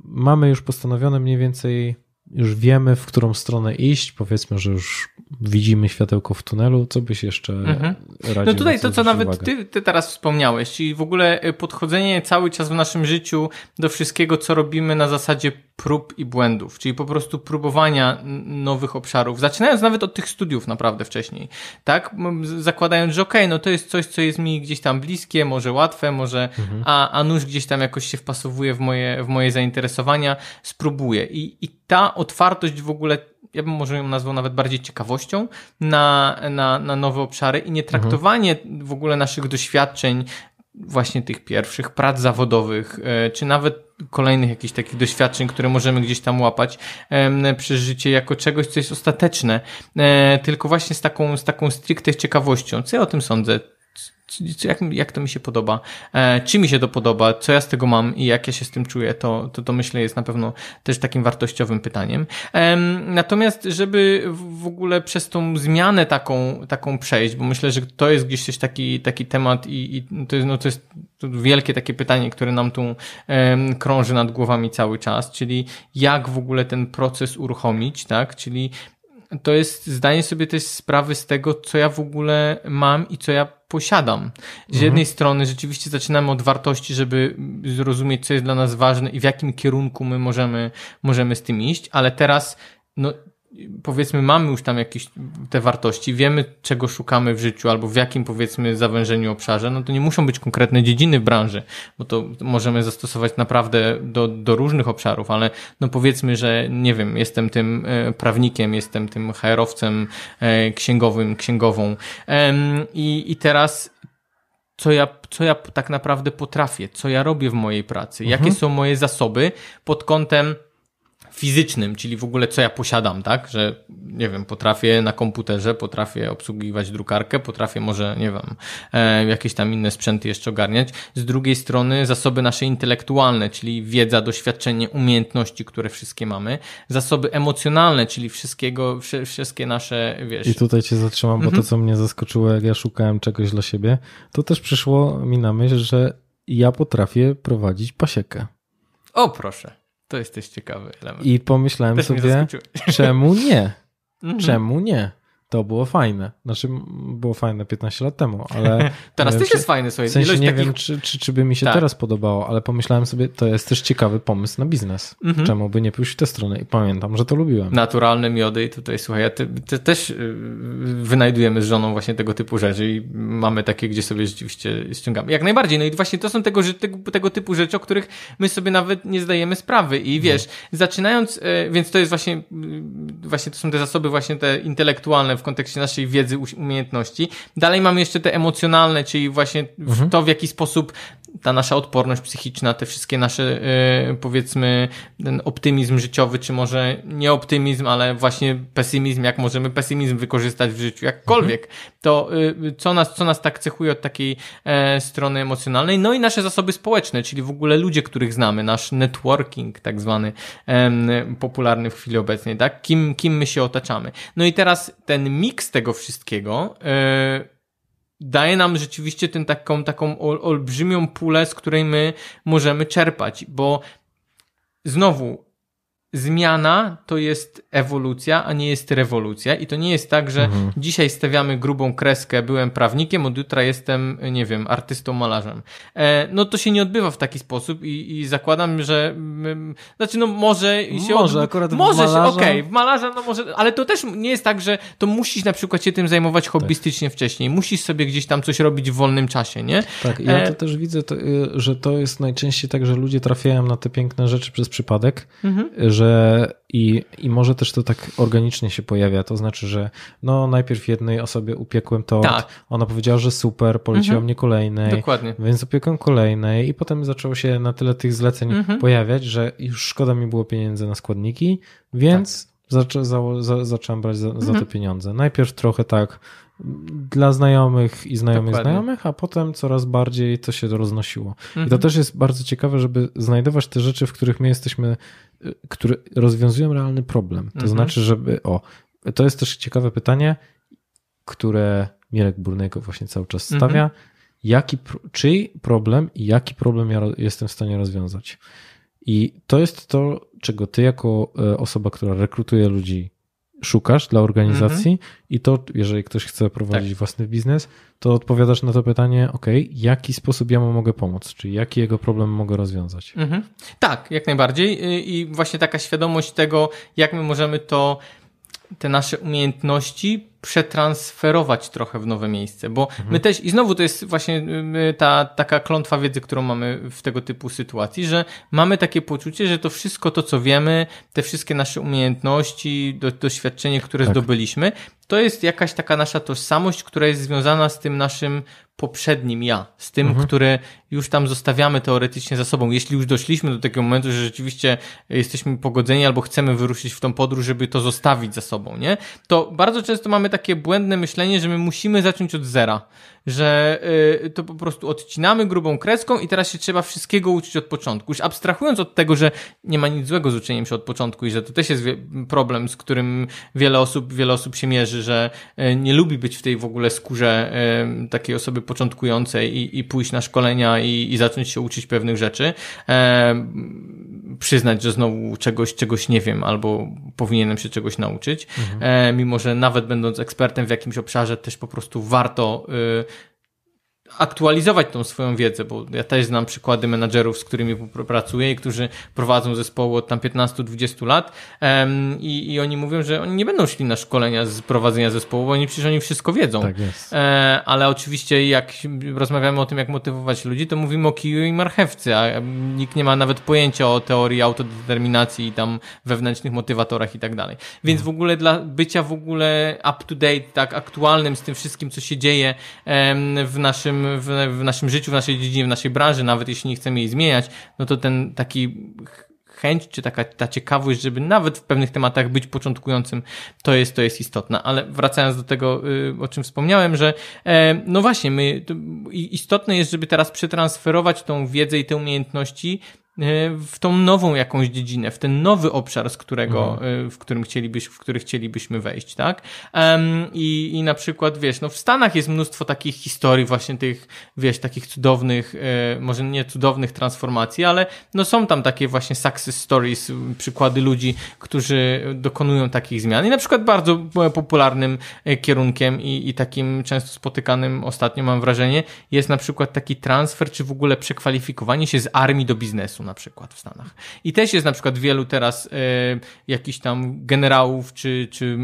mamy już postanowione mniej więcej już wiemy, w którą stronę iść, powiedzmy, że już widzimy światełko w tunelu, co byś jeszcze mhm. radził? No tutaj to, co nawet ty, ty, teraz wspomniałeś i w ogóle y, podchodzenie cały czas w naszym życiu do wszystkiego, co robimy na zasadzie prób i błędów, czyli po prostu próbowania nowych obszarów, zaczynając nawet od tych studiów naprawdę wcześniej, tak? Zakładając, że okej, okay, no to jest coś, co jest mi gdzieś tam bliskie, może łatwe, może, mhm. a, a nóż gdzieś tam jakoś się wpasowuje w moje, w moje zainteresowania, spróbuję. I, i ta otwartość w ogóle, ja bym może ją nazwał nawet bardziej ciekawością na, na, na nowe obszary i nie traktowanie mhm. w ogóle naszych doświadczeń właśnie tych pierwszych prac zawodowych, e, czy nawet kolejnych jakichś takich doświadczeń, które możemy gdzieś tam łapać przez życie jako czegoś, co jest ostateczne, e, tylko właśnie z taką, z taką stricte ciekawością. Co ja o tym sądzę? jak, jak to mi się podoba, e, czy mi się to podoba, co ja z tego mam i jak ja się z tym czuję, to, to, to myślę jest na pewno też takim wartościowym pytaniem. E, natomiast, żeby w ogóle przez tą zmianę taką, taką przejść, bo myślę, że to jest gdzieś coś taki, taki temat i, i to jest, no, to jest wielkie takie pytanie, które nam tu e, krąży nad głowami cały czas, czyli jak w ogóle ten proces uruchomić, tak, czyli to jest zdanie sobie też sprawy z tego, co ja w ogóle mam i co ja posiadam. Z mhm. jednej strony rzeczywiście zaczynamy od wartości, żeby zrozumieć, co jest dla nas ważne i w jakim kierunku my możemy, możemy z tym iść, ale teraz no, powiedzmy mamy już tam jakieś te wartości, wiemy czego szukamy w życiu albo w jakim powiedzmy zawężeniu obszarze, no to nie muszą być konkretne dziedziny branży, bo to możemy zastosować naprawdę do, do różnych obszarów, ale no powiedzmy, że nie wiem, jestem tym e, prawnikiem, jestem tym HR-owcem e, księgowym, księgową i, i teraz co ja, co ja tak naprawdę potrafię, co ja robię w mojej pracy, mhm. jakie są moje zasoby pod kątem fizycznym, czyli w ogóle co ja posiadam, tak? Że nie wiem, potrafię na komputerze, potrafię obsługiwać drukarkę, potrafię może, nie wiem, e, jakieś tam inne sprzęty jeszcze ogarniać. Z drugiej strony zasoby nasze intelektualne, czyli wiedza, doświadczenie, umiejętności, które wszystkie mamy. Zasoby emocjonalne, czyli wszystkiego, wszystkie nasze, wiesz. I tutaj cię zatrzymam, bo mm-hmm. to mhm. co mnie zaskoczyło, jak ja szukałem czegoś dla siebie, to też przyszło mi na myśl, że ja potrafię prowadzić pasiekę. O proszę. To jest też ciekawy element. I pomyślałem też sobie, czemu nie? Mhm. Czemu nie? to było fajne. Znaczy, było fajne 15 lat temu, ale. teraz też jest fajny, swojej. W sensie nie takich... wiem, czy, czy, czy by mi się tak. teraz podobało, ale pomyślałem sobie, to jest też ciekawy pomysł na biznes. Mhm. Czemu by nie pójść w tę stronę? I pamiętam, że to lubiłem. Naturalne miody i tutaj, słuchaj, ja też y, wynajdujemy z żoną właśnie tego typu rzeczy i mamy takie, gdzie sobie rzeczywiście ściągamy. Jak najbardziej. No i właśnie to są tego, tego, typu rzeczy, o których my sobie nawet nie zdajemy sprawy. I mhm. wiesz, zaczynając, y, więc to jest właśnie, y, właśnie to są te zasoby właśnie te intelektualne, w kontekście naszej wiedzy, umiejętności. Dalej mamy jeszcze te emocjonalne, czyli właśnie mhm. to, w jaki sposób ta nasza odporność psychiczna, te wszystkie nasze, y, powiedzmy, ten optymizm życiowy, czy może nie optymizm, ale właśnie pesymizm, jak możemy pesymizm wykorzystać w życiu, jakkolwiek, mhm. to y, co nas, co nas tak cechuje od takiej e, strony emocjonalnej, no i nasze zasoby społeczne, czyli w ogóle ludzie, których znamy, nasz networking, tak zwany, popularny w chwili obecnej, tak? Kim, kim my się otaczamy. No i teraz ten miks tego wszystkiego, yy, daje nam rzeczywiście ten taką, taką ol, olbrzymią pulę, z której my możemy czerpać, bo znowu zmiana to jest ewolucja, a nie jest rewolucja. I to nie jest tak, że mhm. dzisiaj stawiamy grubą kreskę, byłem prawnikiem, od jutra jestem, nie wiem, artystą, malarzem. E, no to się nie odbywa w taki sposób i, i zakładam, że. Mm, znaczy, no może się. Może, akurat może w się, okej, okay, w malarza, no może, ale to też nie jest tak, że to musisz na przykład się tym zajmować tak. hobbystycznie tak. wcześniej. Musisz sobie gdzieś tam coś robić w wolnym czasie, nie? Tak, e, ja e... to też widzę, to, y, że to jest najczęściej tak, że ludzie trafiają na te piękne rzeczy przez przypadek, mhm y, że i, i może też to tak organicznie się pojawia. To znaczy, że no najpierw jednej osobie upiekłem to, tak. ona powiedziała, że super, poleciła mhm. mnie kolejnej. Dokładnie. Więc upiekłem kolejnej i potem zaczęło się na tyle tych zleceń mhm. pojawiać, że już szkoda mi było pieniędzy na składniki, więc tak. zaczę, za, za, zacząłem brać za, mhm. za te mhm. pieniądze. Najpierw trochę tak dla znajomych i znajomych Dokładnie. znajomych, a potem coraz bardziej to się roznosiło. Mhm. I to mhm. też jest bardzo ciekawe, żeby znajdować te rzeczy, w których my jesteśmy, y, które rozwiązują realny problem. To mhm. znaczy, żeby, o, to jest też ciekawe pytanie, które Mirek Burnego właśnie cały czas mhm. stawia. Mhm. Jaki, czyj problem i jaki problem ja jestem w stanie rozwiązać? I to jest to, czego ty jako y, osoba, która rekrutuje ludzi szukasz dla organizacji mhm. i to, jeżeli ktoś chce prowadzić tak. własny biznes, to odpowiadasz na to pytanie, ok, jaki sposób ja mu mogę pomóc, czyli jaki jego problem mogę rozwiązać. Mhm. Tak, jak najbardziej y, i właśnie taka świadomość tego, jak my możemy to te nasze umiejętności przetransferować trochę w nowe miejsce, bo mhm. my też, i znowu to jest właśnie y, ta taka klątwa wiedzy, którą mamy w tego typu sytuacji, że mamy takie poczucie, że to wszystko to, co wiemy, te wszystkie nasze umiejętności, do, doświadczenie, które tak. zdobyliśmy, to jest jakaś taka nasza tożsamość, która jest związana z tym naszym poprzednim ja, z tym, mhm. które już tam zostawiamy teoretycznie za sobą. Jeśli już doszliśmy do takiego momentu, że rzeczywiście jesteśmy pogodzeni albo chcemy wyruszyć w tą podróż, żeby to zostawić za sobą, sobą, nie? To bardzo często mamy takie błędne myślenie, że my musimy zacząć od zera, że yy, to po prostu odcinamy grubą kreską i teraz się trzeba wszystkiego uczyć od początku. Już abstrahując od tego, że nie ma nic złego z uczeniem się od początku i że to też jest problem, z którym wiele osób, wiele osób się mierzy, że yy, nie lubi być w tej w ogóle skórze yy, takiej osoby początkującej i, i pójść na szkolenia i, i zacząć się uczyć pewnych rzeczy. E, przyznać, że znowu czegoś, czegoś nie wiem albo powinienem się czegoś nauczyć. E, mimo że nawet będąc ekspertem w jakimś obszarze, też po prostu warto y, aktualizować tą swoją wiedzę, bo ja też znam przykłady menadżerów, z którymi pracuję i którzy prowadzą zespoły od tam 15-20 lat um, i, i, oni mówią, że oni nie będą szli na szkolenia z prowadzenia zespołu, bo oni przecież oni wszystko wiedzą. Tak jest. E, ale oczywiście jak rozmawiamy o tym, jak motywować ludzi, to mówimy o kiju i marchewce, a nikt nie ma nawet pojęcia o teorii autodeterminacji i tam wewnętrznych motywatorach i tak dalej. Więc w ogóle dla bycia w ogóle up to date, tak aktualnym z tym wszystkim, co się dzieje em, w naszym naszym, w, w, naszym życiu, w naszej dziedzinie, w naszej branży, nawet jeśli nie chcemy jej zmieniać, no to ten taki chęć, czy taka ta ciekawość, żeby nawet w pewnych tematach być początkującym, to jest, to jest istotna. Ale wracając do tego, y, o czym wspomniałem, że e, no właśnie, my, istotne jest, żeby teraz przetransferować tą wiedzę i te umiejętności E, w tą nową jakąś dziedzinę, w ten nowy obszar, z którego, mhm. e, w, którym chcielibyś, w który chcielibyśmy wejść, tak? Um, i, I na przykład, wiesz, no w Stanach jest mnóstwo takich historii właśnie tych, wiesz, takich cudownych, e, może nie cudownych transformacji, ale no są tam takie właśnie success stories, przykłady ludzi, którzy dokonują takich zmian i na przykład bardzo popularnym kierunkiem i, i takim często spotykanym ostatnio mam wrażenie jest na przykład taki transfer, czy w ogóle przekwalifikowanie się z armii do biznesu na przykład w Stanach. I też jest na przykład wielu teraz y, jakichś tam generałów czy, czy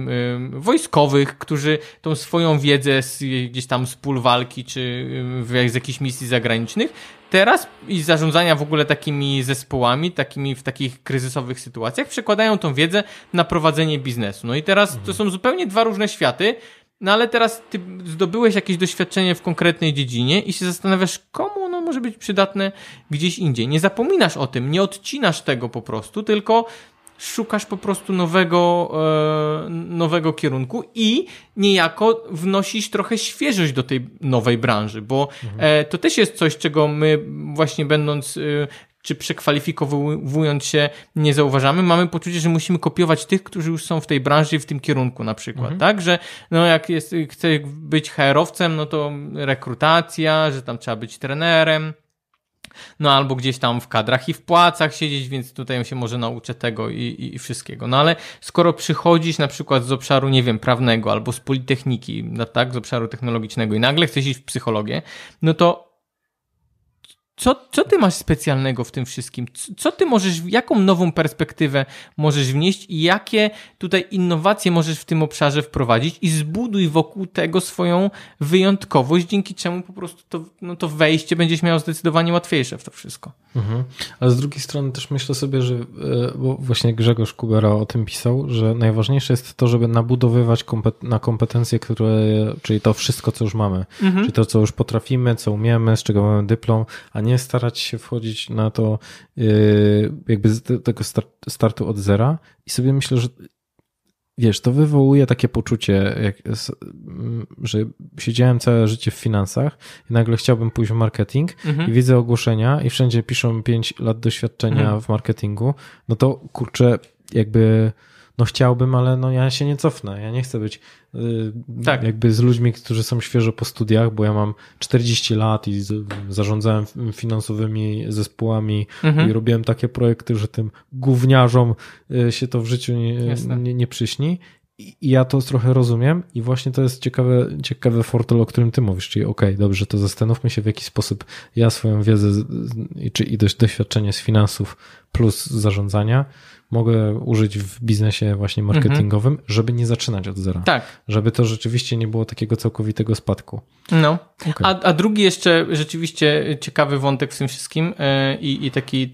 e, wojskowych, którzy tą swoją wiedzę z, e, gdzieś tam z pól walki czy w z jakichś misji zagranicznych teraz i zarządzania w ogóle takimi zespołami, takimi w takich kryzysowych sytuacjach, przekładają tą wiedzę na prowadzenie biznesu. No i teraz to mhm. są zupełnie dwa różne światy, no ale teraz ty zdobyłeś jakieś doświadczenie w konkretnej dziedzinie i się zastanawiasz, komu ono może być przydatne gdzieś indziej. Nie zapominasz o tym, nie odcinasz tego po prostu, tylko szukasz po prostu nowego, e, nowego kierunku i niejako wnosisz trochę świeżość do tej nowej branży, bo e, to też jest coś, czego my właśnie będąc e, czy przekwalifikowując się nie zauważamy, mamy poczucie, że musimy kopiować tych, którzy już są w tej branży i w tym kierunku na przykład, mhm. tak? Że no jak jest, chce być HR-owcem, no to rekrutacja, że tam trzeba być trenerem, no albo gdzieś tam w kadrach i w płacach siedzieć, więc tutaj się może nauczę tego i, i, i, wszystkiego. No ale skoro przychodzisz na przykład z obszaru, nie wiem, prawnego albo z politechniki, no, tak, z obszaru technologicznego i nagle chcesz iść w psychologię, no to co, co ty masz specjalnego w tym wszystkim? Co ty możesz, jaką nową perspektywę możesz wnieść i jakie tutaj innowacje możesz w tym obszarze wprowadzić i zbuduj wokół tego swoją wyjątkowość, dzięki czemu po prostu to, no to wejście będziesz miał zdecydowanie łatwiejsze w to wszystko. Mhm. Ale z drugiej strony też myślę sobie, że e, bo właśnie Grzegorz Kubera o tym pisał, że najważniejsze jest to, żeby nabudowywać kompet na kompetencje, które, czyli to wszystko, co już mamy, mhm. czyli to, co już potrafimy, co umiemy, z czego mamy dyplom, a nie starać się wchodzić na to yy, jakby z tego startu od zera i sobie myślę, że wiesz, to wywołuje takie poczucie, jak, mm, że siedziałem całe życie w finansach i nagle chciałbym pójść w marketing mhm. i widzę ogłoszenia i wszędzie piszą 5 lat doświadczenia mhm. w marketingu, no to kurczę, jakby no chciałbym, ale no ja się nie cofnę. Ja nie chcę być yy, tak. jakby z ludźmi, którzy są świeżo po studiach, bo ja mam 40 lat i z, zarządzałem finansowymi zespołami mhm. i robiłem takie projekty, że tym gówniarzom yy, się to w życiu nie, nie, nie przyśni. I ja to trochę rozumiem i właśnie to jest ciekawe, ciekawe fortel, o którym ty mówisz, czyli okej, okay, dobrze, to zastanówmy się w jaki sposób ja swoją wiedzę i, czy, i doświadczenie z finansów plus zarządzania mogę użyć w biznesie właśnie mhm. marketingowym, żeby nie zaczynać od zera. Tak. Żeby to rzeczywiście nie było takiego całkowitego spadku. No. Okay. A, a, drugi jeszcze rzeczywiście ciekawy wątek w tym wszystkim e, i, i taki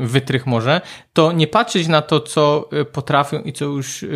wytrych może, to nie patrzeć na to, co e, potrafią i co już e,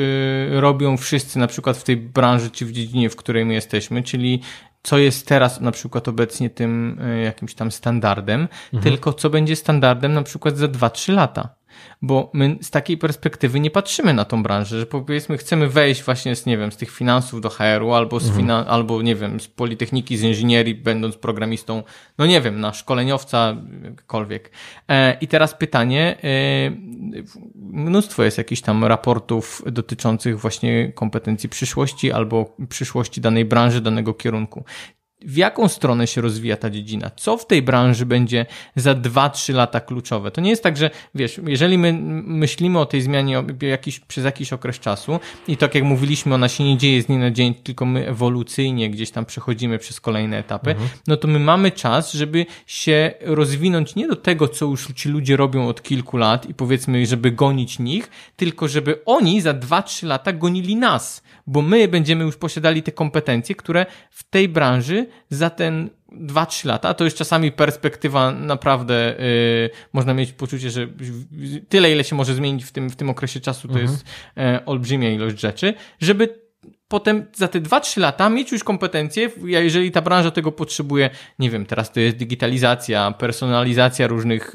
robią wszyscy na przykład w tej branży czy w dziedzinie, w której my jesteśmy, czyli co jest teraz na przykład obecnie tym y, jakimś tam standardem, mhm. tylko co będzie standardem na przykład za 2-3 lata. Bo my z takiej perspektywy nie patrzymy na tą branżę, że powiedzmy chcemy wejść właśnie z, nie wiem, z tych finansów do HR-u albo, z mhm. albo nie wiem, z Politechniki, z inżynierii, będąc programistą, no nie wiem, na szkoleniowca, jakkolwiek. E, I teraz pytanie, e, mnóstwo jest jakichś tam raportów dotyczących właśnie kompetencji przyszłości albo przyszłości danej branży, danego kierunku w jaką stronę się rozwija ta dziedzina, co w tej branży będzie za 2-3 lata kluczowe. To nie jest tak, że wiesz, jeżeli my myślimy o tej zmianie jakiś, przez jakiś okres czasu i tak jak mówiliśmy, ona się nie dzieje z dnia na dzień, tylko my ewolucyjnie gdzieś tam przechodzimy przez kolejne etapy, mhm. no to my mamy czas, żeby się rozwinąć nie do tego, co już ci ludzie robią od kilku lat i powiedzmy, żeby gonić nich, tylko żeby oni za 2-3 lata gonili nas, bo my będziemy już posiadali te kompetencje, które w tej branży za ten 2-3 lata. To jest czasami perspektywa naprawdę, yy, można mieć poczucie, że tyle, ile się może zmienić w tym, w tym okresie czasu, to mhm. jest e, olbrzymia ilość rzeczy, żeby potem za te 2-3 lata mieć już kompetencje, jeżeli ta branża tego potrzebuje, nie wiem, teraz to jest digitalizacja, personalizacja różnych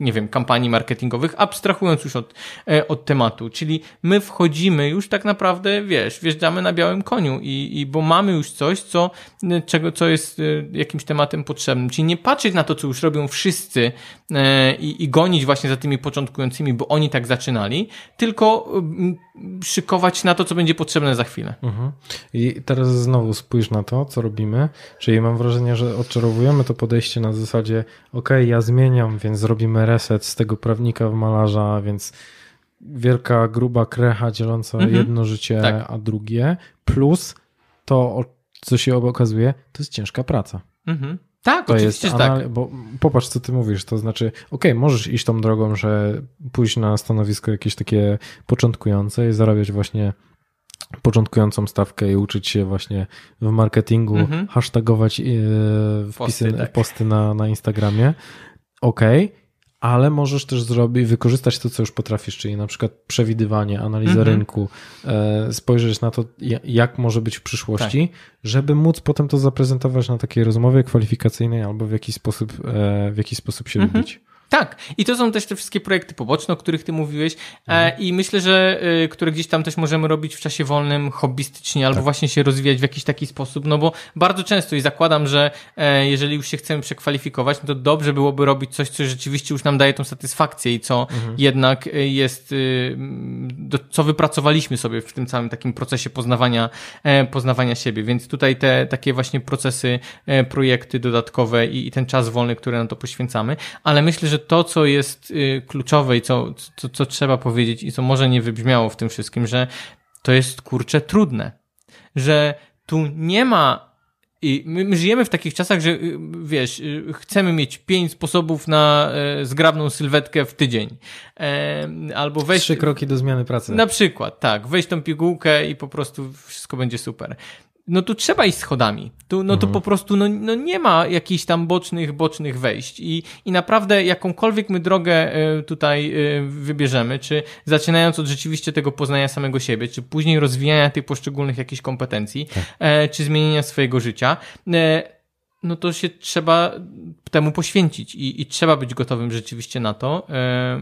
nie wiem, kampanii marketingowych, abstrahując już od, e, od tematu. Czyli my wchodzimy już tak naprawdę, wiesz, wjeżdżamy na białym koniu i, i bo mamy już coś, co, e, czego, co jest e, jakimś tematem potrzebnym. Czyli nie patrzeć na to, co już robią wszyscy i, i gonić właśnie za tymi początkującymi, bo oni tak zaczynali, tylko mm, szykować na to, co będzie potrzebne za chwilę. Mhm. I teraz znowu spójrz na to, co robimy, czyli mam wrażenie, że odczarowujemy to podejście na zasadzie, ok, ja zmieniam, więc zrobimy reset z tego prawnika w malarza, więc wielka, gruba krecha dzieląca mhm. jedno życie tak. a drugie, plus to, co się okazuje, to jest ciężka praca. Mhm. Tak, to oczywiście, jest tak. anal... tak. Bo popatrz, co ty mówisz, to znaczy, okej, okay, możesz iść tą drogą, że pójść na stanowisko jakieś takie początkujące i zarabiać właśnie początkującą stawkę i uczyć się właśnie w marketingu, mhm. hashtagować yy, e, wpisy, posty, tak. posty na, na Instagramie. Okej, okay ale możesz też zrobić, wykorzystać to, co już potrafisz, czyli na przykład przewidywanie, analiza mhm. rynku, e, spojrzeć na to, jak może być w przyszłości, tak. żeby móc potem to zaprezentować na takiej rozmowie kwalifikacyjnej albo w jakiś sposób, e, w jakiś sposób się mm wybić. Tak, i to są też te wszystkie projekty poboczne, o których ty mówiłeś e, mhm. i myślę, że e, które gdzieś tam też możemy robić w czasie wolnym, hobbystycznie, albo tak. właśnie się rozwijać w jakiś taki sposób, no bo bardzo często i zakładam, że e, jeżeli już się chcemy przekwalifikować, no to dobrze byłoby robić coś, co rzeczywiście już nam daje tą satysfakcję i co mhm. jednak jest, y, co wypracowaliśmy sobie w tym całym takim procesie poznawania, poznawania siebie, więc tutaj te takie właśnie procesy, projekty dodatkowe i, i ten czas wolny, który na to poświęcamy, ale myślę, że że to, co jest y, kluczowe i co, co, co trzeba powiedzieć i co może nie wybrzmiało w tym wszystkim, że to jest kurczę trudne. Że tu nie ma i my, żyjemy w takich czasach, że y, wiesz, y, chcemy mieć pięć sposobów na e, zgrabną sylwetkę w tydzień. E, albo wejść. Trzy kroki do zmiany pracy. Na przykład, tak. Wejść tą pigułkę i po prostu wszystko będzie super no tu trzeba iść schodami. Tu, no mhm. to po prostu no, no nie ma jakichś tam bocznych, bocznych wejść. I, I naprawdę jakąkolwiek my drogę e, tutaj e, wybierzemy, czy zaczynając od rzeczywiście tego poznania samego siebie, czy później rozwijania tych poszczególnych jakichś kompetencji, tak. E, czy zmienienia swojego życia, no to się trzeba temu poświęcić i, i trzeba być gotowym rzeczywiście na to,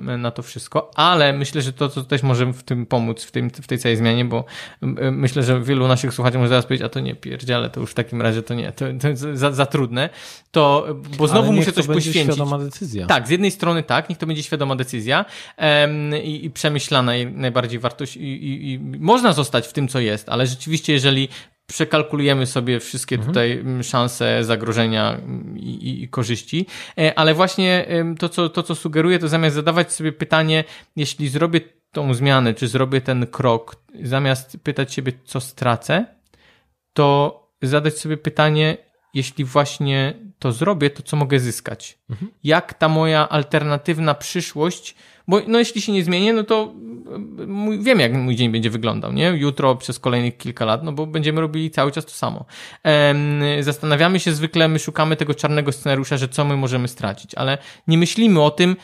e, na to wszystko, ale myślę, że to, to też może w tym pomóc, w, tym, w tej całej zmianie, bo e, myślę, że wielu naszych słuchaczy może zaraz powiedzieć, a to nie ale to już w takim razie to nie, to, to za, za trudne, to, bo znowu muszę coś poświęcić. świadoma decyzja. Tak, z jednej strony tak, niech to będzie świadoma decyzja i, i, przemyślana i najbardziej wartość i, i, i można zostać w tym, co jest, ale rzeczywiście, jeżeli przekalkulujemy sobie wszystkie mhm. tutaj mm, szanse, zagrożenia i, i, korzyści, e, ale właśnie to co, to, co sugeruję, to zamiast zadawać sobie pytanie, jeśli zrobię tą zmianę, czy zrobię ten krok, zamiast pytać siebie, co stracę, to zadać sobie pytanie, jeśli właśnie to zrobię, to co mogę zyskać? Mhm. Jak ta moja alternatywna przyszłość bo no, jeśli się nie zmienię, no to e, mój, wiem, jak mój dzień będzie wyglądał, nie? Jutro, przez kolejnych kilka lat, no bo będziemy robili cały czas to samo. Zastanawiamy się zwykle, my szukamy tego czarnego scenariusza, że co my możemy stracić, ale nie myślimy o tym,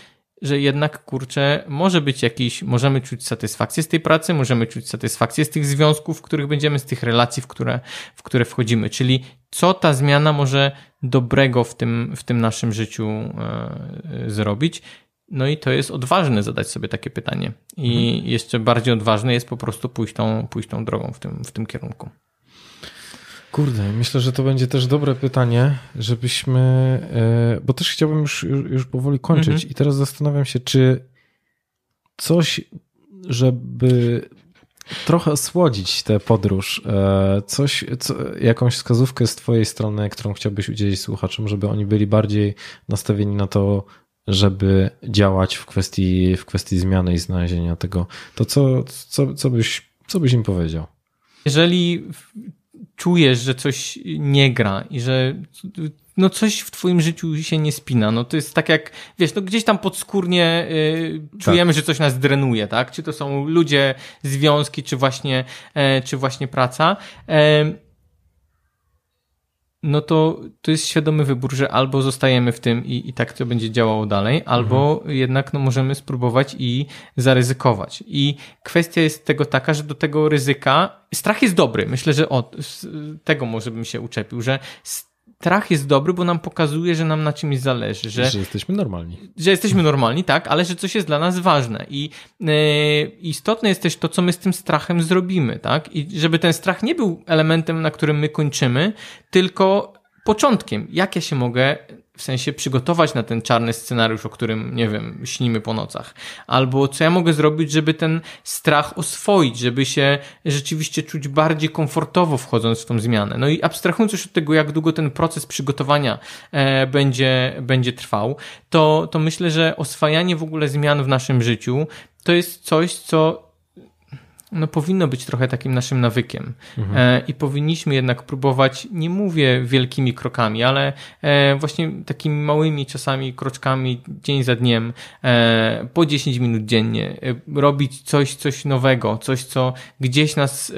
że jednak kurczę, może być jakiś, możemy czuć satysfakcję z tej pracy, możemy czuć satysfakcję z tych związków, w których będziemy, z tych relacji, w które, w które wchodzimy. Czyli co ta zmiana może dobrego w tym, w tym naszym życiu e, zrobić. No i to jest odważne zadać sobie takie pytanie. I mhm. jeszcze bardziej odważne jest po prostu pójść tą, pójść tą drogą w tym, w tym kierunku. Kurde, myślę, że to będzie też dobre pytanie, żebyśmy, e, bo też chciałbym już, już powoli kończyć mhm. i teraz zastanawiam się, czy coś, żeby trochę słodzić tę podróż, e, coś, co, jakąś wskazówkę z twojej strony, którą chciałbyś udzielić słuchaczom, żeby oni byli bardziej nastawieni na to, żeby działać w kwestii, w kwestii zmiany i znalezienia tego, to co, co, co, byś, co byś im powiedział? Jeżeli czujesz, że coś nie gra i że no coś w twoim życiu się nie spina. No to jest tak jak, wiesz, no gdzieś tam podskórnie y, tak. czujemy, tak. że coś nas drenuje, tak? Czy to są ludzie, związki, czy właśnie, e, czy właśnie praca. E, no to to jest świadomy wybór, że albo zostajemy w tym i, i tak to będzie działało dalej, albo mhm. jednak no, możemy spróbować i zaryzykować. I kwestia jest tego taka, że do tego ryzyka strach jest dobry. Myślę, że od tego może bym się uczepił, że Trach jest dobry, bo nam pokazuje, że nam na czymś zależy. Że, że jesteśmy normalni. Że jesteśmy normalni, tak, ale że coś jest dla nas ważne. I e, istotne jest też to, co my z tym strachem zrobimy, tak? I żeby ten strach nie był elementem, na którym my kończymy, tylko początkiem. Jak ja się mogę w sensie przygotować na ten czarny scenariusz, o którym, nie wiem, śnimy po nocach? Albo co ja mogę zrobić, żeby ten strach oswoić, żeby się rzeczywiście czuć bardziej komfortowo wchodząc w tą zmianę? No i abstrahując już od tego, jak długo ten proces przygotowania e, będzie, będzie trwał, to, to myślę, że oswajanie w ogóle zmian w naszym życiu to jest coś, co no, powinno być trochę takim naszym nawykiem. Mhm. E, I powinniśmy jednak próbować, nie mówię wielkimi krokami, ale e, właśnie takimi małymi czasami kroczkami dzień za dniem, e, po 10 minut dziennie, robić coś, coś nowego, coś, co gdzieś nas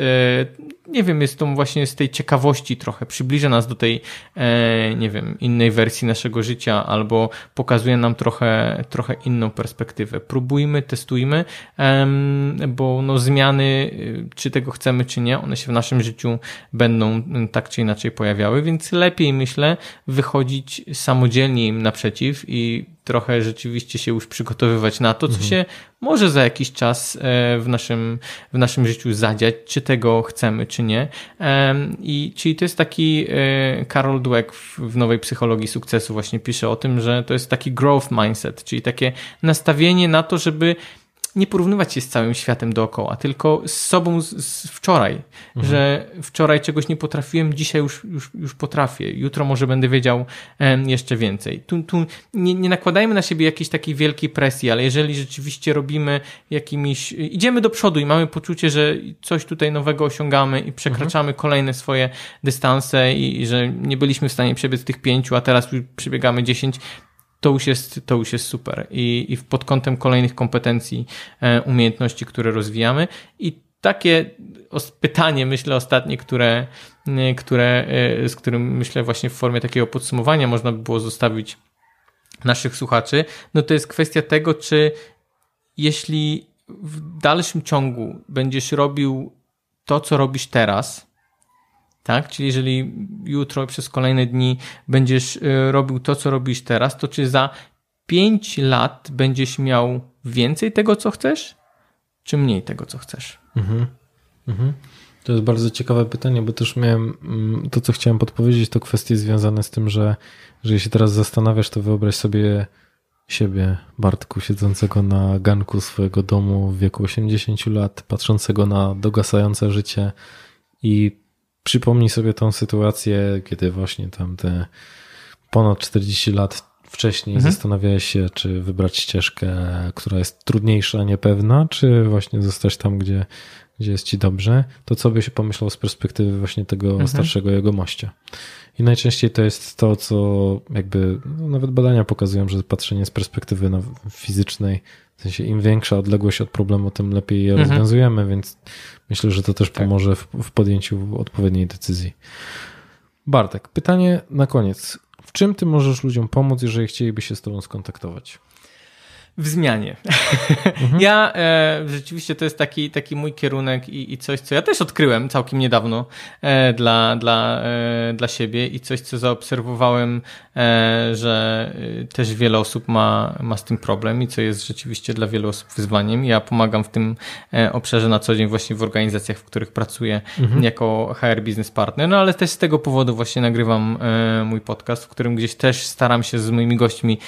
nie wiem, jest to właśnie z tej ciekawości trochę, przybliża nas do tej, e, nie wiem, innej wersji naszego życia, albo pokazuje nam trochę, trochę inną perspektywę. Próbujmy, testujmy, e, bo no, zmiany, y, czy tego chcemy, czy nie, one się w naszym życiu będą mm, tak czy inaczej pojawiały, więc lepiej, myślę, wychodzić samodzielnie im naprzeciw i trochę rzeczywiście się już przygotowywać na to, co mhm. się może za jakiś czas e, w naszym, w naszym życiu zadziać, czy tego chcemy, czy nie. I czyli to jest taki e, Karol Dweck w Nowej Psychologii Sukcesu właśnie pisze o tym, że to jest taki growth mindset, czyli takie nastawienie na to, żeby nie porównywać się z całym światem dookoła, tylko z sobą z, z wczoraj, mhm. że wczoraj czegoś nie potrafiłem, dzisiaj już, już, już potrafię, jutro może będę wiedział jeszcze więcej. Tu, tu nie, nie nakładajmy na siebie jakiejś takiej wielkiej presji, ale jeżeli rzeczywiście robimy jakimiś, idziemy do przodu i mamy poczucie, że coś tutaj nowego osiągamy i przekraczamy mhm. kolejne swoje dystanse i, i że nie byliśmy w stanie przebiec tych pięciu, a teraz już przebiegamy dziesięć, to już jest, to już jest super. I, i pod kątem kolejnych kompetencji, e, umiejętności, które rozwijamy. I takie pytanie, myślę, ostatnie, które, e, które, e, z którym myślę, właśnie w formie takiego podsumowania można by było zostawić naszych słuchaczy, no to jest kwestia tego, czy jeśli w dalszym ciągu będziesz robił to, co robisz teraz, tak? Czyli jeżeli jutro przez kolejne dni będziesz y, robił to, co robisz teraz, to czy za 5 lat będziesz miał więcej tego, co chcesz, czy mniej tego, co chcesz? Mhm. Mhm. To jest bardzo ciekawe pytanie, bo też miałem mm, to, co chciałem podpowiedzieć, to kwestie związane z tym, że, że jeśli teraz zastanawiasz, to wyobraź sobie siebie, Bartku, siedzącego na ganku swojego domu w wieku 80 lat, patrzącego na dogasające życie i przypomnij sobie tą sytuację, kiedy właśnie tam te ponad 40 lat wcześniej mhm. zastanawiałeś się, czy wybrać ścieżkę, która jest trudniejsza, niepewna, czy właśnie zostać tam, gdzie gdzie jest ci dobrze, to co by się pomyślał z perspektywy właśnie tego mhm. starszego jego I najczęściej to jest to, co jakby no nawet badania pokazują, że patrzenie z perspektywy no, fizycznej, w sensie im większa odległość od problemu, tym lepiej je mhm. rozwiązujemy, więc myślę, że to też tak. pomoże w, w podjęciu odpowiedniej decyzji. Bartek, pytanie na koniec. W czym ty możesz ludziom pomóc, jeżeli chcieliby się z tobą skontaktować? w zmianie. Mhm. Ja e, rzeczywiście to jest taki, taki mój kierunek i, i coś, co ja też odkryłem całkiem niedawno e, dla, dla, e, dla siebie i coś, co zaobserwowałem, e, że e, też wiele osób ma, ma z tym problem i co jest rzeczywiście dla wielu osób wyzwaniem. Ja pomagam w tym e, obszarze na co dzień właśnie w organizacjach, w których pracuję mhm. jako HR Business Partner, no ale też z tego powodu właśnie nagrywam mój podcast, w którym gdzieś też staram się z moimi gośćmi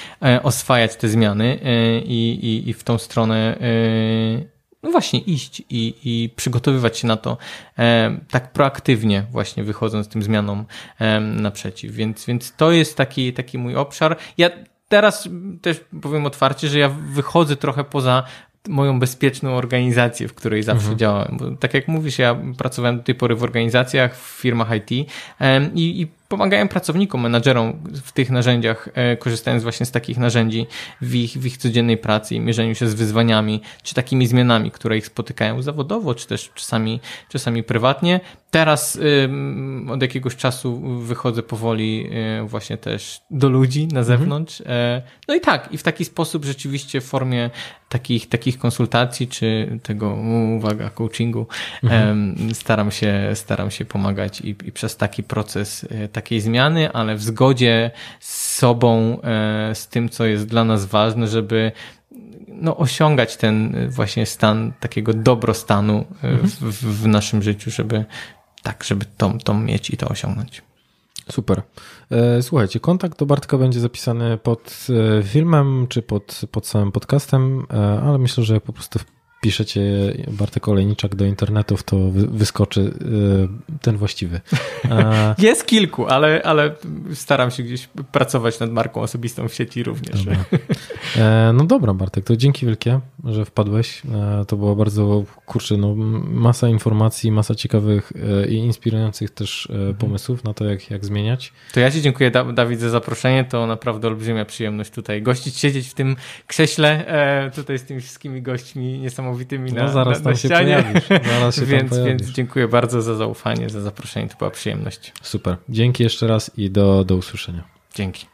oswajać te zmiany i, i, i w tą stronę y, no właśnie iść i, i przygotowywać się na to e, tak proaktywnie właśnie wychodząc tym zmianom e, naprzeciw. Więc, więc to jest taki, taki mój obszar. Ja teraz też powiem otwarcie, że ja wychodzę trochę poza moją bezpieczną organizację, w której zawsze mhm. działałem. Bo tak jak mówisz, ja pracowałem do tej pory w organizacjach, w firmach IT e, i, i pomagają pracownikom, menadżerom w tych narzędziach, e, korzystając właśnie z takich narzędzi w ich, w ich codziennej pracy i mierzeniu się z wyzwaniami, czy takimi zmianami, które ich spotykają zawodowo, czy też czasami, czasami prywatnie. Teraz ym, od jakiegoś czasu wychodzę powoli y, właśnie też do ludzi na mhm. zewnątrz. Mm -hmm. y, no i tak, i w taki sposób rzeczywiście w formie takich, takich konsultacji czy tego, uwaga, coachingu mm -hmm. y, staram, się, staram się pomagać i, i przez taki proces e, takiej zmiany, ale w zgodzie z sobą, e, z tym, co jest dla nas ważne, żeby no, osiągać ten e, właśnie stan takiego dobrostanu mhm. w, w, w naszym życiu, żeby tak, żeby to, to mieć i to osiągnąć. Super. E, słuchajcie, kontakt do Bartka będzie zapisany pod e, filmem czy pod, pod samym podcastem, e, ale myślę, że po prostu wpiszecie Bartek Olejniczak do internetów, to wyskoczy y, ten właściwy. Jest kilku, ale, ale staram się gdzieś pracować nad marką osobistą w sieci również. Dobra. E, no dobra Bartek, to dzięki wielkie, że wpadłeś. E, to była bardzo, kurczę, no, masa informacji, masa ciekawych e, i inspirujących też mhm. pomysłów na to, jak, jak zmieniać. To ja ci dziękuję Dawid za zaproszenie, to naprawdę olbrzymia przyjemność tutaj gościć, siedzieć w tym krześle tutaj z tymi wszystkimi gośćmi niesamowicie niesamowitymi no, zaraz na, na się ścianie. Zaraz się więc, więc dziękuję bardzo za zaufanie, za zaproszenie. To była przyjemność. Super. Dzięki jeszcze raz i do, do usłyszenia. Dzięki.